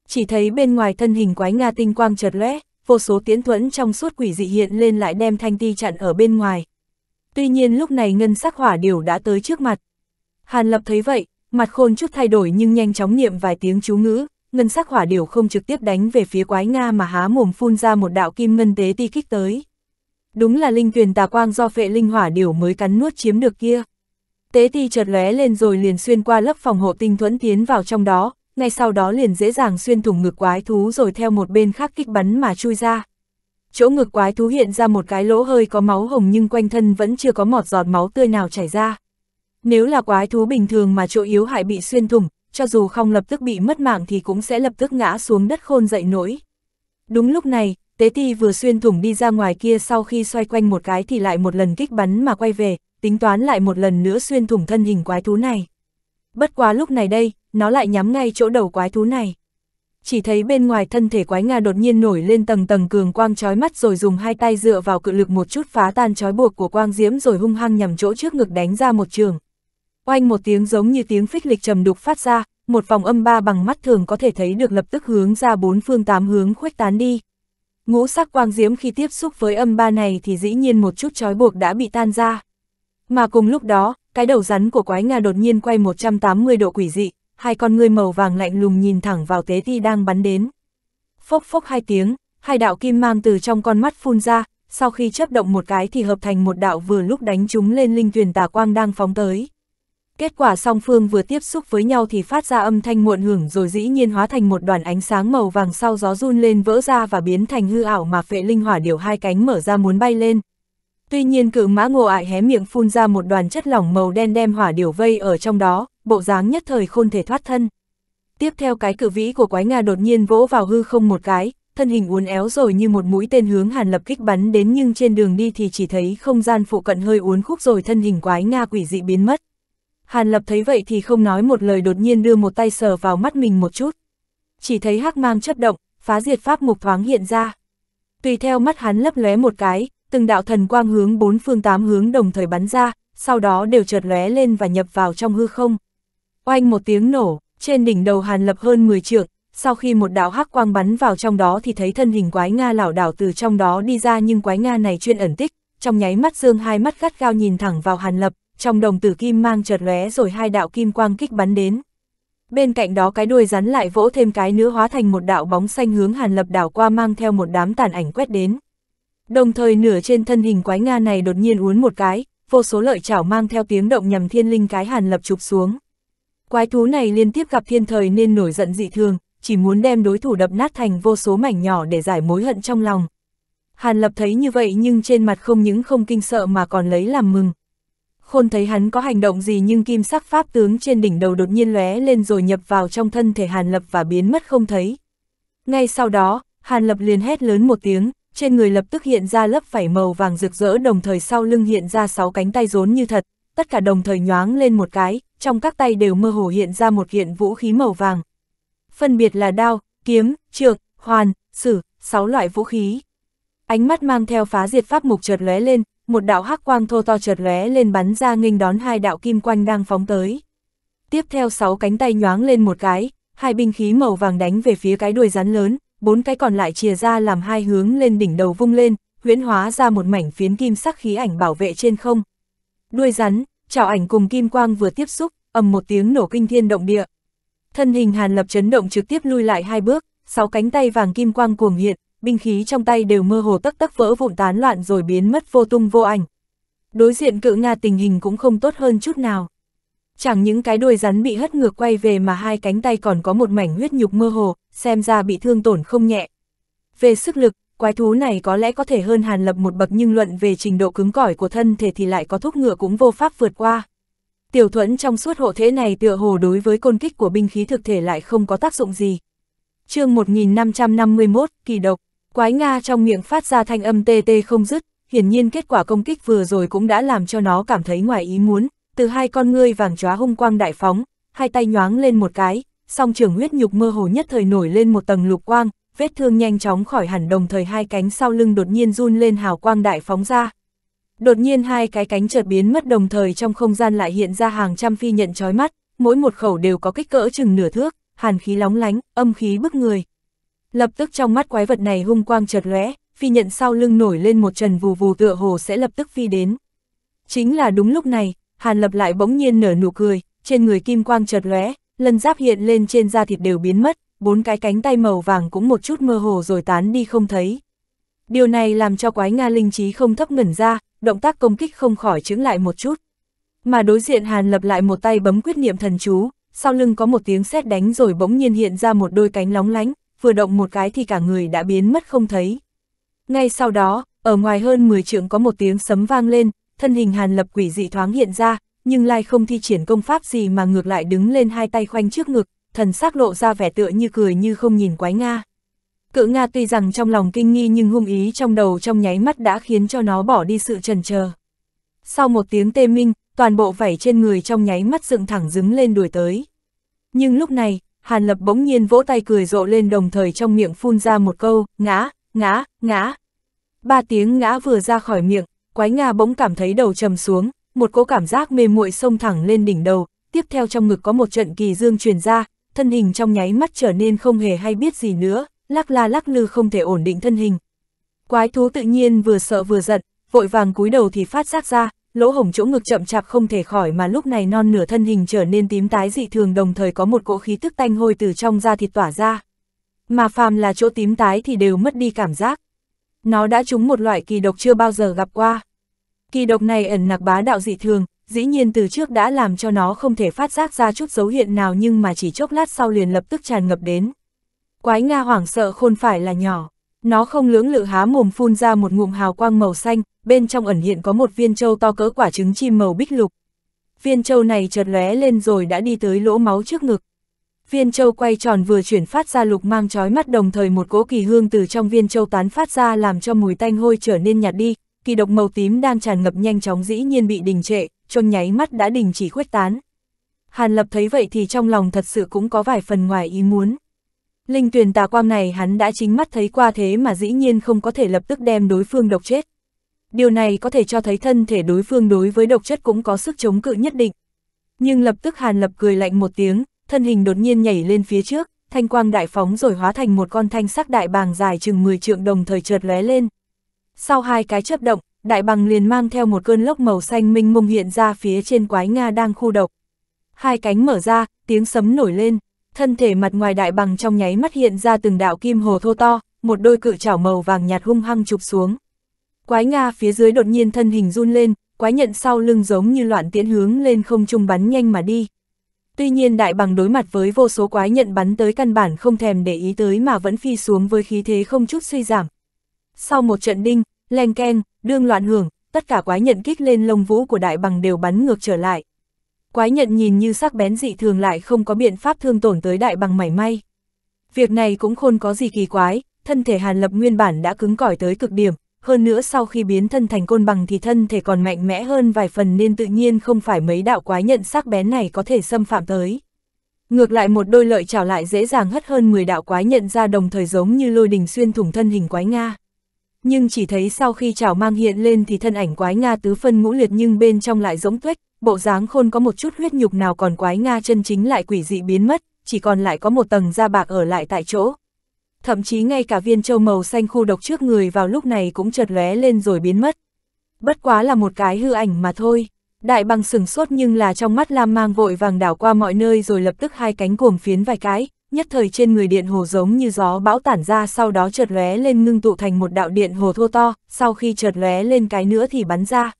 Chỉ thấy bên ngoài thân hình quái Nga tinh quang chợt lóe, vô số tiến thuẫn trong suốt quỷ dị hiện lên lại đem thanh ti chặn ở bên ngoài. Tuy nhiên lúc này ngân sắc hỏa điều đã tới trước mặt. Hàn lập thấy vậy, mặt khôn chút thay đổi nhưng nhanh chóng niệm vài tiếng chú ngữ, ngân sắc hỏa điều không trực tiếp đánh về phía quái Nga mà há mồm phun ra một đạo kim ngân tế ti kích tới. Đúng là linh tuyền tà quang do phệ linh hỏa điều mới cắn nuốt chiếm được kia. Tế ti chợt lóe lên rồi liền xuyên qua lớp phòng hộ tinh thuẫn tiến vào trong đó, ngay sau đó liền dễ dàng xuyên thủng ngực quái thú rồi theo một bên khác kích bắn mà chui ra. Chỗ ngực quái thú hiện ra một cái lỗ hơi có máu hồng nhưng quanh thân vẫn chưa có mọt giọt máu tươi nào chảy ra. Nếu là quái thú bình thường mà chỗ yếu hại bị xuyên thủng, cho dù không lập tức bị mất mạng thì cũng sẽ lập tức ngã xuống đất khôn dậy nổi. Đúng lúc này, tế ti vừa xuyên thủng đi ra ngoài kia sau khi xoay quanh một cái thì lại một lần kích bắn mà quay về, tính toán lại một lần nữa xuyên thủng thân hình quái thú này. Bất quá lúc này đây, nó lại nhắm ngay chỗ đầu quái thú này. Chỉ thấy bên ngoài thân thể quái nga đột nhiên nổi lên tầng tầng cường quang trói mắt rồi dùng hai tay dựa vào cự lực một chút phá tan trói buộc của quang diễm rồi hung hăng nhằm chỗ trước ngực đánh ra một trường. Oanh một tiếng giống như tiếng phích lịch trầm đục phát ra, một vòng âm ba bằng mắt thường có thể thấy được lập tức hướng ra bốn phương tám hướng khuếch tán đi. Ngũ sắc quang diễm khi tiếp xúc với âm ba này thì dĩ nhiên một chút trói buộc đã bị tan ra. Mà cùng lúc đó, cái đầu rắn của quái nga đột nhiên quay 180 độ quỷ dị, hai con ngươi màu vàng lạnh lùng nhìn thẳng vào tế thi đang bắn đến. Phốc phốc hai tiếng, hai đạo kim mang từ trong con mắt phun ra, sau khi chấp động một cái thì hợp thành một đạo vừa lúc đánh chúng lên linh thuyền tà quang đang phóng tới. Kết quả song phương vừa tiếp xúc với nhau thì phát ra âm thanh muộn hưởng rồi dĩ nhiên hóa thành một đoàn ánh sáng màu vàng sau gió run lên vỡ ra và biến thành hư ảo mà phệ linh hỏa điều hai cánh mở ra muốn bay lên. Tuy nhiên cự mã ngô ải hé miệng phun ra một đoàn chất lỏng màu đen đem hỏa điểu vây ở trong đó, bộ dáng nhất thời khôn thể thoát thân. Tiếp theo cái cự vĩ của quái Nga đột nhiên vỗ vào hư không một cái, thân hình uốn éo rồi như một mũi tên hướng Hàn Lập kích bắn đến nhưng trên đường đi thì chỉ thấy không gian phụ cận hơi uốn khúc rồi thân hình quái Nga quỷ dị biến mất. Hàn Lập thấy vậy thì không nói một lời đột nhiên đưa một tay sờ vào mắt mình một chút. Chỉ thấy hắc mang chất động, phá diệt pháp mục thoáng hiện ra. Tùy theo mắt hắn lấp lóe một cái, từng đạo thần quang hướng bốn phương tám hướng đồng thời bắn ra, sau đó đều chợt lóe lên và nhập vào trong hư không. Oanh một tiếng nổ, trên đỉnh đầu Hàn Lập hơn 10 trượng, sau khi một đạo hắc quang bắn vào trong đó thì thấy thân hình quái Nga lảo đảo từ trong đó đi ra nhưng quái Nga này chuyên ẩn tích, trong nháy mắt dương hai mắt gắt gao nhìn thẳng vào Hàn Lập, trong đồng tử kim mang chợt lóe rồi hai đạo kim quang kích bắn đến. Bên cạnh đó cái đuôi rắn lại vỗ thêm cái nữa hóa thành một đạo bóng xanh hướng Hàn Lập đảo qua mang theo một đám tàn ảnh quét đến đồng thời nửa trên thân hình quái Nga này đột nhiên uốn một cái, vô số lợi chảo mang theo tiếng động nhằm thiên linh cái hàn lập chụp xuống. Quái thú này liên tiếp gặp thiên thời nên nổi giận dị thường, chỉ muốn đem đối thủ đập nát thành vô số mảnh nhỏ để giải mối hận trong lòng. Hàn lập thấy như vậy nhưng trên mặt không những không kinh sợ mà còn lấy làm mừng. Khôn thấy hắn có hành động gì nhưng kim sắc pháp tướng trên đỉnh đầu đột nhiên lóe lên rồi nhập vào trong thân thể Hàn lập và biến mất không thấy. Ngay sau đó, Hàn lập liền hét lớn một tiếng, trên người lập tức hiện ra lớp vảy màu vàng rực rỡ đồng thời sau lưng hiện ra sáu cánh tay rốn như thật, tất cả đồng thời nhoáng lên một cái, trong các tay đều mơ hồ hiện ra một kiện vũ khí màu vàng. Phân biệt là đao, kiếm, trượng, hoàn, sử, sáu loại vũ khí. Ánh mắt mang theo phá diệt pháp mục chợt lóe lên, một đạo hắc quang thô to chợt lóe lên bắn ra nghênh đón hai đạo kim quanh đang phóng tới. Tiếp theo sáu cánh tay nhoáng lên một cái, hai binh khí màu vàng đánh về phía cái đuôi rắn lớn, bốn cái còn lại chia ra làm hai hướng lên đỉnh đầu vung lên, huyễn hóa ra một mảnh phiến kim sắc khí ảnh bảo vệ trên không. Đuôi rắn, chảo ảnh cùng kim quang vừa tiếp xúc, ầm một tiếng nổ kinh thiên động địa. Thân hình Hàn Lập chấn động trực tiếp lui lại hai bước, sáu cánh tay vàng kim quang cuồng hiện, binh khí trong tay đều mơ hồ tắc tắc vỡ vụn tán loạn rồi biến mất vô tung vô ảnh. Đối diện cự Nga tình hình cũng không tốt hơn chút nào chẳng những cái đuôi rắn bị hất ngược quay về mà hai cánh tay còn có một mảnh huyết nhục mơ hồ, xem ra bị thương tổn không nhẹ. Về sức lực, quái thú này có lẽ có thể hơn hàn lập một bậc nhưng luận về trình độ cứng cỏi của thân thể thì lại có thúc ngựa cũng vô pháp vượt qua. Tiểu thuẫn trong suốt hộ thế này tựa hồ đối với côn kích của binh khí thực thể lại không có tác dụng gì. chương 1551, kỳ độc, quái Nga trong miệng phát ra thanh âm tê tê không dứt, hiển nhiên kết quả công kích vừa rồi cũng đã làm cho nó cảm thấy ngoài ý muốn, từ hai con ngươi vàng chóa hung quang đại phóng, hai tay nhoáng lên một cái, song trường huyết nhục mơ hồ nhất thời nổi lên một tầng lục quang, vết thương nhanh chóng khỏi hẳn đồng thời hai cánh sau lưng đột nhiên run lên hào quang đại phóng ra. Đột nhiên hai cái cánh chợt biến mất đồng thời trong không gian lại hiện ra hàng trăm phi nhận chói mắt, mỗi một khẩu đều có kích cỡ chừng nửa thước, hàn khí lóng lánh, âm khí bức người. Lập tức trong mắt quái vật này hung quang chợt lóe, phi nhận sau lưng nổi lên một trần vù vù tựa hồ sẽ lập tức phi đến. Chính là đúng lúc này, Hàn Lập lại bỗng nhiên nở nụ cười, trên người kim quang chợt lóe, lân giáp hiện lên trên da thịt đều biến mất, bốn cái cánh tay màu vàng cũng một chút mơ hồ rồi tán đi không thấy. Điều này làm cho quái Nga linh trí không thấp ngẩn ra, động tác công kích không khỏi chứng lại một chút. Mà đối diện Hàn Lập lại một tay bấm quyết niệm thần chú, sau lưng có một tiếng sét đánh rồi bỗng nhiên hiện ra một đôi cánh lóng lánh, vừa động một cái thì cả người đã biến mất không thấy. Ngay sau đó, ở ngoài hơn 10 trượng có một tiếng sấm vang lên, thân hình hàn lập quỷ dị thoáng hiện ra, nhưng lai không thi triển công pháp gì mà ngược lại đứng lên hai tay khoanh trước ngực, thần sắc lộ ra vẻ tựa như cười như không nhìn quái Nga. Cự Nga tuy rằng trong lòng kinh nghi nhưng hung ý trong đầu trong nháy mắt đã khiến cho nó bỏ đi sự trần chờ. Sau một tiếng tê minh, toàn bộ vảy trên người trong nháy mắt dựng thẳng dứng lên đuổi tới. Nhưng lúc này, Hàn Lập bỗng nhiên vỗ tay cười rộ lên đồng thời trong miệng phun ra một câu, ngã, ngã, ngã. Ba tiếng ngã vừa ra khỏi miệng, quái Nga bỗng cảm thấy đầu trầm xuống, một cỗ cảm giác mê muội xông thẳng lên đỉnh đầu, tiếp theo trong ngực có một trận kỳ dương truyền ra, thân hình trong nháy mắt trở nên không hề hay biết gì nữa, lắc la lắc lư không thể ổn định thân hình. Quái thú tự nhiên vừa sợ vừa giận, vội vàng cúi đầu thì phát giác ra, lỗ hổng chỗ ngực chậm chạp không thể khỏi mà lúc này non nửa thân hình trở nên tím tái dị thường đồng thời có một cỗ khí tức tanh hôi từ trong da thịt tỏa ra. Mà phàm là chỗ tím tái thì đều mất đi cảm giác. Nó đã trúng một loại kỳ độc chưa bao giờ gặp qua. Kỳ độc này ẩn nặc bá đạo dị thường, dĩ nhiên từ trước đã làm cho nó không thể phát giác ra chút dấu hiện nào nhưng mà chỉ chốc lát sau liền lập tức tràn ngập đến. Quái Nga hoảng sợ khôn phải là nhỏ, nó không lưỡng lự há mồm phun ra một ngụm hào quang màu xanh, bên trong ẩn hiện có một viên châu to cỡ quả trứng chim màu bích lục. Viên châu này chợt lóe lên rồi đã đi tới lỗ máu trước ngực. Viên châu quay tròn vừa chuyển phát ra lục mang chói mắt đồng thời một cỗ kỳ hương từ trong viên châu tán phát ra làm cho mùi tanh hôi trở nên nhạt đi, kỳ độc màu tím đang tràn ngập nhanh chóng dĩ nhiên bị đình trệ, trong nháy mắt đã đình chỉ khuếch tán. Hàn Lập thấy vậy thì trong lòng thật sự cũng có vài phần ngoài ý muốn. Linh tuyển tà quang này hắn đã chính mắt thấy qua thế mà dĩ nhiên không có thể lập tức đem đối phương độc chết. Điều này có thể cho thấy thân thể đối phương đối với độc chất cũng có sức chống cự nhất định. Nhưng lập tức Hàn Lập cười lạnh một tiếng, thân hình đột nhiên nhảy lên phía trước, thanh quang đại phóng rồi hóa thành một con thanh sắc đại bàng dài chừng 10 trượng đồng thời chợt lóe lên. Sau hai cái chớp động, đại bằng liền mang theo một cơn lốc màu xanh minh mông hiện ra phía trên quái Nga đang khu độc. Hai cánh mở ra, tiếng sấm nổi lên, thân thể mặt ngoài đại bằng trong nháy mắt hiện ra từng đạo kim hồ thô to, một đôi cự chảo màu vàng nhạt hung hăng chụp xuống. Quái Nga phía dưới đột nhiên thân hình run lên, quái nhận sau lưng giống như loạn tiễn hướng lên không trung bắn nhanh mà đi. Tuy nhiên đại bằng đối mặt với vô số quái nhận bắn tới căn bản không thèm để ý tới mà vẫn phi xuống với khí thế không chút suy giảm, sau một trận đinh, len ken, đương loạn hưởng, tất cả quái nhận kích lên lông vũ của đại bằng đều bắn ngược trở lại. Quái nhận nhìn như sắc bén dị thường lại không có biện pháp thương tổn tới đại bằng mảy may. Việc này cũng khôn có gì kỳ quái, thân thể Hàn Lập nguyên bản đã cứng cỏi tới cực điểm, hơn nữa sau khi biến thân thành côn bằng thì thân thể còn mạnh mẽ hơn vài phần nên tự nhiên không phải mấy đạo quái nhận sắc bén này có thể xâm phạm tới. Ngược lại một đôi lợi trảo lại dễ dàng hất hơn 10 đạo quái nhận ra đồng thời giống như lôi đình xuyên thủng thân hình quái Nga nhưng chỉ thấy sau khi chảo mang hiện lên thì thân ảnh quái Nga tứ phân ngũ liệt nhưng bên trong lại giống tuếch, bộ dáng khôn có một chút huyết nhục nào còn quái Nga chân chính lại quỷ dị biến mất, chỉ còn lại có một tầng da bạc ở lại tại chỗ. Thậm chí ngay cả viên châu màu xanh khu độc trước người vào lúc này cũng chợt lóe lên rồi biến mất. Bất quá là một cái hư ảnh mà thôi. Đại bằng sừng sốt nhưng là trong mắt Lam mang vội vàng đảo qua mọi nơi rồi lập tức hai cánh cuồng phiến vài cái, nhất thời trên người điện hồ giống như gió bão tản ra sau đó chợt lóe lên ngưng tụ thành một đạo điện hồ thô to, sau khi chợt lóe lên cái nữa thì bắn ra.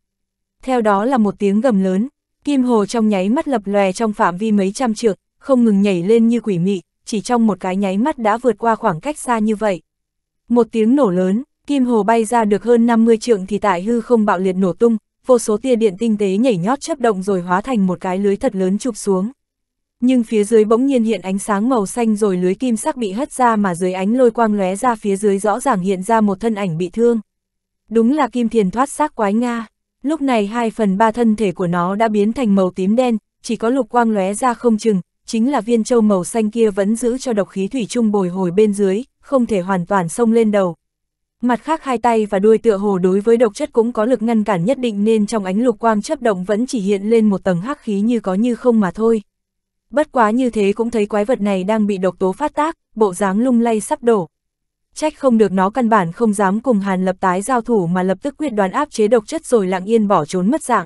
Theo đó là một tiếng gầm lớn, kim hồ trong nháy mắt lập lòe trong phạm vi mấy trăm trượng, không ngừng nhảy lên như quỷ mị, chỉ trong một cái nháy mắt đã vượt qua khoảng cách xa như vậy. Một tiếng nổ lớn, kim hồ bay ra được hơn 50 trượng thì tại hư không bạo liệt nổ tung, vô số tia điện tinh tế nhảy nhót chấp động rồi hóa thành một cái lưới thật lớn chụp xuống nhưng phía dưới bỗng nhiên hiện ánh sáng màu xanh rồi lưới kim sắc bị hất ra mà dưới ánh lôi quang lóe ra phía dưới rõ ràng hiện ra một thân ảnh bị thương. Đúng là kim thiền thoát xác quái Nga, lúc này hai phần ba thân thể của nó đã biến thành màu tím đen, chỉ có lục quang lóe ra không chừng, chính là viên châu màu xanh kia vẫn giữ cho độc khí thủy trung bồi hồi bên dưới, không thể hoàn toàn xông lên đầu. Mặt khác hai tay và đuôi tựa hồ đối với độc chất cũng có lực ngăn cản nhất định nên trong ánh lục quang chấp động vẫn chỉ hiện lên một tầng hắc khí như có như không mà thôi. Bất quá như thế cũng thấy quái vật này đang bị độc tố phát tác, bộ dáng lung lay sắp đổ. Trách không được nó căn bản không dám cùng Hàn Lập tái giao thủ mà lập tức quyết đoán áp chế độc chất rồi lặng yên bỏ trốn mất dạng.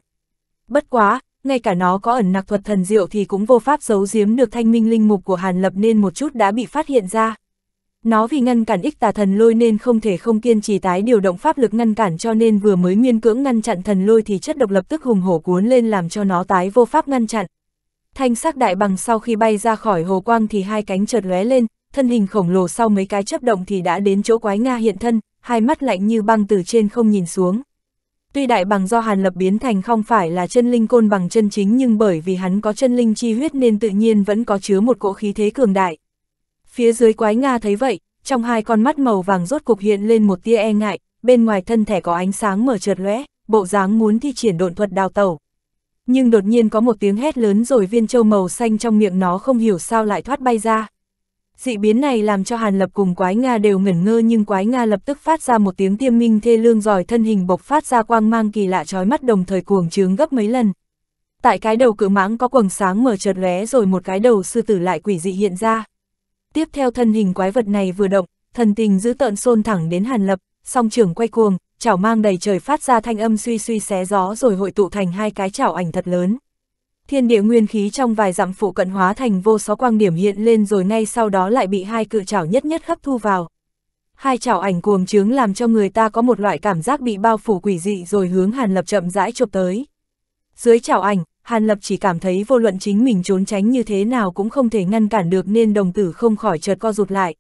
Bất quá, ngay cả nó có ẩn nặc thuật thần diệu thì cũng vô pháp giấu giếm được thanh minh linh mục của Hàn Lập nên một chút đã bị phát hiện ra. Nó vì ngăn cản ích tà thần lôi nên không thể không kiên trì tái điều động pháp lực ngăn cản cho nên vừa mới miên cưỡng ngăn chặn thần lôi thì chất độc lập tức hùng hổ cuốn lên làm cho nó tái vô pháp ngăn chặn. Thanh sắc đại bằng sau khi bay ra khỏi hồ quang thì hai cánh chợt lóe lên, thân hình khổng lồ sau mấy cái chấp động thì đã đến chỗ quái Nga hiện thân, hai mắt lạnh như băng từ trên không nhìn xuống. Tuy đại bằng do Hàn Lập biến thành không phải là chân linh côn bằng chân chính nhưng bởi vì hắn có chân linh chi huyết nên tự nhiên vẫn có chứa một cỗ khí thế cường đại. Phía dưới quái Nga thấy vậy, trong hai con mắt màu vàng rốt cục hiện lên một tia e ngại, bên ngoài thân thể có ánh sáng mở chợt lóe, bộ dáng muốn thi triển độn thuật đào tẩu. Nhưng đột nhiên có một tiếng hét lớn rồi viên châu màu xanh trong miệng nó không hiểu sao lại thoát bay ra. Dị biến này làm cho Hàn Lập cùng Quái Nga đều ngẩn ngơ nhưng Quái Nga lập tức phát ra một tiếng tiêm minh thê lương giỏi thân hình bộc phát ra quang mang kỳ lạ trói mắt đồng thời cuồng trướng gấp mấy lần. Tại cái đầu cự mãng có quầng sáng mở chợt lóe rồi một cái đầu sư tử lại quỷ dị hiện ra. Tiếp theo thân hình quái vật này vừa động, thần tình giữ tợn xôn thẳng đến Hàn Lập, song trưởng quay cuồng, chảo mang đầy trời phát ra thanh âm suy suy xé gió rồi hội tụ thành hai cái chảo ảnh thật lớn. Thiên địa nguyên khí trong vài dặm phụ cận hóa thành vô số quang điểm hiện lên rồi ngay sau đó lại bị hai cự chảo nhất nhất hấp thu vào. Hai chảo ảnh cuồng trướng làm cho người ta có một loại cảm giác bị bao phủ quỷ dị rồi hướng Hàn Lập chậm rãi chụp tới. Dưới chảo ảnh, Hàn Lập chỉ cảm thấy vô luận chính mình trốn tránh như thế nào cũng không thể ngăn cản được nên đồng tử không khỏi chợt co rụt lại.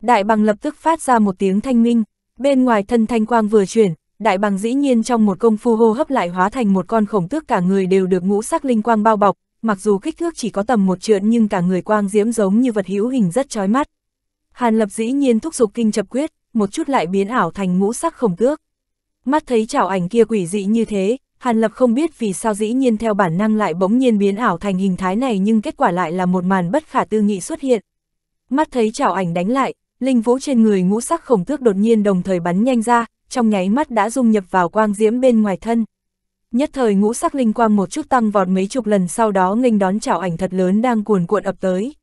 Đại bằng lập tức phát ra một tiếng thanh minh, Bên ngoài thân thanh quang vừa chuyển, đại bằng dĩ nhiên trong một công phu hô hấp lại hóa thành một con khổng tước cả người đều được ngũ sắc linh quang bao bọc, mặc dù kích thước chỉ có tầm một trượng nhưng cả người quang diễm giống như vật hữu hình rất chói mắt. Hàn Lập dĩ nhiên thúc giục kinh chập quyết, một chút lại biến ảo thành ngũ sắc khổng tước. Mắt thấy chảo ảnh kia quỷ dị như thế, Hàn Lập không biết vì sao dĩ nhiên theo bản năng lại bỗng nhiên biến ảo thành hình thái này nhưng kết quả lại là một màn bất khả tư nghị xuất hiện. Mắt thấy chảo ảnh đánh lại, linh vũ trên người ngũ sắc khổng tước đột nhiên đồng thời bắn nhanh ra, trong nháy mắt đã dung nhập vào quang diễm bên ngoài thân. Nhất thời ngũ sắc linh quang một chút tăng vọt mấy chục lần sau đó nghênh đón chảo ảnh thật lớn đang cuồn cuộn ập tới.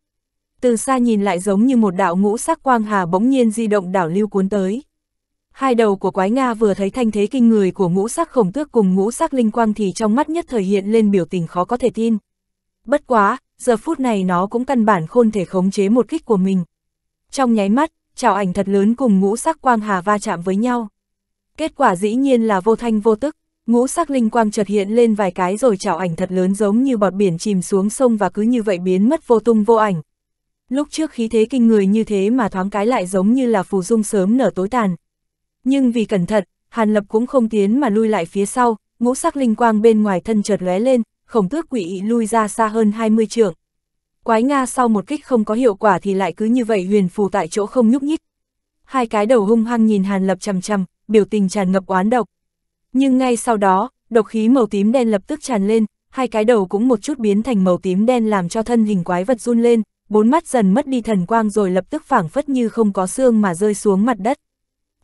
Từ xa nhìn lại giống như một đạo ngũ sắc quang hà bỗng nhiên di động đảo lưu cuốn tới. Hai đầu của quái Nga vừa thấy thanh thế kinh người của ngũ sắc khổng tước cùng ngũ sắc linh quang thì trong mắt nhất thời hiện lên biểu tình khó có thể tin. Bất quá, giờ phút này nó cũng căn bản khôn thể khống chế một kích của mình, trong nháy mắt, trào ảnh thật lớn cùng ngũ sắc quang hà va chạm với nhau. Kết quả dĩ nhiên là vô thanh vô tức, ngũ sắc linh quang chợt hiện lên vài cái rồi trào ảnh thật lớn giống như bọt biển chìm xuống sông và cứ như vậy biến mất vô tung vô ảnh. Lúc trước khí thế kinh người như thế mà thoáng cái lại giống như là phù dung sớm nở tối tàn. Nhưng vì cẩn thận, Hàn Lập cũng không tiến mà lui lại phía sau, ngũ sắc linh quang bên ngoài thân chợt lóe lên, khổng tước quỷ lui ra xa hơn 20 trượng quái Nga sau một kích không có hiệu quả thì lại cứ như vậy huyền phù tại chỗ không nhúc nhích. Hai cái đầu hung hăng nhìn Hàn Lập chằm chằm, biểu tình tràn ngập oán độc. Nhưng ngay sau đó, độc khí màu tím đen lập tức tràn lên, hai cái đầu cũng một chút biến thành màu tím đen làm cho thân hình quái vật run lên, bốn mắt dần mất đi thần quang rồi lập tức phảng phất như không có xương mà rơi xuống mặt đất.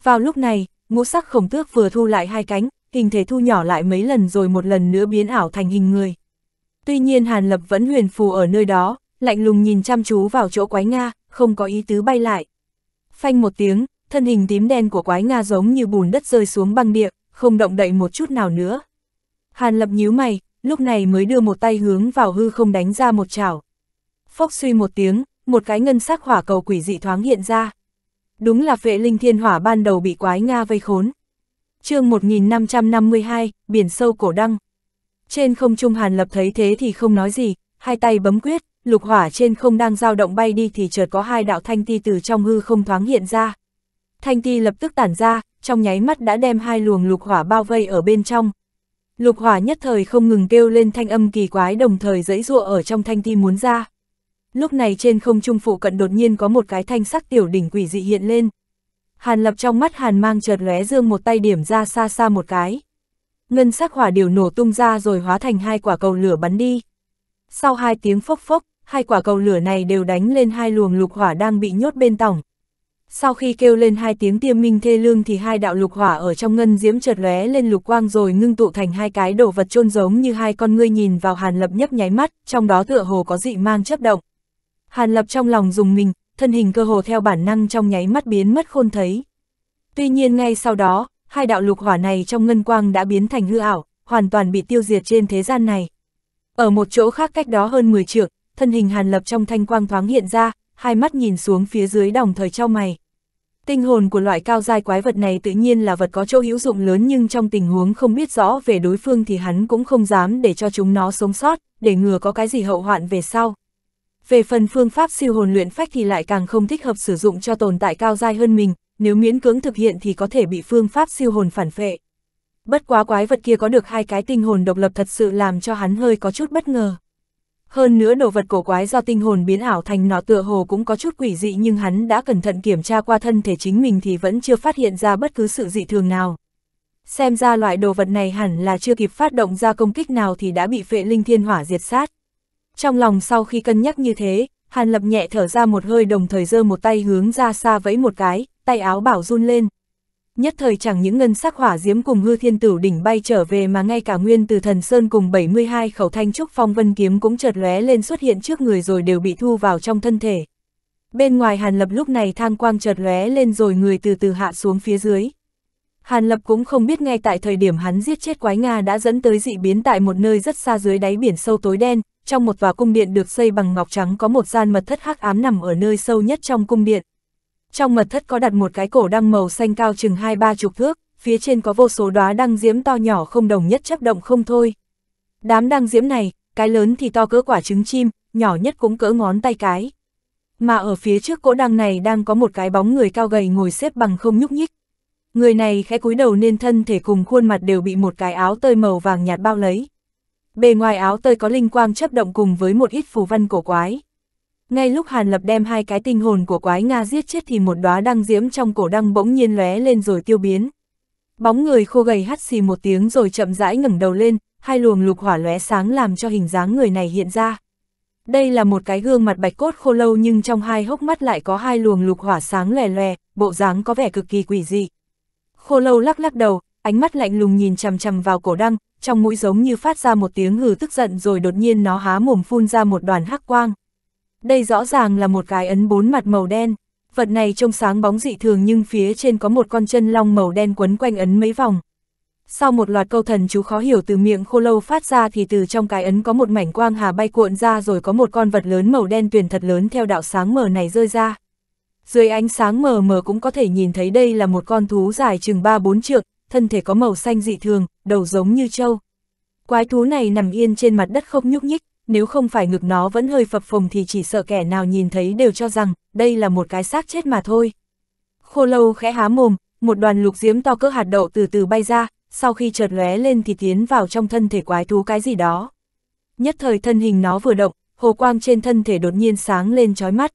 Vào lúc này, ngũ sắc khổng tước vừa thu lại hai cánh, hình thể thu nhỏ lại mấy lần rồi một lần nữa biến ảo thành hình người. Tuy nhiên Hàn Lập vẫn huyền phù ở nơi đó, lạnh lùng nhìn chăm chú vào chỗ quái Nga, không có ý tứ bay lại. Phanh một tiếng, thân hình tím đen của quái Nga giống như bùn đất rơi xuống băng địa, không động đậy một chút nào nữa. Hàn lập nhíu mày, lúc này mới đưa một tay hướng vào hư không đánh ra một chảo. Phốc suy một tiếng, một cái ngân sắc hỏa cầu quỷ dị thoáng hiện ra. Đúng là vệ linh thiên hỏa ban đầu bị quái Nga vây khốn. chương 1552, biển sâu cổ đăng. Trên không trung Hàn Lập thấy thế thì không nói gì, hai tay bấm quyết, lục hỏa trên không đang dao động bay đi thì chợt có hai đạo thanh ti từ trong hư không thoáng hiện ra. Thanh ti lập tức tản ra, trong nháy mắt đã đem hai luồng lục hỏa bao vây ở bên trong. Lục hỏa nhất thời không ngừng kêu lên thanh âm kỳ quái đồng thời dẫy giụa ở trong thanh ti muốn ra. Lúc này trên không trung phụ cận đột nhiên có một cái thanh sắc tiểu đỉnh quỷ dị hiện lên. Hàn lập trong mắt hàn mang chợt lóe dương một tay điểm ra xa xa một cái. Ngân sắc hỏa điều nổ tung ra rồi hóa thành hai quả cầu lửa bắn đi. Sau hai tiếng phốc phốc, hai quả cầu lửa này đều đánh lên hai luồng lục hỏa đang bị nhốt bên tổng. Sau khi kêu lên hai tiếng tiêm minh thê lương thì hai đạo lục hỏa ở trong ngân diễm chợt lóe lên lục quang rồi ngưng tụ thành hai cái đồ vật trôn giống như hai con ngươi nhìn vào Hàn Lập nhấp nháy mắt, trong đó tựa hồ có dị mang chấp động. Hàn Lập trong lòng dùng mình, thân hình cơ hồ theo bản năng trong nháy mắt biến mất khôn thấy. Tuy nhiên ngay sau đó, hai đạo lục hỏa này trong ngân quang đã biến thành hư ảo, hoàn toàn bị tiêu diệt trên thế gian này. Ở một chỗ khác cách đó hơn 10 trượng, thân hình Hàn Lập trong thanh quang thoáng hiện ra, hai mắt nhìn xuống phía dưới đồng thời trao mày. Tinh hồn của loại cao giai quái vật này tự nhiên là vật có chỗ hữu dụng lớn nhưng trong tình huống không biết rõ về đối phương thì hắn cũng không dám để cho chúng nó sống sót, để ngừa có cái gì hậu hoạn về sau. Về phần phương pháp siêu hồn luyện phách thì lại càng không thích hợp sử dụng cho tồn tại cao giai hơn mình, nếu miễn cưỡng thực hiện thì có thể bị phương pháp siêu hồn phản phệ. Bất quá quái vật kia có được hai cái tinh hồn độc lập thật sự làm cho hắn hơi có chút bất ngờ. Hơn nữa đồ vật cổ quái do tinh hồn biến ảo thành nọ tựa hồ cũng có chút quỷ dị nhưng hắn đã cẩn thận kiểm tra qua thân thể chính mình thì vẫn chưa phát hiện ra bất cứ sự dị thường nào. Xem ra loại đồ vật này hẳn là chưa kịp phát động ra công kích nào thì đã bị phệ linh thiên hỏa diệt sát. Trong lòng sau khi cân nhắc như thế, Hàn Lập nhẹ thở ra một hơi đồng thời giơ một tay hướng ra xa vẫy một cái, tay áo bảo run lên, nhất thời chẳng những ngân sắc hỏa diễm cùng hư thiên tử đỉnh bay trở về mà ngay cả nguyên từ thần sơn cùng 72 khẩu thanh trúc phong vân kiếm cũng chợt lóe lên xuất hiện trước người rồi đều bị thu vào trong thân thể. Bên ngoài Hàn Lập lúc này thang quang chợt lóe lên rồi người từ từ hạ xuống phía dưới. Hàn Lập cũng không biết ngay tại thời điểm hắn giết chết quái Nga đã dẫn tới dị biến tại một nơi rất xa dưới đáy biển sâu tối đen, trong một tòa cung điện được xây bằng ngọc trắng có một gian mật thất hắc ám nằm ở nơi sâu nhất trong cung điện trong mật thất có đặt một cái cổ đăng màu xanh cao chừng hai ba chục thước, phía trên có vô số đóa đăng diễm to nhỏ không đồng nhất chấp động không thôi. Đám đăng diễm này, cái lớn thì to cỡ quả trứng chim, nhỏ nhất cũng cỡ ngón tay cái. Mà ở phía trước cỗ đăng này đang có một cái bóng người cao gầy ngồi xếp bằng không nhúc nhích. Người này khẽ cúi đầu nên thân thể cùng khuôn mặt đều bị một cái áo tơi màu vàng nhạt bao lấy. Bề ngoài áo tơi có linh quang chấp động cùng với một ít phù văn cổ quái ngay lúc Hàn Lập đem hai cái tinh hồn của quái Nga giết chết thì một đóa đăng diễm trong cổ đăng bỗng nhiên lóe lên rồi tiêu biến. Bóng người khô gầy hắt xì một tiếng rồi chậm rãi ngẩng đầu lên, hai luồng lục hỏa lóe sáng làm cho hình dáng người này hiện ra. Đây là một cái gương mặt bạch cốt khô lâu nhưng trong hai hốc mắt lại có hai luồng lục hỏa sáng lè lè, bộ dáng có vẻ cực kỳ quỷ dị. Khô lâu lắc lắc đầu, ánh mắt lạnh lùng nhìn chằm chằm vào cổ đăng, trong mũi giống như phát ra một tiếng hừ tức giận rồi đột nhiên nó há mồm phun ra một đoàn hắc quang. Đây rõ ràng là một cái ấn bốn mặt màu đen. Vật này trông sáng bóng dị thường nhưng phía trên có một con chân long màu đen quấn quanh ấn mấy vòng. Sau một loạt câu thần chú khó hiểu từ miệng khô lâu phát ra thì từ trong cái ấn có một mảnh quang hà bay cuộn ra rồi có một con vật lớn màu đen tuyền thật lớn theo đạo sáng mờ này rơi ra. Dưới ánh sáng mờ mờ cũng có thể nhìn thấy đây là một con thú dài chừng 3-4 trượng, thân thể có màu xanh dị thường, đầu giống như trâu. Quái thú này nằm yên trên mặt đất không nhúc nhích, nếu không phải ngực nó vẫn hơi phập phồng thì chỉ sợ kẻ nào nhìn thấy đều cho rằng đây là một cái xác chết mà thôi. Khô lâu khẽ há mồm, một đoàn lục diếm to cỡ hạt đậu từ từ bay ra, sau khi chợt lóe lên thì tiến vào trong thân thể quái thú cái gì đó. Nhất thời thân hình nó vừa động, hồ quang trên thân thể đột nhiên sáng lên chói mắt.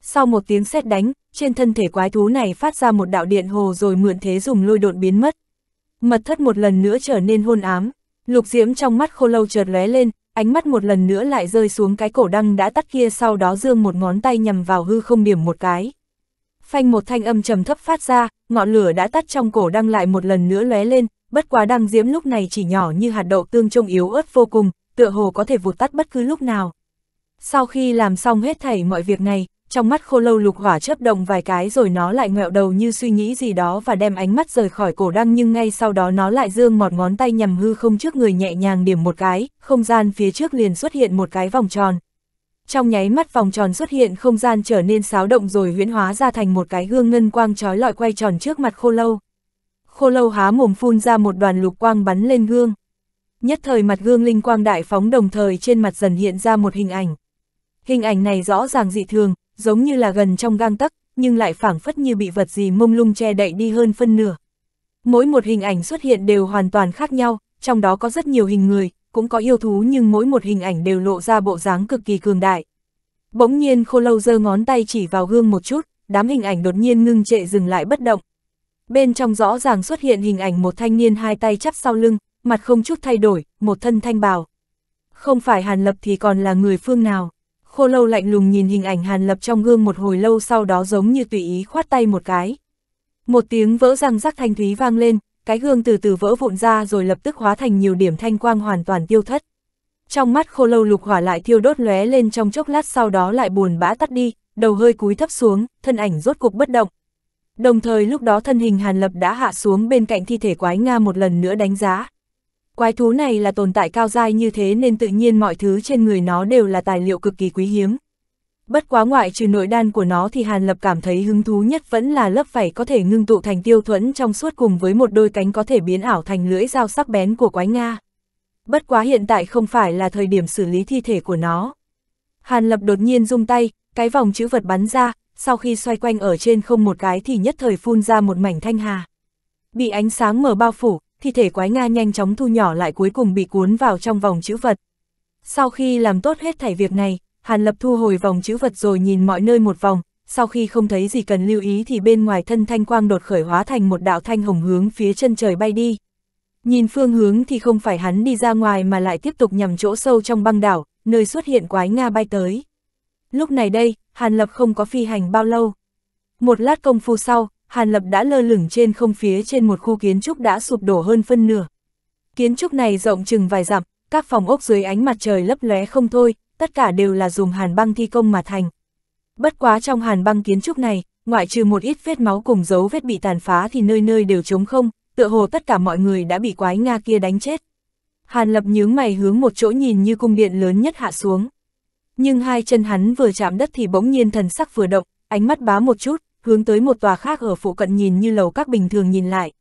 Sau một tiếng sét đánh, trên thân thể quái thú này phát ra một đạo điện hồ rồi mượn thế dùng lôi độn biến mất. Mật thất một lần nữa trở nên hôn ám, lục diễm trong mắt khô lâu chợt lóe lên, ánh mắt một lần nữa lại rơi xuống cái cổ đăng đã tắt kia sau đó dương một ngón tay nhằm vào hư không điểm một cái. Phanh một thanh âm trầm thấp phát ra, ngọn lửa đã tắt trong cổ đăng lại một lần nữa lóe lên, bất quá đăng diễm lúc này chỉ nhỏ như hạt đậu tương trông yếu ớt vô cùng, tựa hồ có thể vụt tắt bất cứ lúc nào. Sau khi làm xong hết thảy mọi việc này, trong mắt khô lâu lục hỏa chớp động vài cái rồi nó lại ngẹo đầu như suy nghĩ gì đó và đem ánh mắt rời khỏi cổ đăng nhưng ngay sau đó nó lại dương mọt ngón tay nhằm hư không trước người nhẹ nhàng điểm một cái, không gian phía trước liền xuất hiện một cái vòng tròn. Trong nháy mắt vòng tròn xuất hiện không gian trở nên xáo động rồi huyễn hóa ra thành một cái gương ngân quang trói lọi quay tròn trước mặt khô lâu. Khô lâu há mồm phun ra một đoàn lục quang bắn lên gương. Nhất thời mặt gương linh quang đại phóng đồng thời trên mặt dần hiện ra một hình ảnh. Hình ảnh này rõ ràng dị thường, giống như là gần trong gang tấc, nhưng lại phảng phất như bị vật gì mông lung che đậy đi hơn phân nửa. Mỗi một hình ảnh xuất hiện đều hoàn toàn khác nhau, trong đó có rất nhiều hình người, cũng có yêu thú nhưng mỗi một hình ảnh đều lộ ra bộ dáng cực kỳ cường đại. Bỗng nhiên khô lâu giơ ngón tay chỉ vào gương một chút, đám hình ảnh đột nhiên ngưng trệ dừng lại bất động. Bên trong rõ ràng xuất hiện hình ảnh một thanh niên hai tay chắp sau lưng, mặt không chút thay đổi, một thân thanh bào. Không phải Hàn Lập thì còn là người phương nào khô lâu lạnh lùng nhìn hình ảnh Hàn Lập trong gương một hồi lâu sau đó giống như tùy ý khoát tay một cái. Một tiếng vỡ răng rắc thanh thúy vang lên, cái gương từ từ vỡ vụn ra rồi lập tức hóa thành nhiều điểm thanh quang hoàn toàn tiêu thất. Trong mắt khô lâu lục hỏa lại thiêu đốt lóe lên trong chốc lát sau đó lại buồn bã tắt đi, đầu hơi cúi thấp xuống, thân ảnh rốt cục bất động. Đồng thời lúc đó thân hình Hàn Lập đã hạ xuống bên cạnh thi thể quái Nga một lần nữa đánh giá, Quái thú này là tồn tại cao dai như thế nên tự nhiên mọi thứ trên người nó đều là tài liệu cực kỳ quý hiếm. Bất quá ngoại trừ nội đan của nó thì Hàn Lập cảm thấy hứng thú nhất vẫn là lớp vảy có thể ngưng tụ thành tiêu thuẫn trong suốt cùng với một đôi cánh có thể biến ảo thành lưỡi dao sắc bén của quái Nga. Bất quá hiện tại không phải là thời điểm xử lý thi thể của nó. Hàn Lập đột nhiên rung tay, cái vòng chữ vật bắn ra, sau khi xoay quanh ở trên không một cái thì nhất thời phun ra một mảnh thanh hà. Bị ánh sáng mở bao phủ, thi thể quái Nga nhanh chóng thu nhỏ lại cuối cùng bị cuốn vào trong vòng chữ vật. Sau khi làm tốt hết thảy việc này, Hàn Lập thu hồi vòng chữ vật rồi nhìn mọi nơi một vòng, sau khi không thấy gì cần lưu ý thì bên ngoài thân thanh quang đột khởi hóa thành một đạo thanh hồng hướng phía chân trời bay đi. Nhìn phương hướng thì không phải hắn đi ra ngoài mà lại tiếp tục nhằm chỗ sâu trong băng đảo, nơi xuất hiện quái Nga bay tới. Lúc này đây, Hàn Lập không có phi hành bao lâu. Một lát công phu sau, Hàn Lập đã lơ lửng trên không phía trên một khu kiến trúc đã sụp đổ hơn phân nửa. Kiến trúc này rộng chừng vài dặm, các phòng ốc dưới ánh mặt trời lấp lóe không thôi, tất cả đều là dùng hàn băng thi công mà thành. Bất quá trong hàn băng kiến trúc này, ngoại trừ một ít vết máu cùng dấu vết bị tàn phá thì nơi nơi đều trống không, tựa hồ tất cả mọi người đã bị quái Nga kia đánh chết. Hàn Lập nhướng mày hướng một chỗ nhìn như cung điện lớn nhất hạ xuống. Nhưng hai chân hắn vừa chạm đất thì bỗng nhiên thần sắc vừa động, ánh mắt bá một chút, hướng tới một tòa khác ở phụ cận nhìn như lầu các bình thường nhìn lại.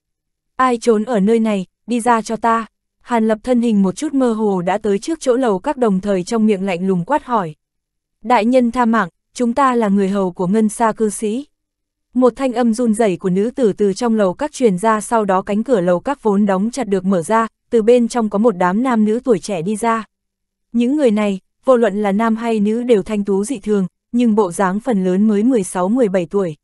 Ai trốn ở nơi này, đi ra cho ta. Hàn lập thân hình một chút mơ hồ đã tới trước chỗ lầu các đồng thời trong miệng lạnh lùng quát hỏi. Đại nhân tha mạng, chúng ta là người hầu của ngân xa cư sĩ. Một thanh âm run rẩy của nữ tử từ trong lầu các truyền ra sau đó cánh cửa lầu các vốn đóng chặt được mở ra, từ bên trong có một đám nam nữ tuổi trẻ đi ra. Những người này, vô luận là nam hay nữ đều thanh tú dị thường, nhưng bộ dáng phần lớn mới 16-17 tuổi.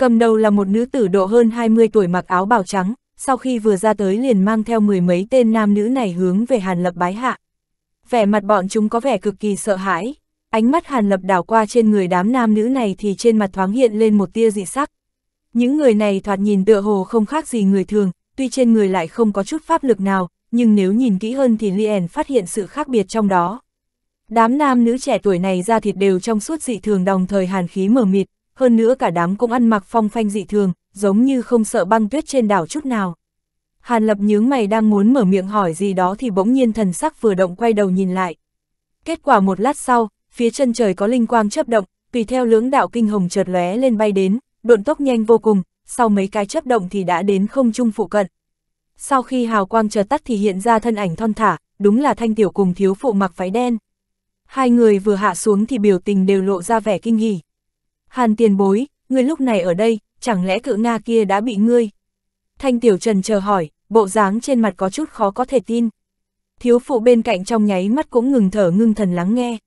Cầm đầu là một nữ tử độ hơn 20 tuổi mặc áo bào trắng, sau khi vừa ra tới liền mang theo mười mấy tên nam nữ này hướng về Hàn Lập bái hạ. Vẻ mặt bọn chúng có vẻ cực kỳ sợ hãi, ánh mắt Hàn Lập đảo qua trên người đám nam nữ này thì trên mặt thoáng hiện lên một tia dị sắc. Những người này thoạt nhìn tựa hồ không khác gì người thường, tuy trên người lại không có chút pháp lực nào, nhưng nếu nhìn kỹ hơn thì Lien phát hiện sự khác biệt trong đó. Đám nam nữ trẻ tuổi này ra thịt đều trong suốt dị thường đồng thời hàn khí mở mịt, hơn nữa cả đám cũng ăn mặc phong phanh dị thường, giống như không sợ băng tuyết trên đảo chút nào. Hàn Lập nhướng mày đang muốn mở miệng hỏi gì đó thì bỗng nhiên thần sắc vừa động quay đầu nhìn lại. Kết quả một lát sau, phía chân trời có linh quang chớp động, tùy theo lưỡng đạo kinh hồng chợt lóe lên bay đến, độn tốc nhanh vô cùng, sau mấy cái chớp động thì đã đến không trung phụ cận. Sau khi hào quang chợt tắt thì hiện ra thân ảnh thon thả, đúng là thanh tiểu cùng thiếu phụ mặc váy đen. Hai người vừa hạ xuống thì biểu tình đều lộ ra vẻ kinh hỉ. Hàn tiền bối, ngươi lúc này ở đây, chẳng lẽ cự Nga kia đã bị ngươi? Thanh Tiểu Trần chờ hỏi, bộ dáng trên mặt có chút khó có thể tin. Thiếu phụ bên cạnh trong nháy mắt cũng ngừng thở ngưng thần lắng nghe.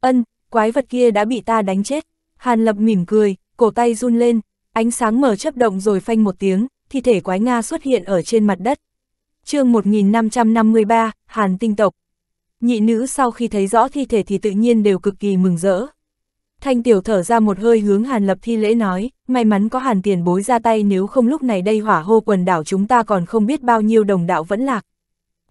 Ân, quái vật kia đã bị ta đánh chết. Hàn Lập mỉm cười, cổ tay run lên, ánh sáng mở chấp động rồi phanh một tiếng, thi thể quái Nga xuất hiện ở trên mặt đất. chương 1553, Hàn Tinh Tộc. Nhị nữ sau khi thấy rõ thi thể thì tự nhiên đều cực kỳ mừng rỡ. Thanh tiểu thở ra một hơi hướng Hàn Lập thi lễ nói, may mắn có Hàn tiền bối ra tay nếu không lúc này đây hỏa hô quần đảo chúng ta còn không biết bao nhiêu đồng đạo vẫn lạc.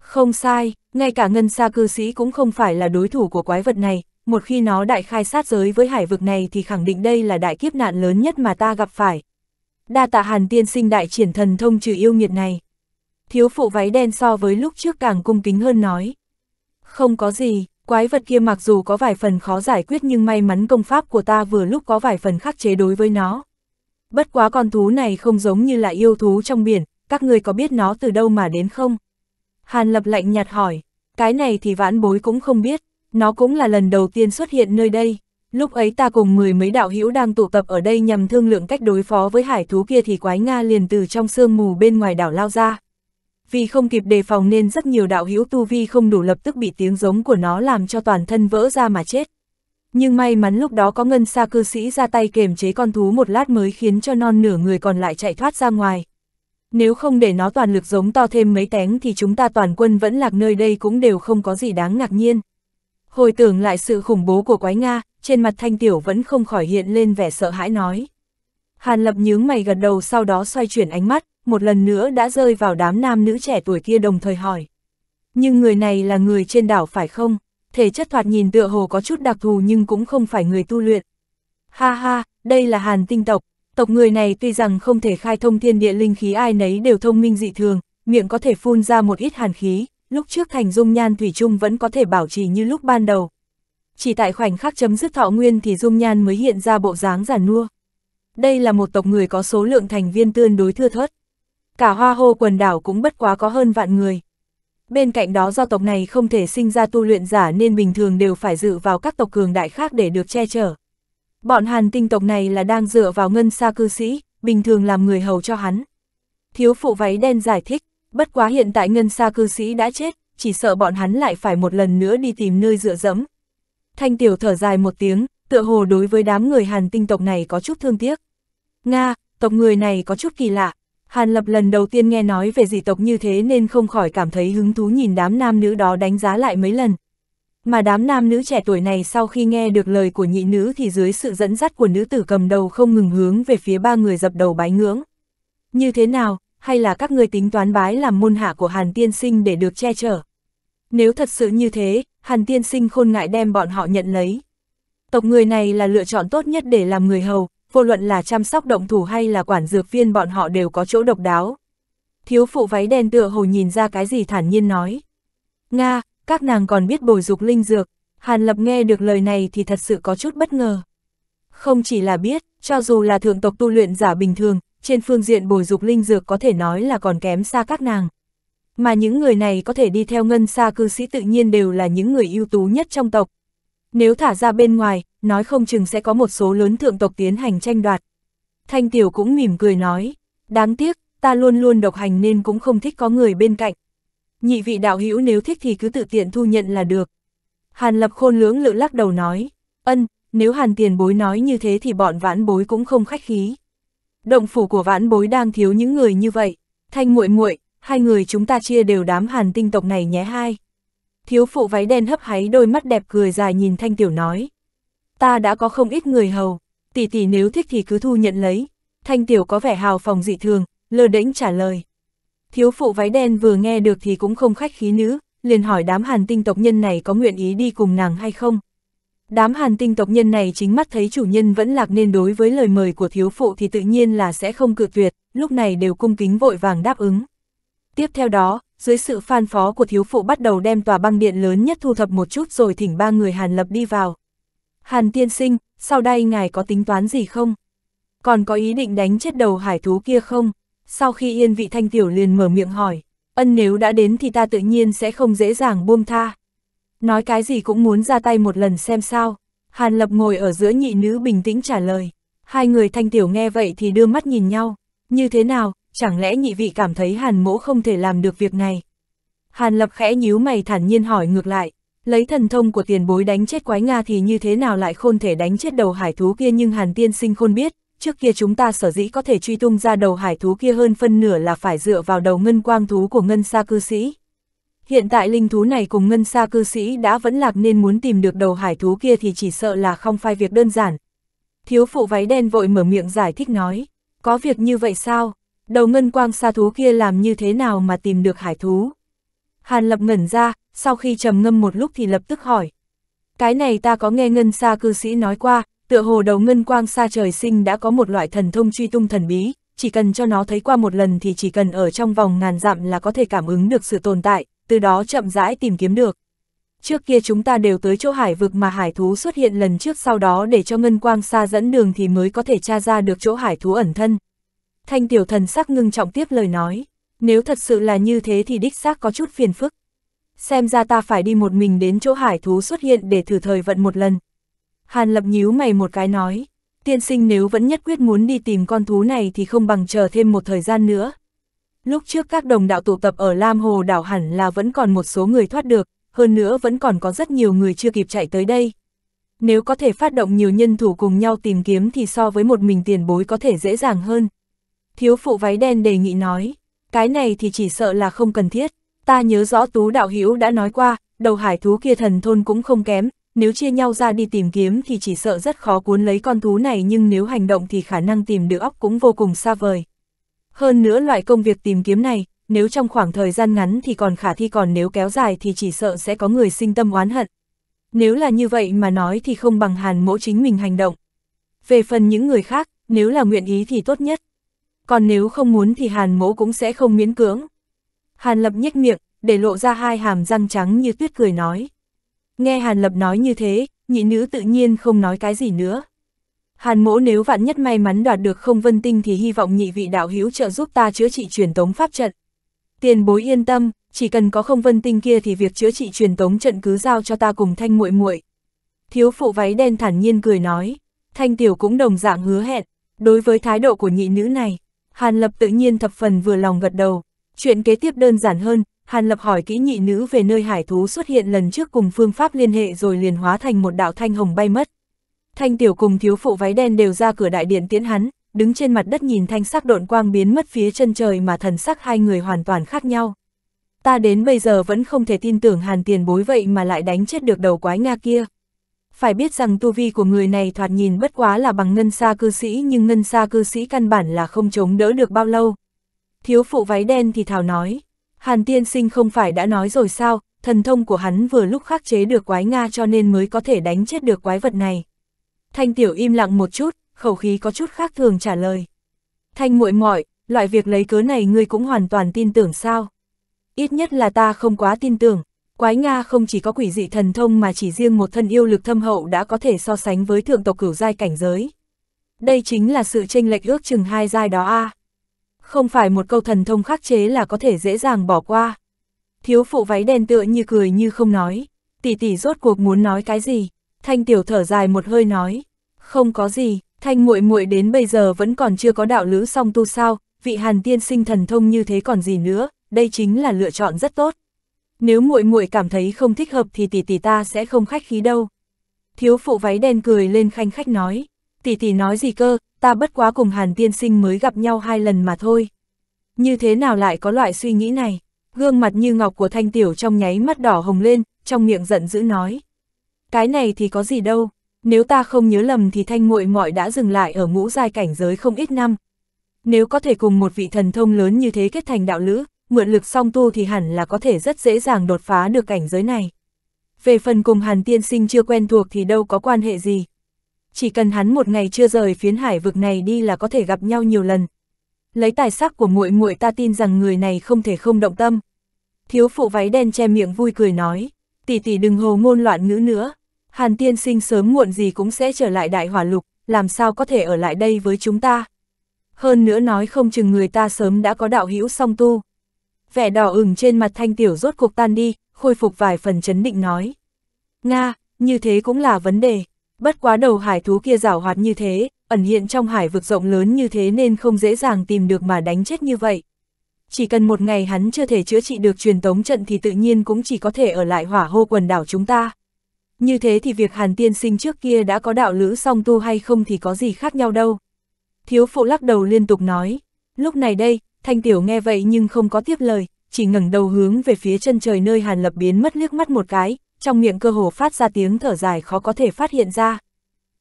Không sai, ngay cả ngân xa cư sĩ cũng không phải là đối thủ của quái vật này, một khi nó đại khai sát giới với hải vực này thì khẳng định đây là đại kiếp nạn lớn nhất mà ta gặp phải. Đa tạ Hàn tiên sinh đại triển thần thông trừ yêu nghiệt này. Thiếu phụ váy đen so với lúc trước càng cung kính hơn nói. Không có gì, Quái vật kia mặc dù có vài phần khó giải quyết nhưng may mắn công pháp của ta vừa lúc có vài phần khắc chế đối với nó. Bất quá con thú này không giống như là yêu thú trong biển, các người có biết nó từ đâu mà đến không? Hàn lập lạnh nhạt hỏi, cái này thì vãn bối cũng không biết, nó cũng là lần đầu tiên xuất hiện nơi đây. Lúc ấy ta cùng mười mấy đạo hữu đang tụ tập ở đây nhằm thương lượng cách đối phó với hải thú kia thì quái Nga liền từ trong sương mù bên ngoài đảo lao ra vì không kịp đề phòng nên rất nhiều đạo hữu tu vi không đủ lập tức bị tiếng giống của nó làm cho toàn thân vỡ ra mà chết. Nhưng may mắn lúc đó có ngân xa cư sĩ ra tay kềm chế con thú một lát mới khiến cho non nửa người còn lại chạy thoát ra ngoài. Nếu không để nó toàn lực giống to thêm mấy tén thì chúng ta toàn quân vẫn lạc nơi đây cũng đều không có gì đáng ngạc nhiên. Hồi tưởng lại sự khủng bố của quái Nga, trên mặt thanh tiểu vẫn không khỏi hiện lên vẻ sợ hãi nói. Hàn lập nhướng mày gật đầu sau đó xoay chuyển ánh mắt, một lần nữa đã rơi vào đám nam nữ trẻ tuổi kia đồng thời hỏi. Nhưng người này là người trên đảo phải không? Thể chất thoạt nhìn tựa hồ có chút đặc thù nhưng cũng không phải người tu luyện. Ha ha, đây là hàn tinh tộc. Tộc người này tuy rằng không thể khai thông thiên địa linh khí ai nấy đều thông minh dị thường, miệng có thể phun ra một ít hàn khí, lúc trước thành dung nhan thủy chung vẫn có thể bảo trì như lúc ban đầu. Chỉ tại khoảnh khắc chấm dứt thọ nguyên thì dung nhan mới hiện ra bộ dáng giản nua. Đây là một tộc người có số lượng thành viên tương đối thưa thớt, cả hoa hô quần đảo cũng bất quá có hơn vạn người. Bên cạnh đó do tộc này không thể sinh ra tu luyện giả nên bình thường đều phải dựa vào các tộc cường đại khác để được che chở. Bọn hàn tinh tộc này là đang dựa vào ngân xa cư sĩ, bình thường làm người hầu cho hắn. Thiếu phụ váy đen giải thích, bất quá hiện tại ngân xa cư sĩ đã chết, chỉ sợ bọn hắn lại phải một lần nữa đi tìm nơi dựa dẫm. Thanh tiểu thở dài một tiếng, tựa hồ đối với đám người hàn tinh tộc này có chút thương tiếc. Nga, tộc người này có chút kỳ lạ, Hàn Lập lần đầu tiên nghe nói về dị tộc như thế nên không khỏi cảm thấy hứng thú nhìn đám nam nữ đó đánh giá lại mấy lần. Mà đám nam nữ trẻ tuổi này sau khi nghe được lời của nhị nữ thì dưới sự dẫn dắt của nữ tử cầm đầu không ngừng hướng về phía ba người dập đầu bái ngưỡng. Như thế nào, hay là các người tính toán bái làm môn hạ của Hàn Tiên Sinh để được che chở? Nếu thật sự như thế, Hàn Tiên Sinh khôn ngại đem bọn họ nhận lấy. Tộc người này là lựa chọn tốt nhất để làm người hầu, vô luận là chăm sóc động thủ hay là quản dược viên bọn họ đều có chỗ độc đáo. Thiếu phụ váy đen tựa hồ nhìn ra cái gì thản nhiên nói. Nga, các nàng còn biết bồi dục linh dược, Hàn Lập nghe được lời này thì thật sự có chút bất ngờ. Không chỉ là biết, cho dù là thượng tộc tu luyện giả bình thường, trên phương diện bồi dục linh dược có thể nói là còn kém xa các nàng. Mà những người này có thể đi theo ngân xa cư sĩ tự nhiên đều là những người ưu tú nhất trong tộc, nếu thả ra bên ngoài, nói không chừng sẽ có một số lớn thượng tộc tiến hành tranh đoạt. Thanh Tiểu cũng mỉm cười nói, đáng tiếc, ta luôn luôn độc hành nên cũng không thích có người bên cạnh. Nhị vị đạo hữu nếu thích thì cứ tự tiện thu nhận là được. Hàn lập khôn lưỡng lự lắc đầu nói, ân, nếu hàn tiền bối nói như thế thì bọn vãn bối cũng không khách khí. Động phủ của vãn bối đang thiếu những người như vậy. Thanh muội muội hai người chúng ta chia đều đám hàn tinh tộc này nhé hai thiếu phụ váy đen hấp háy đôi mắt đẹp cười dài nhìn thanh tiểu nói. Ta đã có không ít người hầu, tỷ tỷ nếu thích thì cứ thu nhận lấy. Thanh tiểu có vẻ hào phòng dị thường, lơ đễnh trả lời. Thiếu phụ váy đen vừa nghe được thì cũng không khách khí nữ, liền hỏi đám hàn tinh tộc nhân này có nguyện ý đi cùng nàng hay không. Đám hàn tinh tộc nhân này chính mắt thấy chủ nhân vẫn lạc nên đối với lời mời của thiếu phụ thì tự nhiên là sẽ không cự tuyệt, lúc này đều cung kính vội vàng đáp ứng. Tiếp theo đó, dưới sự phan phó của thiếu phụ bắt đầu đem tòa băng điện lớn nhất thu thập một chút rồi thỉnh ba người Hàn Lập đi vào. Hàn tiên sinh, sau đây ngài có tính toán gì không? Còn có ý định đánh chết đầu hải thú kia không? Sau khi yên vị thanh tiểu liền mở miệng hỏi, ân nếu đã đến thì ta tự nhiên sẽ không dễ dàng buông tha. Nói cái gì cũng muốn ra tay một lần xem sao. Hàn Lập ngồi ở giữa nhị nữ bình tĩnh trả lời. Hai người thanh tiểu nghe vậy thì đưa mắt nhìn nhau. Như thế nào, chẳng lẽ nhị vị cảm thấy hàn mỗ không thể làm được việc này? Hàn lập khẽ nhíu mày thản nhiên hỏi ngược lại, lấy thần thông của tiền bối đánh chết quái Nga thì như thế nào lại khôn thể đánh chết đầu hải thú kia nhưng hàn tiên sinh khôn biết, trước kia chúng ta sở dĩ có thể truy tung ra đầu hải thú kia hơn phân nửa là phải dựa vào đầu ngân quang thú của ngân sa cư sĩ. Hiện tại linh thú này cùng ngân sa cư sĩ đã vẫn lạc nên muốn tìm được đầu hải thú kia thì chỉ sợ là không phải việc đơn giản. Thiếu phụ váy đen vội mở miệng giải thích nói, có việc như vậy sao, đầu ngân quang xa thú kia làm như thế nào mà tìm được hải thú. Hàn lập ngẩn ra, sau khi trầm ngâm một lúc thì lập tức hỏi. Cái này ta có nghe ngân xa cư sĩ nói qua, tựa hồ đầu ngân quang xa trời sinh đã có một loại thần thông truy tung thần bí, chỉ cần cho nó thấy qua một lần thì chỉ cần ở trong vòng ngàn dặm là có thể cảm ứng được sự tồn tại, từ đó chậm rãi tìm kiếm được. Trước kia chúng ta đều tới chỗ hải vực mà hải thú xuất hiện lần trước sau đó để cho ngân quang xa dẫn đường thì mới có thể tra ra được chỗ hải thú ẩn thân. Thanh tiểu thần sắc ngưng trọng tiếp lời nói, nếu thật sự là như thế thì đích xác có chút phiền phức. Xem ra ta phải đi một mình đến chỗ hải thú xuất hiện để thử thời vận một lần. Hàn lập nhíu mày một cái nói, tiên sinh nếu vẫn nhất quyết muốn đi tìm con thú này thì không bằng chờ thêm một thời gian nữa. Lúc trước các đồng đạo tụ tập ở Lam Hồ đảo hẳn là vẫn còn một số người thoát được, hơn nữa vẫn còn có rất nhiều người chưa kịp chạy tới đây. Nếu có thể phát động nhiều nhân thủ cùng nhau tìm kiếm thì so với một mình tiền bối có thể dễ dàng hơn. Thiếu phụ váy đen đề nghị nói, cái này thì chỉ sợ là không cần thiết, ta nhớ rõ Tú Đạo Hữu đã nói qua, đầu hải thú kia thần thôn cũng không kém, nếu chia nhau ra đi tìm kiếm thì chỉ sợ rất khó cuốn lấy con thú này nhưng nếu hành động thì khả năng tìm được óc cũng vô cùng xa vời. Hơn nữa loại công việc tìm kiếm này, nếu trong khoảng thời gian ngắn thì còn khả thi còn nếu kéo dài thì chỉ sợ sẽ có người sinh tâm oán hận. Nếu là như vậy mà nói thì không bằng hàn mỗ chính mình hành động. Về phần những người khác, nếu là nguyện ý thì tốt nhất, còn nếu không muốn thì hàn mỗ cũng sẽ không miễn cưỡng. Hàn lập nhếch miệng, để lộ ra hai hàm răng trắng như tuyết cười nói. Nghe hàn lập nói như thế, nhị nữ tự nhiên không nói cái gì nữa. Hàn mỗ nếu vạn nhất may mắn đoạt được không vân tinh thì hy vọng nhị vị đạo hữu trợ giúp ta chữa trị truyền tống pháp trận. Tiền bối yên tâm, chỉ cần có không vân tinh kia thì việc chữa trị truyền tống trận cứ giao cho ta cùng thanh muội muội. Thiếu phụ váy đen thản nhiên cười nói, thanh tiểu cũng đồng dạng hứa hẹn, đối với thái độ của nhị nữ này, Hàn Lập tự nhiên thập phần vừa lòng gật đầu. Chuyện kế tiếp đơn giản hơn, Hàn Lập hỏi kỹ nhị nữ về nơi hải thú xuất hiện lần trước cùng phương pháp liên hệ rồi liền hóa thành một đạo thanh hồng bay mất. Thanh tiểu cùng thiếu phụ váy đen đều ra cửa đại điện tiễn hắn, đứng trên mặt đất nhìn thanh sắc độn quang biến mất phía chân trời mà thần sắc hai người hoàn toàn khác nhau. Ta đến bây giờ vẫn không thể tin tưởng Hàn tiền bối vậy mà lại đánh chết được đầu quái Nga kia phải biết rằng tu vi của người này thoạt nhìn bất quá là bằng ngân xa cư sĩ nhưng ngân xa cư sĩ căn bản là không chống đỡ được bao lâu. Thiếu phụ váy đen thì thảo nói, Hàn tiên sinh không phải đã nói rồi sao, thần thông của hắn vừa lúc khắc chế được quái Nga cho nên mới có thể đánh chết được quái vật này. Thanh tiểu im lặng một chút, khẩu khí có chút khác thường trả lời. Thanh muội muội loại việc lấy cớ này ngươi cũng hoàn toàn tin tưởng sao? Ít nhất là ta không quá tin tưởng, Quái Nga không chỉ có quỷ dị thần thông mà chỉ riêng một thân yêu lực thâm hậu đã có thể so sánh với thượng tộc cửu giai cảnh giới. Đây chính là sự tranh lệch ước chừng hai giai đó a. À. Không phải một câu thần thông khắc chế là có thể dễ dàng bỏ qua. Thiếu phụ váy đen tựa như cười như không nói, tỷ tỷ rốt cuộc muốn nói cái gì? Thanh tiểu thở dài một hơi nói, không có gì, thanh muội muội đến bây giờ vẫn còn chưa có đạo lữ song tu sao, vị Hàn tiên sinh thần thông như thế còn gì nữa, đây chính là lựa chọn rất tốt. Nếu muội muội cảm thấy không thích hợp thì tỷ tỷ ta sẽ không khách khí đâu. Thiếu phụ váy đen cười lên khanh khách nói, tỷ tỷ nói gì cơ, ta bất quá cùng Hàn tiên sinh mới gặp nhau hai lần mà thôi. Như thế nào lại có loại suy nghĩ này? Gương mặt như ngọc của thanh tiểu trong nháy mắt đỏ hồng lên, trong miệng giận dữ nói. Cái này thì có gì đâu, nếu ta không nhớ lầm thì thanh muội mọi đã dừng lại ở ngũ giai cảnh giới không ít năm. Nếu có thể cùng một vị thần thông lớn như thế kết thành đạo lữ, mượn lực song tu thì hẳn là có thể rất dễ dàng đột phá được cảnh giới này. Về phần cùng Hàn Tiên Sinh chưa quen thuộc thì đâu có quan hệ gì. Chỉ cần hắn một ngày chưa rời phiến hải vực này đi là có thể gặp nhau nhiều lần. Lấy tài sắc của muội muội ta tin rằng người này không thể không động tâm. Thiếu phụ váy đen che miệng vui cười nói, tỷ tỷ đừng hồ ngôn loạn ngữ nữa. Hàn Tiên Sinh sớm muộn gì cũng sẽ trở lại đại hỏa lục, làm sao có thể ở lại đây với chúng ta. Hơn nữa nói không chừng người ta sớm đã có đạo hữu song tu vẻ đỏ ửng trên mặt thanh tiểu rốt cuộc tan đi, khôi phục vài phần chấn định nói. Nga, như thế cũng là vấn đề. Bất quá đầu hải thú kia rảo hoạt như thế, ẩn hiện trong hải vực rộng lớn như thế nên không dễ dàng tìm được mà đánh chết như vậy. Chỉ cần một ngày hắn chưa thể chữa trị được truyền tống trận thì tự nhiên cũng chỉ có thể ở lại hỏa hô quần đảo chúng ta. Như thế thì việc hàn tiên sinh trước kia đã có đạo lữ song tu hay không thì có gì khác nhau đâu. Thiếu phụ lắc đầu liên tục nói, lúc này đây, Thanh Tiểu nghe vậy nhưng không có tiếp lời, chỉ ngẩng đầu hướng về phía chân trời nơi Hàn Lập biến mất liếc mắt một cái, trong miệng cơ hồ phát ra tiếng thở dài khó có thể phát hiện ra.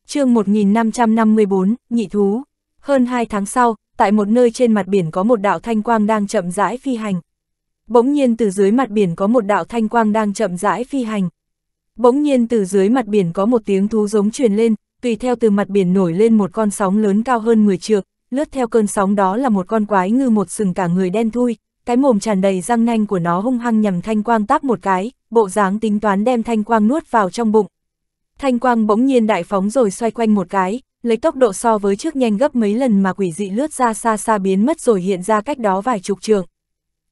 chương 1554, Nhị Thú. Hơn hai tháng sau, tại một nơi trên mặt biển có một đạo thanh quang đang chậm rãi phi hành. Bỗng nhiên từ dưới mặt biển có một đạo thanh quang đang chậm rãi phi hành. Bỗng nhiên từ dưới mặt biển có một tiếng thú giống truyền lên, tùy theo từ mặt biển nổi lên một con sóng lớn cao hơn 10 trượng, lướt theo cơn sóng đó là một con quái ngư một sừng cả người đen thui, cái mồm tràn đầy răng nanh của nó hung hăng nhằm thanh quang tác một cái, bộ dáng tính toán đem thanh quang nuốt vào trong bụng. Thanh quang bỗng nhiên đại phóng rồi xoay quanh một cái, lấy tốc độ so với trước nhanh gấp mấy lần mà quỷ dị lướt ra xa xa biến mất rồi hiện ra cách đó vài chục trường.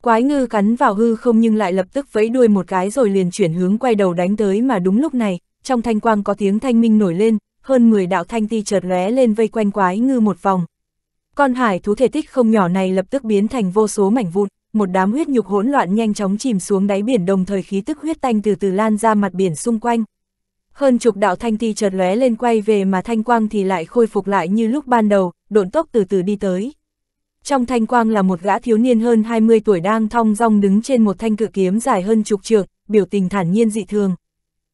Quái ngư cắn vào hư không nhưng lại lập tức vẫy đuôi một cái rồi liền chuyển hướng quay đầu đánh tới mà đúng lúc này, trong thanh quang có tiếng thanh minh nổi lên, hơn 10 đạo thanh ti chợt lóe lên vây quanh quái ngư một vòng, con hải thú thể tích không nhỏ này lập tức biến thành vô số mảnh vụn, một đám huyết nhục hỗn loạn nhanh chóng chìm xuống đáy biển đồng thời khí tức huyết tanh từ từ lan ra mặt biển xung quanh. Hơn chục đạo thanh thi chợt lóe lên quay về mà thanh quang thì lại khôi phục lại như lúc ban đầu, độn tốc từ từ đi tới. Trong thanh quang là một gã thiếu niên hơn 20 tuổi đang thong dong đứng trên một thanh cự kiếm dài hơn chục trượng, biểu tình thản nhiên dị thường.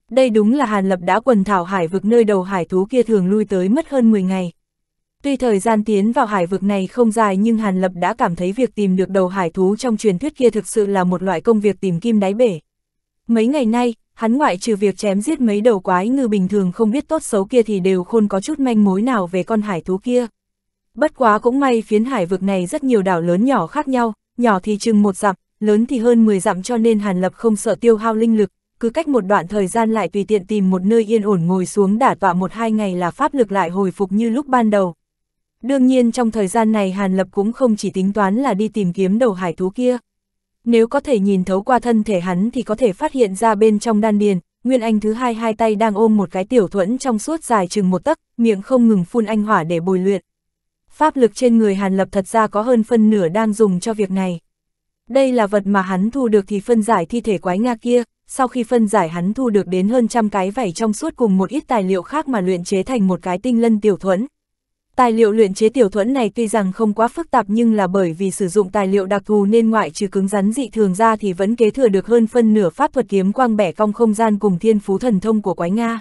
Đây đúng là Hàn Lập đã quần thảo hải vực nơi đầu hải thú kia thường lui tới mất hơn 10 ngày. Tuy thời gian tiến vào hải vực này không dài nhưng Hàn Lập đã cảm thấy việc tìm được đầu hải thú trong truyền thuyết kia thực sự là một loại công việc tìm kim đáy bể. Mấy ngày nay, hắn ngoại trừ việc chém giết mấy đầu quái ngư bình thường không biết tốt xấu kia thì đều khôn có chút manh mối nào về con hải thú kia. Bất quá cũng may phiến hải vực này rất nhiều đảo lớn nhỏ khác nhau, nhỏ thì chừng một dặm, lớn thì hơn 10 dặm cho nên Hàn Lập không sợ tiêu hao linh lực, cứ cách một đoạn thời gian lại tùy tiện tìm một nơi yên ổn ngồi xuống đả tọa một hai ngày là pháp lực lại hồi phục như lúc ban đầu. Đương nhiên trong thời gian này Hàn Lập cũng không chỉ tính toán là đi tìm kiếm đầu hải thú kia. Nếu có thể nhìn thấu qua thân thể hắn thì có thể phát hiện ra bên trong đan điền, Nguyên Anh thứ hai hai tay đang ôm một cái tiểu thuẫn trong suốt dài chừng một tấc, miệng không ngừng phun anh hỏa để bồi luyện. Pháp lực trên người Hàn Lập thật ra có hơn phân nửa đang dùng cho việc này. Đây là vật mà hắn thu được thì phân giải thi thể quái nga kia, sau khi phân giải hắn thu được đến hơn trăm cái vảy trong suốt cùng một ít tài liệu khác mà luyện chế thành một cái tinh lân tiểu thuẫn, Tài liệu luyện chế tiểu thuẫn này tuy rằng không quá phức tạp nhưng là bởi vì sử dụng tài liệu đặc thù nên ngoại trừ cứng rắn dị thường ra thì vẫn kế thừa được hơn phân nửa pháp thuật kiếm quang bẻ cong không gian cùng thiên phú thần thông của quái Nga.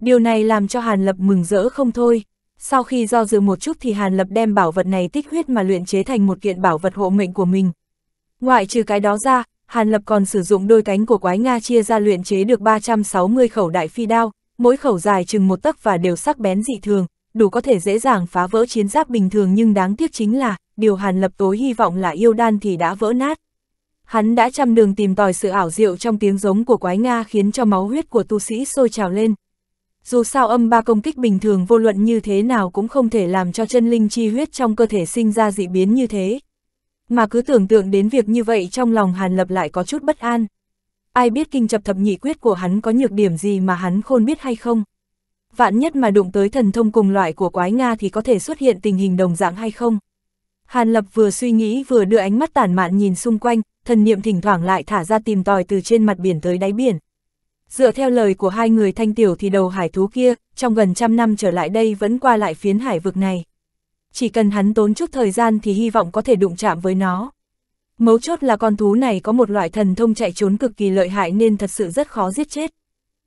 Điều này làm cho Hàn Lập mừng rỡ không thôi. Sau khi do dự một chút thì Hàn Lập đem bảo vật này tích huyết mà luyện chế thành một kiện bảo vật hộ mệnh của mình. Ngoại trừ cái đó ra, Hàn Lập còn sử dụng đôi cánh của quái Nga chia ra luyện chế được 360 khẩu đại phi đao, mỗi khẩu dài chừng một tấc và đều sắc bén dị thường, đủ có thể dễ dàng phá vỡ chiến giáp bình thường nhưng đáng tiếc chính là, điều Hàn Lập tối hy vọng là yêu đan thì đã vỡ nát. Hắn đã chăm đường tìm tòi sự ảo diệu trong tiếng giống của quái Nga khiến cho máu huyết của tu sĩ sôi trào lên. Dù sao âm ba công kích bình thường vô luận như thế nào cũng không thể làm cho chân linh chi huyết trong cơ thể sinh ra dị biến như thế. Mà cứ tưởng tượng đến việc như vậy trong lòng Hàn Lập lại có chút bất an. Ai biết kinh chập thập nhị quyết của hắn có nhược điểm gì mà hắn khôn biết hay không? vạn nhất mà đụng tới thần thông cùng loại của quái Nga thì có thể xuất hiện tình hình đồng dạng hay không. Hàn Lập vừa suy nghĩ vừa đưa ánh mắt tản mạn nhìn xung quanh, thần niệm thỉnh thoảng lại thả ra tìm tòi từ trên mặt biển tới đáy biển. Dựa theo lời của hai người thanh tiểu thì đầu hải thú kia, trong gần trăm năm trở lại đây vẫn qua lại phiến hải vực này. Chỉ cần hắn tốn chút thời gian thì hy vọng có thể đụng chạm với nó. Mấu chốt là con thú này có một loại thần thông chạy trốn cực kỳ lợi hại nên thật sự rất khó giết chết.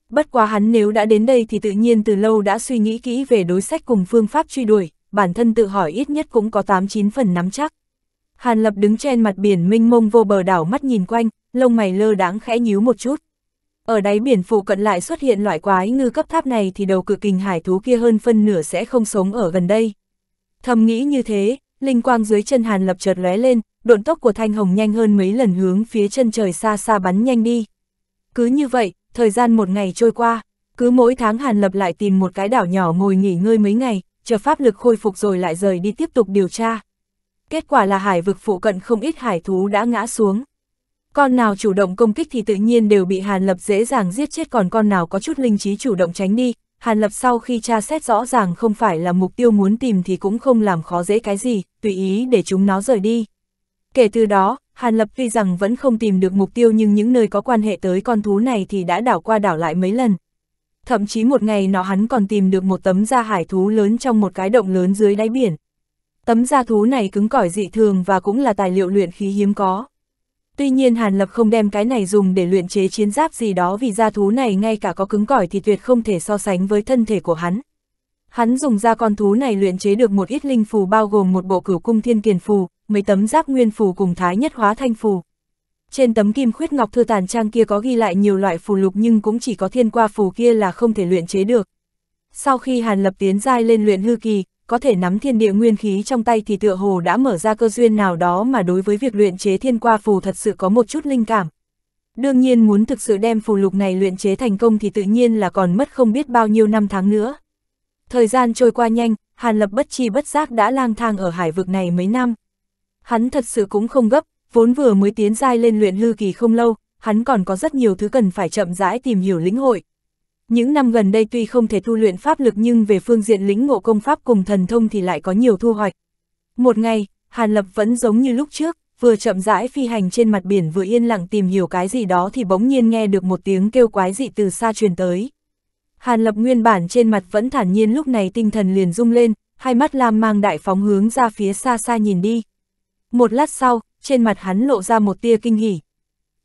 Bất quá hắn nếu đã đến đây thì tự nhiên từ lâu đã suy nghĩ kỹ về đối sách cùng phương pháp truy đuổi, bản thân tự hỏi ít nhất cũng có 8-9 phần nắm chắc. Hàn Lập đứng trên mặt biển minh mông vô bờ đảo mắt nhìn quanh, lông mày lơ đáng khẽ nhíu một chút. Ở đáy biển phụ cận lại xuất hiện loại quái ngư cấp tháp này thì đầu cự kình hải thú kia hơn phân nửa sẽ không sống ở gần đây. Thầm nghĩ như thế, linh quang dưới chân Hàn Lập chợt lóe lên, độn tốc của Thanh Hồng nhanh hơn mấy lần hướng phía chân trời xa xa bắn nhanh đi. Cứ như vậy, Thời gian một ngày trôi qua, cứ mỗi tháng Hàn Lập lại tìm một cái đảo nhỏ ngồi nghỉ ngơi mấy ngày, chờ pháp lực khôi phục rồi lại rời đi tiếp tục điều tra. Kết quả là hải vực phụ cận không ít hải thú đã ngã xuống. Con nào chủ động công kích thì tự nhiên đều bị Hàn Lập dễ dàng giết chết còn con nào có chút linh trí chủ động tránh đi. Hàn Lập sau khi tra xét rõ ràng không phải là mục tiêu muốn tìm thì cũng không làm khó dễ cái gì, tùy ý để chúng nó rời đi. Kể từ đó, Hàn Lập tuy rằng vẫn không tìm được mục tiêu nhưng những nơi có quan hệ tới con thú này thì đã đảo qua đảo lại mấy lần. Thậm chí một ngày nó hắn còn tìm được một tấm da hải thú lớn trong một cái động lớn dưới đáy biển. Tấm da thú này cứng cỏi dị thường và cũng là tài liệu luyện khí hiếm có. Tuy nhiên Hàn Lập không đem cái này dùng để luyện chế chiến giáp gì đó vì da thú này ngay cả có cứng cỏi thì tuyệt không thể so sánh với thân thể của hắn. Hắn dùng da con thú này luyện chế được một ít linh phù bao gồm một bộ cửu cung thiên kiền phù, mấy tấm giáp nguyên phù cùng thái nhất hóa thanh phù. Trên tấm kim khuyết ngọc thư tàn trang kia có ghi lại nhiều loại phù lục nhưng cũng chỉ có thiên qua phù kia là không thể luyện chế được. Sau khi Hàn Lập tiến giai lên luyện hư kỳ, có thể nắm thiên địa nguyên khí trong tay thì tựa hồ đã mở ra cơ duyên nào đó mà đối với việc luyện chế thiên qua phù thật sự có một chút linh cảm. Đương nhiên muốn thực sự đem phù lục này luyện chế thành công thì tự nhiên là còn mất không biết bao nhiêu năm tháng nữa. Thời gian trôi qua nhanh, Hàn Lập bất chi bất giác đã lang thang ở hải vực này mấy năm hắn thật sự cũng không gấp, vốn vừa mới tiến giai lên luyện hư kỳ không lâu, hắn còn có rất nhiều thứ cần phải chậm rãi tìm hiểu lĩnh hội. Những năm gần đây tuy không thể tu luyện pháp lực nhưng về phương diện lĩnh ngộ công pháp cùng thần thông thì lại có nhiều thu hoạch. Một ngày, Hàn Lập vẫn giống như lúc trước, vừa chậm rãi phi hành trên mặt biển vừa yên lặng tìm hiểu cái gì đó thì bỗng nhiên nghe được một tiếng kêu quái dị từ xa truyền tới. Hàn Lập nguyên bản trên mặt vẫn thản nhiên lúc này tinh thần liền rung lên, hai mắt lam mang đại phóng hướng ra phía xa xa nhìn đi. Một lát sau, trên mặt hắn lộ ra một tia kinh hỉ.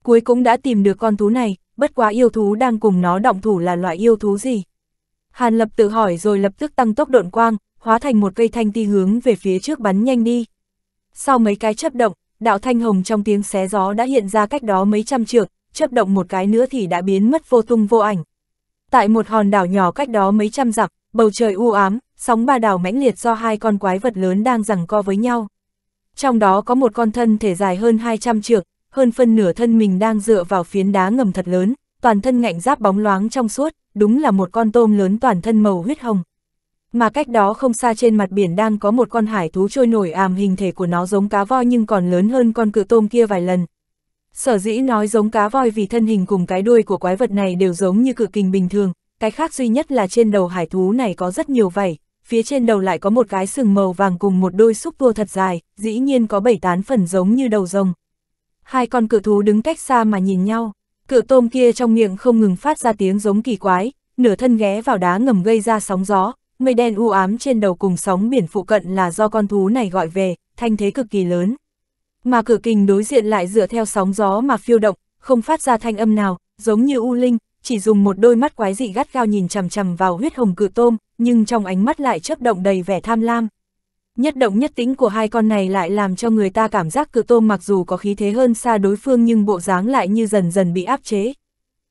Cuối cũng đã tìm được con thú này, bất quá yêu thú đang cùng nó động thủ là loại yêu thú gì. Hàn lập tự hỏi rồi lập tức tăng tốc độn quang, hóa thành một cây thanh ti hướng về phía trước bắn nhanh đi. Sau mấy cái chấp động, đạo thanh hồng trong tiếng xé gió đã hiện ra cách đó mấy trăm trượng, chấp động một cái nữa thì đã biến mất vô tung vô ảnh. Tại một hòn đảo nhỏ cách đó mấy trăm dặm, bầu trời u ám, sóng ba đảo mãnh liệt do hai con quái vật lớn đang giằng co với nhau trong đó có một con thân thể dài hơn 200 trượng, hơn phân nửa thân mình đang dựa vào phiến đá ngầm thật lớn, toàn thân ngạnh giáp bóng loáng trong suốt, đúng là một con tôm lớn toàn thân màu huyết hồng. Mà cách đó không xa trên mặt biển đang có một con hải thú trôi nổi àm hình thể của nó giống cá voi nhưng còn lớn hơn con cự tôm kia vài lần. Sở dĩ nói giống cá voi vì thân hình cùng cái đuôi của quái vật này đều giống như cự kình bình thường, cái khác duy nhất là trên đầu hải thú này có rất nhiều vảy, phía trên đầu lại có một cái sừng màu vàng cùng một đôi xúc tua thật dài, dĩ nhiên có bảy tán phần giống như đầu rồng. Hai con cự thú đứng cách xa mà nhìn nhau, cự tôm kia trong miệng không ngừng phát ra tiếng giống kỳ quái, nửa thân ghé vào đá ngầm gây ra sóng gió, mây đen u ám trên đầu cùng sóng biển phụ cận là do con thú này gọi về, thanh thế cực kỳ lớn. Mà cự kình đối diện lại dựa theo sóng gió mà phiêu động, không phát ra thanh âm nào, giống như u linh, chỉ dùng một đôi mắt quái dị gắt gao nhìn chằm chằm vào huyết hồng cự tôm, nhưng trong ánh mắt lại chớp động đầy vẻ tham lam. Nhất động nhất tính của hai con này lại làm cho người ta cảm giác cự tôm mặc dù có khí thế hơn xa đối phương nhưng bộ dáng lại như dần dần bị áp chế.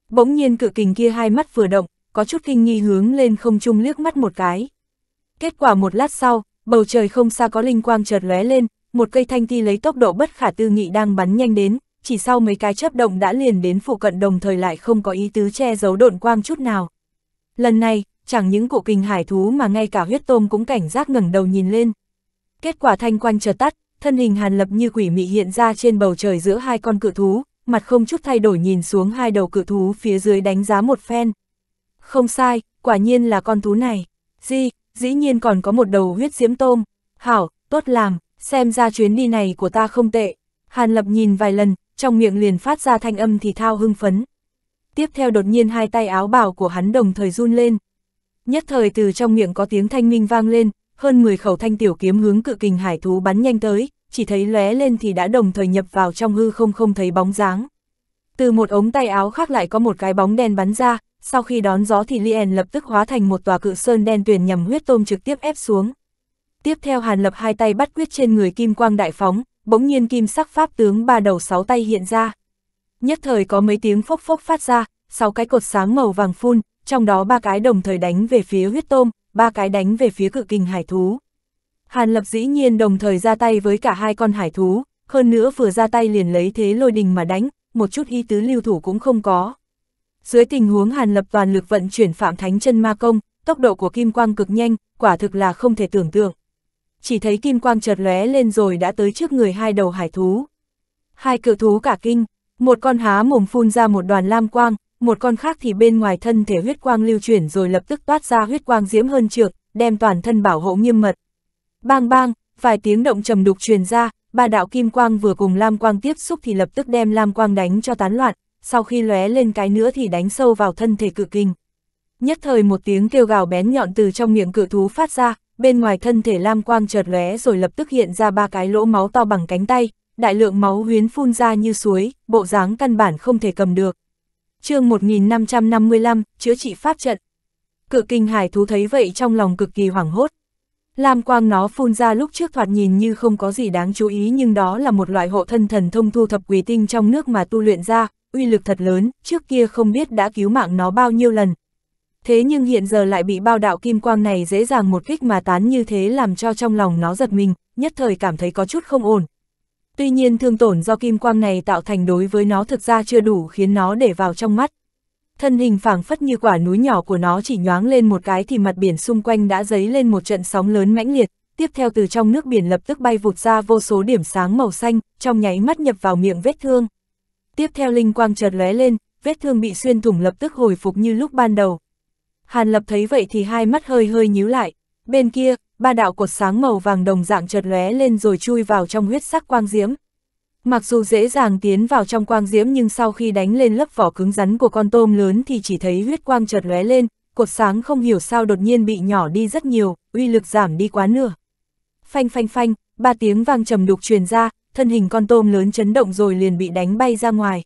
Bỗng nhiên cự kình kia hai mắt vừa động, có chút kinh nghi hướng lên không trung liếc mắt một cái. Kết quả một lát sau, bầu trời không xa có linh quang chợt lóe lên, một cây thanh ti lấy tốc độ bất khả tư nghị đang bắn nhanh đến, chỉ sau mấy cái chớp động đã liền đến phụ cận đồng thời lại không có ý tứ che giấu độn quang chút nào. Lần này, chẳng những cụ kình hải thú mà ngay cả huyết tôm cũng cảnh giác ngẩng đầu nhìn lên. Kết quả thanh quanh chợt tắt, thân hình Hàn Lập như quỷ mị hiện ra trên bầu trời giữa hai con cự thú, mặt không chút thay đổi nhìn xuống hai đầu cự thú phía dưới đánh giá một phen. Không sai, quả nhiên là con thú này. Di, dĩ nhiên còn có một đầu huyết diễm tôm. Hảo, tốt làm, xem ra chuyến đi này của ta không tệ. Hàn Lập nhìn vài lần, trong miệng liền phát ra thanh âm thì thao hưng phấn. Tiếp theo đột nhiên hai tay áo bào của hắn đồng thời run lên, Nhất thời từ trong miệng có tiếng thanh minh vang lên, hơn 10 khẩu thanh tiểu kiếm hướng cự kình hải thú bắn nhanh tới, chỉ thấy lóe lên thì đã đồng thời nhập vào trong hư không không thấy bóng dáng. Từ một ống tay áo khác lại có một cái bóng đen bắn ra, sau khi đón gió thì Lien lập tức hóa thành một tòa cự sơn đen tuyền nhằm huyết tôm trực tiếp ép xuống. Tiếp theo Hàn Lập hai tay bắt quyết trên người kim quang đại phóng, bỗng nhiên kim sắc pháp tướng ba đầu sáu tay hiện ra. Nhất thời có mấy tiếng phốc phốc phát ra, sáu cái cột sáng màu vàng phun, trong đó ba cái đồng thời đánh về phía huyết tôm, ba cái đánh về phía cự kình hải thú. Hàn Lập dĩ nhiên đồng thời ra tay với cả hai con hải thú, hơn nữa vừa ra tay liền lấy thế lôi đình mà đánh, một chút ý tứ lưu thủ cũng không có. Dưới tình huống Hàn Lập toàn lực vận chuyển Phạm Thánh chân ma công, tốc độ của kim quang cực nhanh, quả thực là không thể tưởng tượng. Chỉ thấy kim quang chợt lóe lên rồi đã tới trước người hai đầu hải thú. Hai cự thú cả kinh, một con há mồm phun ra một đoàn lam quang, một con khác thì bên ngoài thân thể huyết quang lưu chuyển rồi lập tức toát ra huyết quang diễm hơn trượt, đem toàn thân bảo hộ nghiêm mật. Bang bang, vài tiếng động trầm đục truyền ra, ba đạo kim quang vừa cùng lam quang tiếp xúc thì lập tức đem lam quang đánh cho tán loạn, sau khi lóe lên cái nữa thì đánh sâu vào thân thể cự kinh. Nhất thời một tiếng kêu gào bén nhọn từ trong miệng cự thú phát ra, bên ngoài thân thể lam quang chợt lóe rồi lập tức hiện ra ba cái lỗ máu to bằng cánh tay, đại lượng máu huyến phun ra như suối, bộ dáng căn bản không thể cầm được chương 1555, chữa trị pháp trận. Cự kinh hải thú thấy vậy trong lòng cực kỳ hoảng hốt. Lam quang nó phun ra lúc trước thoạt nhìn như không có gì đáng chú ý nhưng đó là một loại hộ thân thần thông thu thập quỷ tinh trong nước mà tu luyện ra, uy lực thật lớn, trước kia không biết đã cứu mạng nó bao nhiêu lần. Thế nhưng hiện giờ lại bị bao đạo kim quang này dễ dàng một kích mà tán như thế làm cho trong lòng nó giật mình, nhất thời cảm thấy có chút không ổn, Tuy nhiên thương tổn do kim quang này tạo thành đối với nó thực ra chưa đủ khiến nó để vào trong mắt. Thân hình phảng phất như quả núi nhỏ của nó chỉ nhoáng lên một cái thì mặt biển xung quanh đã dấy lên một trận sóng lớn mãnh liệt, tiếp theo từ trong nước biển lập tức bay vụt ra vô số điểm sáng màu xanh, trong nháy mắt nhập vào miệng vết thương. Tiếp theo linh quang chợt lóe lên, vết thương bị xuyên thủng lập tức hồi phục như lúc ban đầu. Hàn Lập thấy vậy thì hai mắt hơi hơi nhíu lại, bên kia, ba đạo cột sáng màu vàng đồng dạng chợt lóe lên rồi chui vào trong huyết sắc quang diễm. Mặc dù dễ dàng tiến vào trong quang diễm nhưng sau khi đánh lên lớp vỏ cứng rắn của con tôm lớn thì chỉ thấy huyết quang chợt lóe lên, cột sáng không hiểu sao đột nhiên bị nhỏ đi rất nhiều, uy lực giảm đi quá nửa. Phanh phanh phanh, ba tiếng vang trầm đục truyền ra, thân hình con tôm lớn chấn động rồi liền bị đánh bay ra ngoài.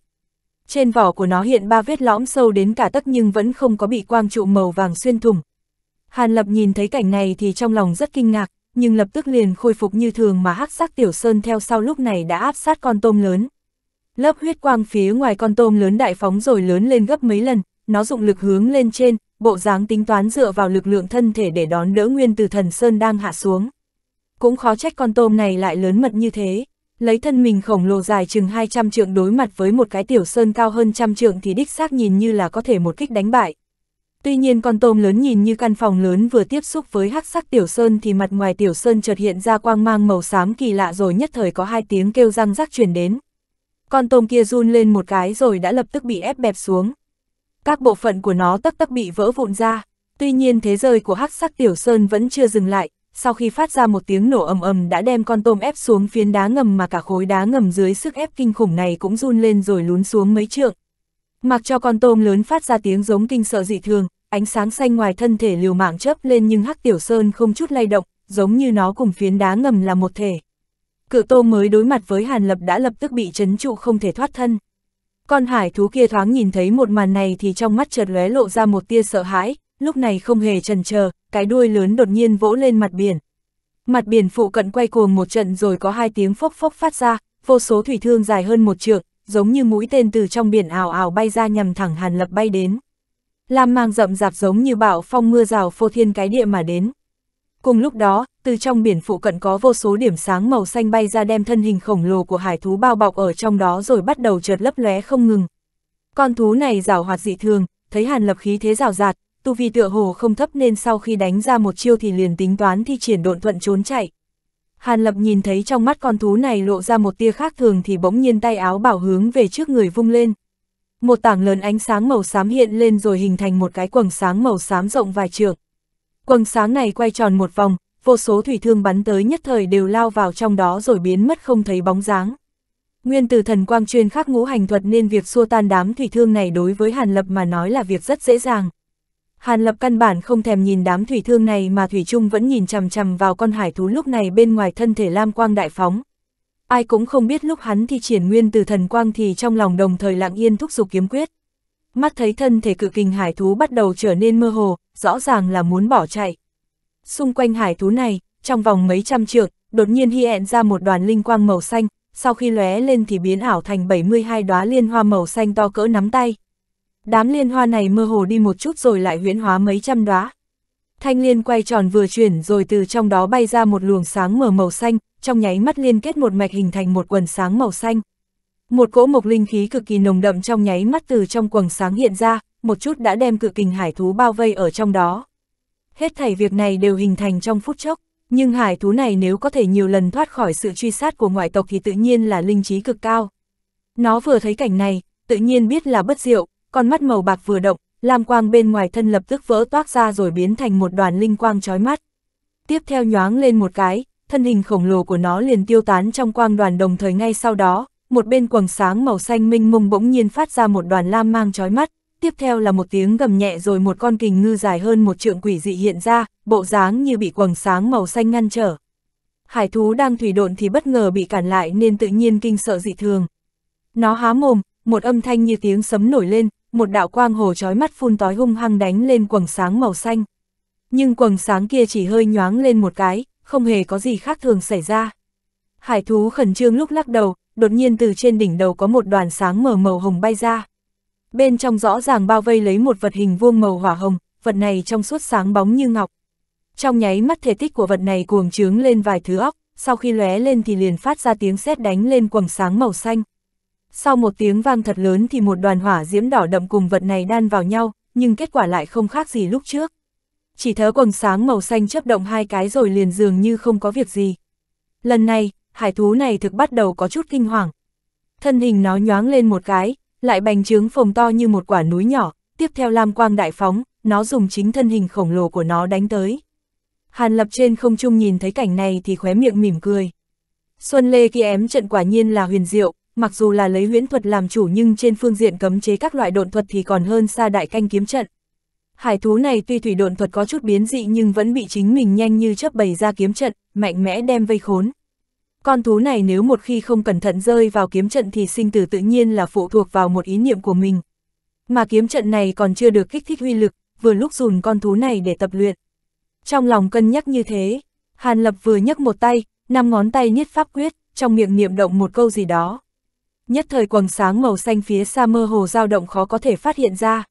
Trên vỏ của nó hiện ba vết lõm sâu đến cả tấc nhưng vẫn không có bị quang trụ màu vàng xuyên thủng, Hàn Lập nhìn thấy cảnh này thì trong lòng rất kinh ngạc, nhưng lập tức liền khôi phục như thường mà hắc sắc tiểu sơn theo sau lúc này đã áp sát con tôm lớn. Lớp huyết quang phía ngoài con tôm lớn đại phóng rồi lớn lên gấp mấy lần, nó dụng lực hướng lên trên, bộ dáng tính toán dựa vào lực lượng thân thể để đón đỡ nguyên từ thần sơn đang hạ xuống. Cũng khó trách con tôm này lại lớn mật như thế, lấy thân mình khổng lồ dài chừng 200 trượng đối mặt với một cái tiểu sơn cao hơn trăm trượng thì đích xác nhìn như là có thể một kích đánh bại. Tuy nhiên con tôm lớn nhìn như căn phòng lớn vừa tiếp xúc với hắc sắc tiểu sơn thì mặt ngoài tiểu sơn chợt hiện ra quang mang màu xám kỳ lạ rồi nhất thời có hai tiếng kêu răng rắc truyền đến. Con tôm kia run lên một cái rồi đã lập tức bị ép bẹp xuống. Các bộ phận của nó tất tất bị vỡ vụn ra, tuy nhiên thế rơi của hắc sắc tiểu sơn vẫn chưa dừng lại, sau khi phát ra một tiếng nổ ầm ầm đã đem con tôm ép xuống phiến đá ngầm mà cả khối đá ngầm dưới sức ép kinh khủng này cũng run lên rồi lún xuống mấy trượng. Mặc cho con tôm lớn phát ra tiếng giống kinh sợ dị thường, ánh sáng xanh ngoài thân thể liều mạng chớp lên nhưng Hắc Tiểu Sơn không chút lay động, giống như nó cùng phiến đá ngầm là một thể. Cự Tô mới đối mặt với Hàn Lập đã lập tức bị chấn trụ không thể thoát thân. Con hải thú kia thoáng nhìn thấy một màn này thì trong mắt chợt lóe lộ ra một tia sợ hãi, lúc này không hề chần chờ, cái đuôi lớn đột nhiên vỗ lên mặt biển. Mặt biển phụ cận quay cuồng một trận rồi có hai tiếng phốc phốc phát ra, vô số thủy thương dài hơn một trượng, giống như mũi tên từ trong biển ảo ảo bay ra nhằm thẳng Hàn Lập bay đến. Lam mang rậm rạp giống như bão phong mưa rào phô thiên cái địa mà đến. Cùng lúc đó, từ trong biển phụ cận có vô số điểm sáng màu xanh bay ra đem thân hình khổng lồ của hải thú bao bọc ở trong đó rồi bắt đầu trượt lấp lóe không ngừng. Con thú này rào hoạt dị thường, thấy hàn lập khí thế rào rạt, tu vi tựa hồ không thấp nên sau khi đánh ra một chiêu thì liền tính toán thi triển độn thuận trốn chạy. Hàn lập nhìn thấy trong mắt con thú này lộ ra một tia khác thường thì bỗng nhiên tay áo bảo hướng về trước người vung lên một tảng lớn ánh sáng màu xám hiện lên rồi hình thành một cái quầng sáng màu xám rộng vài trượng. Quầng sáng này quay tròn một vòng, vô số thủy thương bắn tới nhất thời đều lao vào trong đó rồi biến mất không thấy bóng dáng. Nguyên từ thần quang chuyên khắc ngũ hành thuật nên việc xua tan đám thủy thương này đối với Hàn Lập mà nói là việc rất dễ dàng. Hàn Lập căn bản không thèm nhìn đám thủy thương này mà Thủy Trung vẫn nhìn chằm chằm vào con hải thú lúc này bên ngoài thân thể Lam Quang Đại Phóng, ai cũng không biết lúc hắn thi triển nguyên từ thần quang thì trong lòng đồng thời lặng yên thúc giục kiếm quyết. Mắt thấy thân thể cự kình hải thú bắt đầu trở nên mơ hồ, rõ ràng là muốn bỏ chạy. Xung quanh hải thú này, trong vòng mấy trăm trượng, đột nhiên hy hẹn ra một đoàn linh quang màu xanh, sau khi lóe lên thì biến ảo thành 72 đóa liên hoa màu xanh to cỡ nắm tay. Đám liên hoa này mơ hồ đi một chút rồi lại huyễn hóa mấy trăm đóa. Thanh liên quay tròn vừa chuyển rồi từ trong đó bay ra một luồng sáng mờ màu xanh, trong nháy mắt liên kết một mạch hình thành một quần sáng màu xanh. Một cỗ mộc linh khí cực kỳ nồng đậm trong nháy mắt từ trong quần sáng hiện ra, một chút đã đem cự kình hải thú bao vây ở trong đó. Hết thảy việc này đều hình thành trong phút chốc, nhưng hải thú này nếu có thể nhiều lần thoát khỏi sự truy sát của ngoại tộc thì tự nhiên là linh trí cực cao. Nó vừa thấy cảnh này, tự nhiên biết là bất diệu, con mắt màu bạc vừa động, lam quang bên ngoài thân lập tức vỡ toác ra rồi biến thành một đoàn linh quang chói mắt. Tiếp theo nhoáng lên một cái, thân hình khổng lồ của nó liền tiêu tán trong quang đoàn đồng thời ngay sau đó, một bên quầng sáng màu xanh minh mông bỗng nhiên phát ra một đoàn lam mang chói mắt, tiếp theo là một tiếng gầm nhẹ rồi một con kình ngư dài hơn một trượng quỷ dị hiện ra, bộ dáng như bị quầng sáng màu xanh ngăn trở. Hải thú đang thủy độn thì bất ngờ bị cản lại nên tự nhiên kinh sợ dị thường. Nó há mồm, một âm thanh như tiếng sấm nổi lên, một đạo quang hồ chói mắt phun tói hung hăng đánh lên quầng sáng màu xanh. Nhưng quầng sáng kia chỉ hơi nhoáng lên một cái, không hề có gì khác thường xảy ra. Hải thú khẩn trương lúc lắc đầu, đột nhiên từ trên đỉnh đầu có một đoàn sáng mờ màu hồng bay ra. Bên trong rõ ràng bao vây lấy một vật hình vuông màu hỏa hồng, vật này trong suốt sáng bóng như ngọc. Trong nháy mắt thể tích của vật này cuồng trướng lên vài thứ óc, sau khi lóe lên thì liền phát ra tiếng sét đánh lên quầng sáng màu xanh. Sau một tiếng vang thật lớn thì một đoàn hỏa diễm đỏ đậm cùng vật này đan vào nhau, nhưng kết quả lại không khác gì lúc trước. Chỉ thớ quầng sáng màu xanh chấp động hai cái rồi liền dường như không có việc gì. Lần này, hải thú này thực bắt đầu có chút kinh hoàng. Thân hình nó nhoáng lên một cái, lại bành trướng phồng to như một quả núi nhỏ, tiếp theo lam quang đại phóng, nó dùng chính thân hình khổng lồ của nó đánh tới. Hàn lập trên không trung nhìn thấy cảnh này thì khóe miệng mỉm cười. Xuân Lê kia ém trận quả nhiên là huyền diệu, mặc dù là lấy huyễn thuật làm chủ nhưng trên phương diện cấm chế các loại độn thuật thì còn hơn xa đại canh kiếm trận. Hải thú này tuy thủy độn thuật có chút biến dị nhưng vẫn bị chính mình nhanh như chấp bày ra kiếm trận, mạnh mẽ đem vây khốn. Con thú này nếu một khi không cẩn thận rơi vào kiếm trận thì sinh tử tự nhiên là phụ thuộc vào một ý niệm của mình. Mà kiếm trận này còn chưa được kích thích huy lực, vừa lúc dùn con thú này để tập luyện. Trong lòng cân nhắc như thế, Hàn Lập vừa nhấc một tay, năm ngón tay niết pháp quyết, trong miệng niệm động một câu gì đó. Nhất thời quầng sáng màu xanh phía xa mơ hồ dao động khó có thể phát hiện ra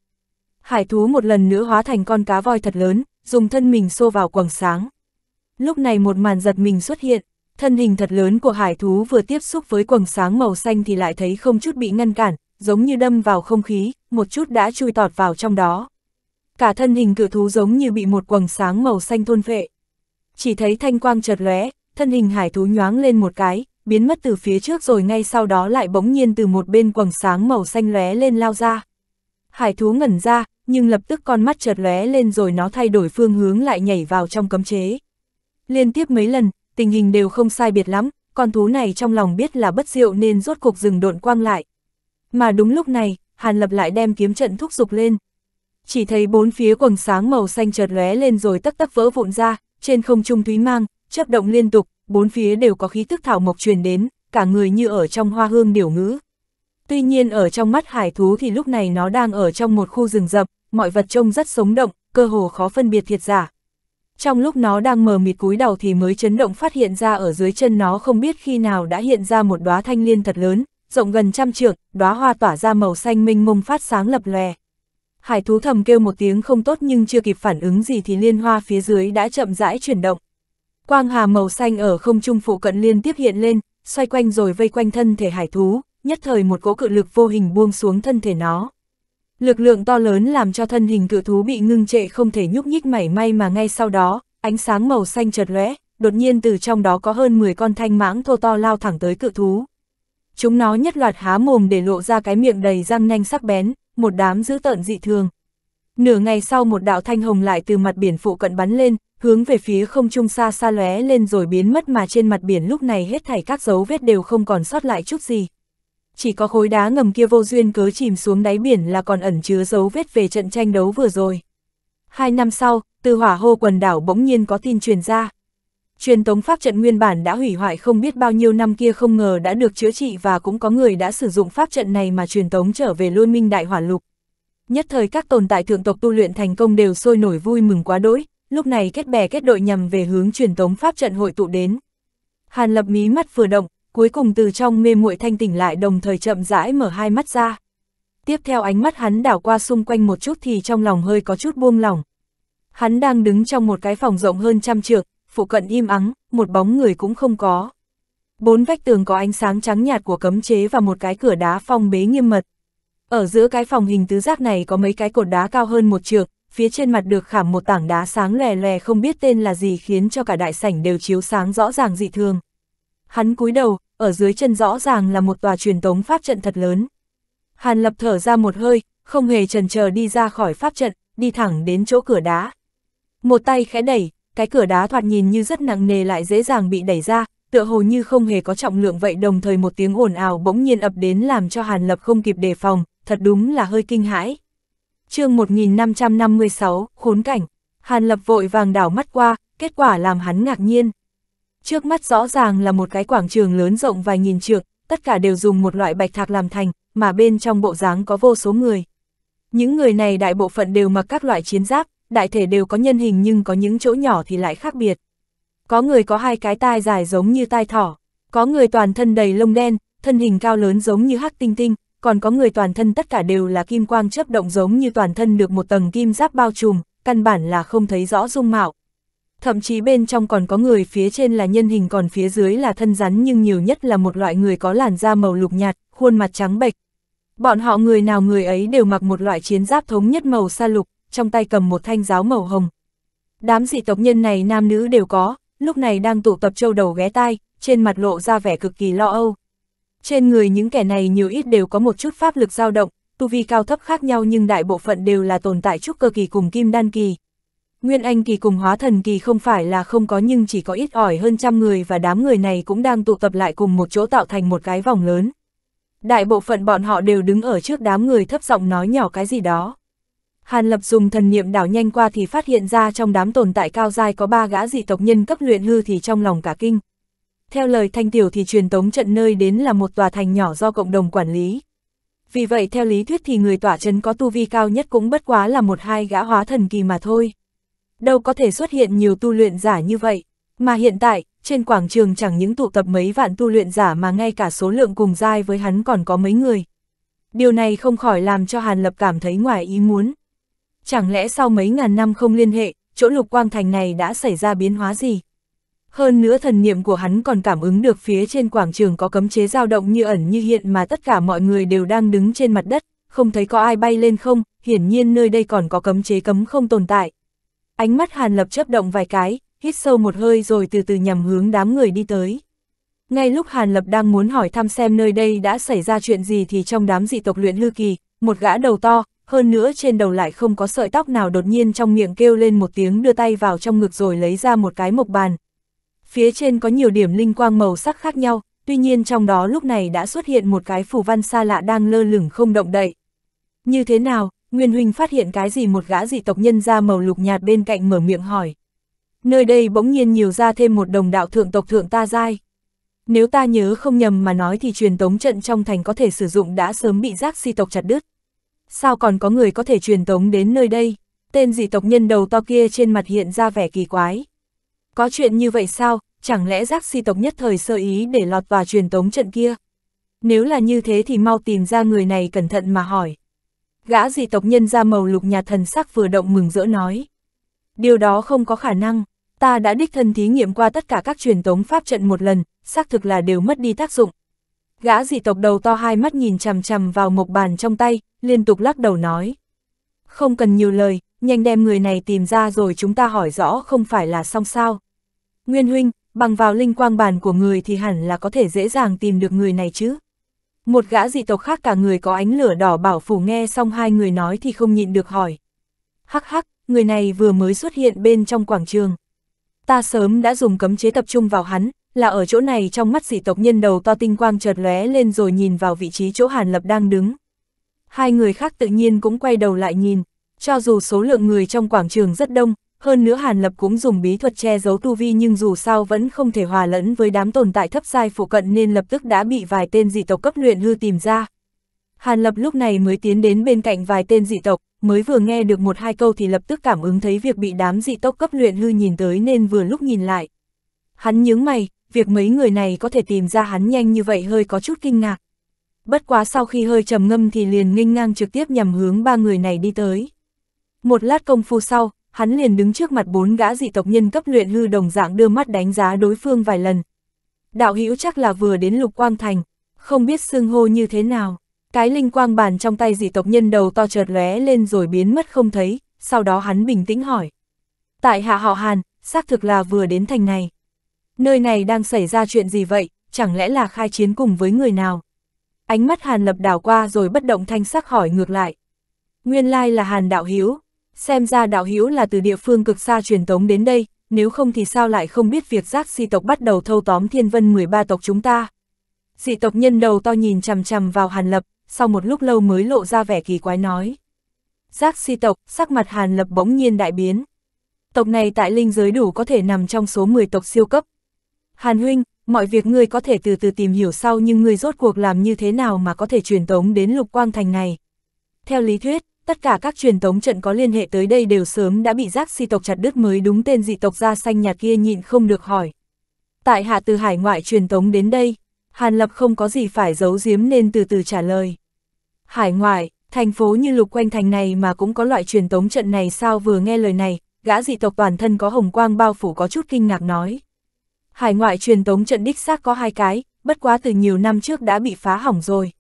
hải thú một lần nữa hóa thành con cá voi thật lớn, dùng thân mình xô vào quầng sáng. Lúc này một màn giật mình xuất hiện, thân hình thật lớn của hải thú vừa tiếp xúc với quầng sáng màu xanh thì lại thấy không chút bị ngăn cản, giống như đâm vào không khí, một chút đã chui tọt vào trong đó. Cả thân hình cự thú giống như bị một quầng sáng màu xanh thôn phệ. Chỉ thấy thanh quang chợt lóe, thân hình hải thú nhoáng lên một cái, biến mất từ phía trước rồi ngay sau đó lại bỗng nhiên từ một bên quầng sáng màu xanh lóe lên lao ra hải thú ngẩn ra, nhưng lập tức con mắt chợt lóe lên rồi nó thay đổi phương hướng lại nhảy vào trong cấm chế. Liên tiếp mấy lần, tình hình đều không sai biệt lắm, con thú này trong lòng biết là bất diệu nên rốt cuộc dừng độn quang lại. Mà đúng lúc này, Hàn Lập lại đem kiếm trận thúc dục lên. Chỉ thấy bốn phía quần sáng màu xanh chợt lóe lên rồi tắc tắc vỡ vụn ra, trên không trung thúy mang, chấp động liên tục, bốn phía đều có khí tức thảo mộc truyền đến, cả người như ở trong hoa hương điểu ngữ. Tuy nhiên ở trong mắt hải thú thì lúc này nó đang ở trong một khu rừng rậm, mọi vật trông rất sống động, cơ hồ khó phân biệt thiệt giả. Trong lúc nó đang mờ mịt cúi đầu thì mới chấn động phát hiện ra ở dưới chân nó không biết khi nào đã hiện ra một đóa thanh liên thật lớn, rộng gần trăm trượng, đóa hoa tỏa ra màu xanh minh mông phát sáng lập lòe. Hải thú thầm kêu một tiếng không tốt nhưng chưa kịp phản ứng gì thì liên hoa phía dưới đã chậm rãi chuyển động. Quang hà màu xanh ở không trung phụ cận liên tiếp hiện lên, xoay quanh rồi vây quanh thân thể hải thú, nhất thời một cỗ cự lực vô hình buông xuống thân thể nó. Lực lượng to lớn làm cho thân hình cự thú bị ngưng trệ không thể nhúc nhích mảy may mà ngay sau đó, ánh sáng màu xanh chợt lóe, đột nhiên từ trong đó có hơn 10 con thanh mãng thô to lao thẳng tới cự thú. Chúng nó nhất loạt há mồm để lộ ra cái miệng đầy răng nanh sắc bén, một đám dữ tợn dị thường. Nửa ngày sau một đạo thanh hồng lại từ mặt biển phụ cận bắn lên, hướng về phía không trung xa xa lóe lên rồi biến mất mà trên mặt biển lúc này hết thảy các dấu vết đều không còn sót lại chút gì chỉ có khối đá ngầm kia vô duyên cớ chìm xuống đáy biển là còn ẩn chứa dấu vết về trận tranh đấu vừa rồi. Hai năm sau, từ hỏa hô quần đảo bỗng nhiên có tin truyền ra. Truyền tống pháp trận nguyên bản đã hủy hoại không biết bao nhiêu năm kia không ngờ đã được chữa trị và cũng có người đã sử dụng pháp trận này mà truyền tống trở về luôn minh đại hỏa lục. Nhất thời các tồn tại thượng tộc tu luyện thành công đều sôi nổi vui mừng quá đỗi, lúc này kết bè kết đội nhằm về hướng truyền tống pháp trận hội tụ đến. Hàn lập mí mắt vừa động, cuối cùng từ trong mê muội thanh tỉnh lại đồng thời chậm rãi mở hai mắt ra. Tiếp theo ánh mắt hắn đảo qua xung quanh một chút thì trong lòng hơi có chút buông lỏng. Hắn đang đứng trong một cái phòng rộng hơn trăm trượng, phụ cận im ắng, một bóng người cũng không có. Bốn vách tường có ánh sáng trắng nhạt của cấm chế và một cái cửa đá phong bế nghiêm mật. Ở giữa cái phòng hình tứ giác này có mấy cái cột đá cao hơn một trượng, phía trên mặt được khảm một tảng đá sáng lè lè không biết tên là gì khiến cho cả đại sảnh đều chiếu sáng rõ ràng dị thường. Hắn cúi đầu, ở dưới chân rõ ràng là một tòa truyền tống pháp trận thật lớn. Hàn Lập thở ra một hơi, không hề trần chờ đi ra khỏi pháp trận, đi thẳng đến chỗ cửa đá. Một tay khẽ đẩy, cái cửa đá thoạt nhìn như rất nặng nề lại dễ dàng bị đẩy ra, tựa hồ như không hề có trọng lượng vậy đồng thời một tiếng ồn ào bỗng nhiên ập đến làm cho Hàn Lập không kịp đề phòng, thật đúng là hơi kinh hãi. chương 1556, khốn cảnh, Hàn Lập vội vàng đảo mắt qua, kết quả làm hắn ngạc nhiên. Trước mắt rõ ràng là một cái quảng trường lớn rộng vài nghìn trượng, tất cả đều dùng một loại bạch thạc làm thành, mà bên trong bộ dáng có vô số người. Những người này đại bộ phận đều mặc các loại chiến giáp, đại thể đều có nhân hình nhưng có những chỗ nhỏ thì lại khác biệt. Có người có hai cái tai dài giống như tai thỏ, có người toàn thân đầy lông đen, thân hình cao lớn giống như hắc tinh tinh, còn có người toàn thân tất cả đều là kim quang chấp động giống như toàn thân được một tầng kim giáp bao trùm, căn bản là không thấy rõ dung mạo, thậm chí bên trong còn có người phía trên là nhân hình còn phía dưới là thân rắn nhưng nhiều nhất là một loại người có làn da màu lục nhạt, khuôn mặt trắng bệch. Bọn họ người nào người ấy đều mặc một loại chiến giáp thống nhất màu sa lục, trong tay cầm một thanh giáo màu hồng. Đám dị tộc nhân này nam nữ đều có, lúc này đang tụ tập châu đầu ghé tai, trên mặt lộ ra vẻ cực kỳ lo âu. Trên người những kẻ này nhiều ít đều có một chút pháp lực dao động, tu vi cao thấp khác nhau nhưng đại bộ phận đều là tồn tại trúc cơ kỳ cùng kim đan kỳ. Nguyên Anh kỳ cùng hóa thần kỳ không phải là không có nhưng chỉ có ít ỏi hơn trăm người và đám người này cũng đang tụ tập lại cùng một chỗ tạo thành một cái vòng lớn. Đại bộ phận bọn họ đều đứng ở trước đám người thấp giọng nói nhỏ cái gì đó. Hàn Lập dùng thần niệm đảo nhanh qua thì phát hiện ra trong đám tồn tại cao dài có ba gã dị tộc nhân cấp luyện hư thì trong lòng cả kinh. Theo lời thanh tiểu thì truyền tống trận nơi đến là một tòa thành nhỏ do cộng đồng quản lý. Vì vậy theo lý thuyết thì người tỏa chân có tu vi cao nhất cũng bất quá là một hai gã hóa thần kỳ mà thôi đâu có thể xuất hiện nhiều tu luyện giả như vậy. Mà hiện tại, trên quảng trường chẳng những tụ tập mấy vạn tu luyện giả mà ngay cả số lượng cùng dai với hắn còn có mấy người. Điều này không khỏi làm cho Hàn Lập cảm thấy ngoài ý muốn. Chẳng lẽ sau mấy ngàn năm không liên hệ, chỗ lục quang thành này đã xảy ra biến hóa gì? Hơn nữa thần niệm của hắn còn cảm ứng được phía trên quảng trường có cấm chế dao động như ẩn như hiện mà tất cả mọi người đều đang đứng trên mặt đất, không thấy có ai bay lên không, hiển nhiên nơi đây còn có cấm chế cấm không tồn tại, Ánh mắt Hàn Lập chấp động vài cái, hít sâu một hơi rồi từ từ nhằm hướng đám người đi tới. Ngay lúc Hàn Lập đang muốn hỏi thăm xem nơi đây đã xảy ra chuyện gì thì trong đám dị tộc luyện hư kỳ, một gã đầu to, hơn nữa trên đầu lại không có sợi tóc nào đột nhiên trong miệng kêu lên một tiếng đưa tay vào trong ngực rồi lấy ra một cái mộc bàn. Phía trên có nhiều điểm linh quang màu sắc khác nhau, tuy nhiên trong đó lúc này đã xuất hiện một cái phù văn xa lạ đang lơ lửng không động đậy. Như thế nào, Nguyên Huynh phát hiện cái gì một gã dị tộc nhân da màu lục nhạt bên cạnh mở miệng hỏi. Nơi đây bỗng nhiên nhiều ra thêm một đồng đạo thượng tộc thượng ta dai. Nếu ta nhớ không nhầm mà nói thì truyền tống trận trong thành có thể sử dụng đã sớm bị giác si tộc chặt đứt. Sao còn có người có thể truyền tống đến nơi đây? Tên dị tộc nhân đầu to kia trên mặt hiện ra vẻ kỳ quái. Có chuyện như vậy sao, chẳng lẽ giác si tộc nhất thời sơ ý để lọt vào truyền tống trận kia? Nếu là như thế thì mau tìm ra người này cẩn thận mà hỏi gã dị tộc nhân ra màu lục nhà thần sắc vừa động mừng rỡ nói. Điều đó không có khả năng, ta đã đích thân thí nghiệm qua tất cả các truyền tống pháp trận một lần, xác thực là đều mất đi tác dụng. Gã dị tộc đầu to hai mắt nhìn chằm chằm vào mộc bàn trong tay, liên tục lắc đầu nói. Không cần nhiều lời, nhanh đem người này tìm ra rồi chúng ta hỏi rõ không phải là xong sao. Nguyên huynh, bằng vào linh quang bàn của người thì hẳn là có thể dễ dàng tìm được người này chứ. Một gã dị tộc khác cả người có ánh lửa đỏ bảo phủ nghe xong hai người nói thì không nhịn được hỏi. Hắc hắc, người này vừa mới xuất hiện bên trong quảng trường. Ta sớm đã dùng cấm chế tập trung vào hắn, là ở chỗ này trong mắt dị tộc nhân đầu to tinh quang chợt lóe lên rồi nhìn vào vị trí chỗ Hàn Lập đang đứng. Hai người khác tự nhiên cũng quay đầu lại nhìn, cho dù số lượng người trong quảng trường rất đông, hơn nữa Hàn Lập cũng dùng bí thuật che giấu tu vi nhưng dù sao vẫn không thể hòa lẫn với đám tồn tại thấp sai phụ cận nên lập tức đã bị vài tên dị tộc cấp luyện hư tìm ra. Hàn Lập lúc này mới tiến đến bên cạnh vài tên dị tộc, mới vừa nghe được một hai câu thì lập tức cảm ứng thấy việc bị đám dị tộc cấp luyện hư nhìn tới nên vừa lúc nhìn lại. Hắn nhướng mày, việc mấy người này có thể tìm ra hắn nhanh như vậy hơi có chút kinh ngạc. Bất quá sau khi hơi trầm ngâm thì liền nghênh ngang trực tiếp nhằm hướng ba người này đi tới. Một lát công phu sau, hắn liền đứng trước mặt bốn gã dị tộc nhân cấp luyện hư đồng dạng đưa mắt đánh giá đối phương vài lần. Đạo hữu chắc là vừa đến lục quang thành, không biết xưng hô như thế nào. Cái linh quang bàn trong tay dị tộc nhân đầu to chợt lóe lên rồi biến mất không thấy, sau đó hắn bình tĩnh hỏi. Tại hạ họ Hàn, xác thực là vừa đến thành này. Nơi này đang xảy ra chuyện gì vậy, chẳng lẽ là khai chiến cùng với người nào? Ánh mắt Hàn lập đảo qua rồi bất động thanh sắc hỏi ngược lại. Nguyên lai là Hàn đạo hiếu, Xem ra đạo hữu là từ địa phương cực xa truyền tống đến đây, nếu không thì sao lại không biết việc giác si tộc bắt đầu thâu tóm thiên vân 13 tộc chúng ta. Dị tộc nhân đầu to nhìn chằm chằm vào Hàn Lập, sau một lúc lâu mới lộ ra vẻ kỳ quái nói. Giác si tộc, sắc mặt Hàn Lập bỗng nhiên đại biến. Tộc này tại linh giới đủ có thể nằm trong số 10 tộc siêu cấp. Hàn huynh, mọi việc ngươi có thể từ từ tìm hiểu sau nhưng ngươi rốt cuộc làm như thế nào mà có thể truyền tống đến lục quang thành này. Theo lý thuyết, tất cả các truyền tống trận có liên hệ tới đây đều sớm đã bị giác si tộc chặt đứt mới đúng tên dị tộc gia xanh nhạt kia nhịn không được hỏi. Tại hạ từ hải ngoại truyền tống đến đây, Hàn Lập không có gì phải giấu giếm nên từ từ trả lời. Hải ngoại, thành phố như lục quanh thành này mà cũng có loại truyền tống trận này sao vừa nghe lời này, gã dị tộc toàn thân có hồng quang bao phủ có chút kinh ngạc nói. Hải ngoại truyền tống trận đích xác có hai cái, bất quá từ nhiều năm trước đã bị phá hỏng rồi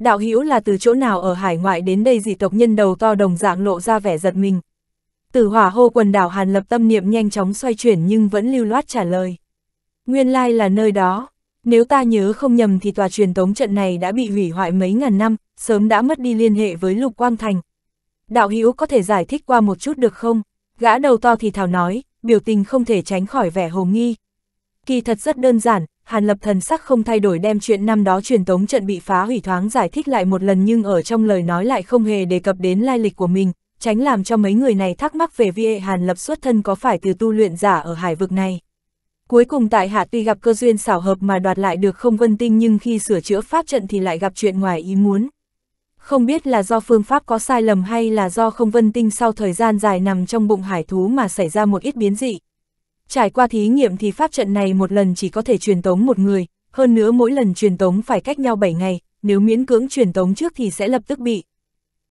đạo hữu là từ chỗ nào ở hải ngoại đến đây dị tộc nhân đầu to đồng dạng lộ ra vẻ giật mình. Tử hỏa hô quần đảo Hàn lập tâm niệm nhanh chóng xoay chuyển nhưng vẫn lưu loát trả lời. Nguyên lai là nơi đó, nếu ta nhớ không nhầm thì tòa truyền tống trận này đã bị hủy hoại mấy ngàn năm, sớm đã mất đi liên hệ với Lục Quang Thành. Đạo hữu có thể giải thích qua một chút được không? Gã đầu to thì thảo nói, biểu tình không thể tránh khỏi vẻ hồ nghi. Kỳ thật rất đơn giản, Hàn Lập thần sắc không thay đổi đem chuyện năm đó truyền tống trận bị phá hủy thoáng giải thích lại một lần nhưng ở trong lời nói lại không hề đề cập đến lai lịch của mình, tránh làm cho mấy người này thắc mắc về vi Hàn Lập xuất thân có phải từ tu luyện giả ở hải vực này. Cuối cùng tại hạ tuy gặp cơ duyên xảo hợp mà đoạt lại được không vân tinh nhưng khi sửa chữa pháp trận thì lại gặp chuyện ngoài ý muốn. Không biết là do phương pháp có sai lầm hay là do không vân tinh sau thời gian dài nằm trong bụng hải thú mà xảy ra một ít biến dị, Trải qua thí nghiệm thì pháp trận này một lần chỉ có thể truyền tống một người, hơn nữa mỗi lần truyền tống phải cách nhau 7 ngày, nếu miễn cưỡng truyền tống trước thì sẽ lập tức bị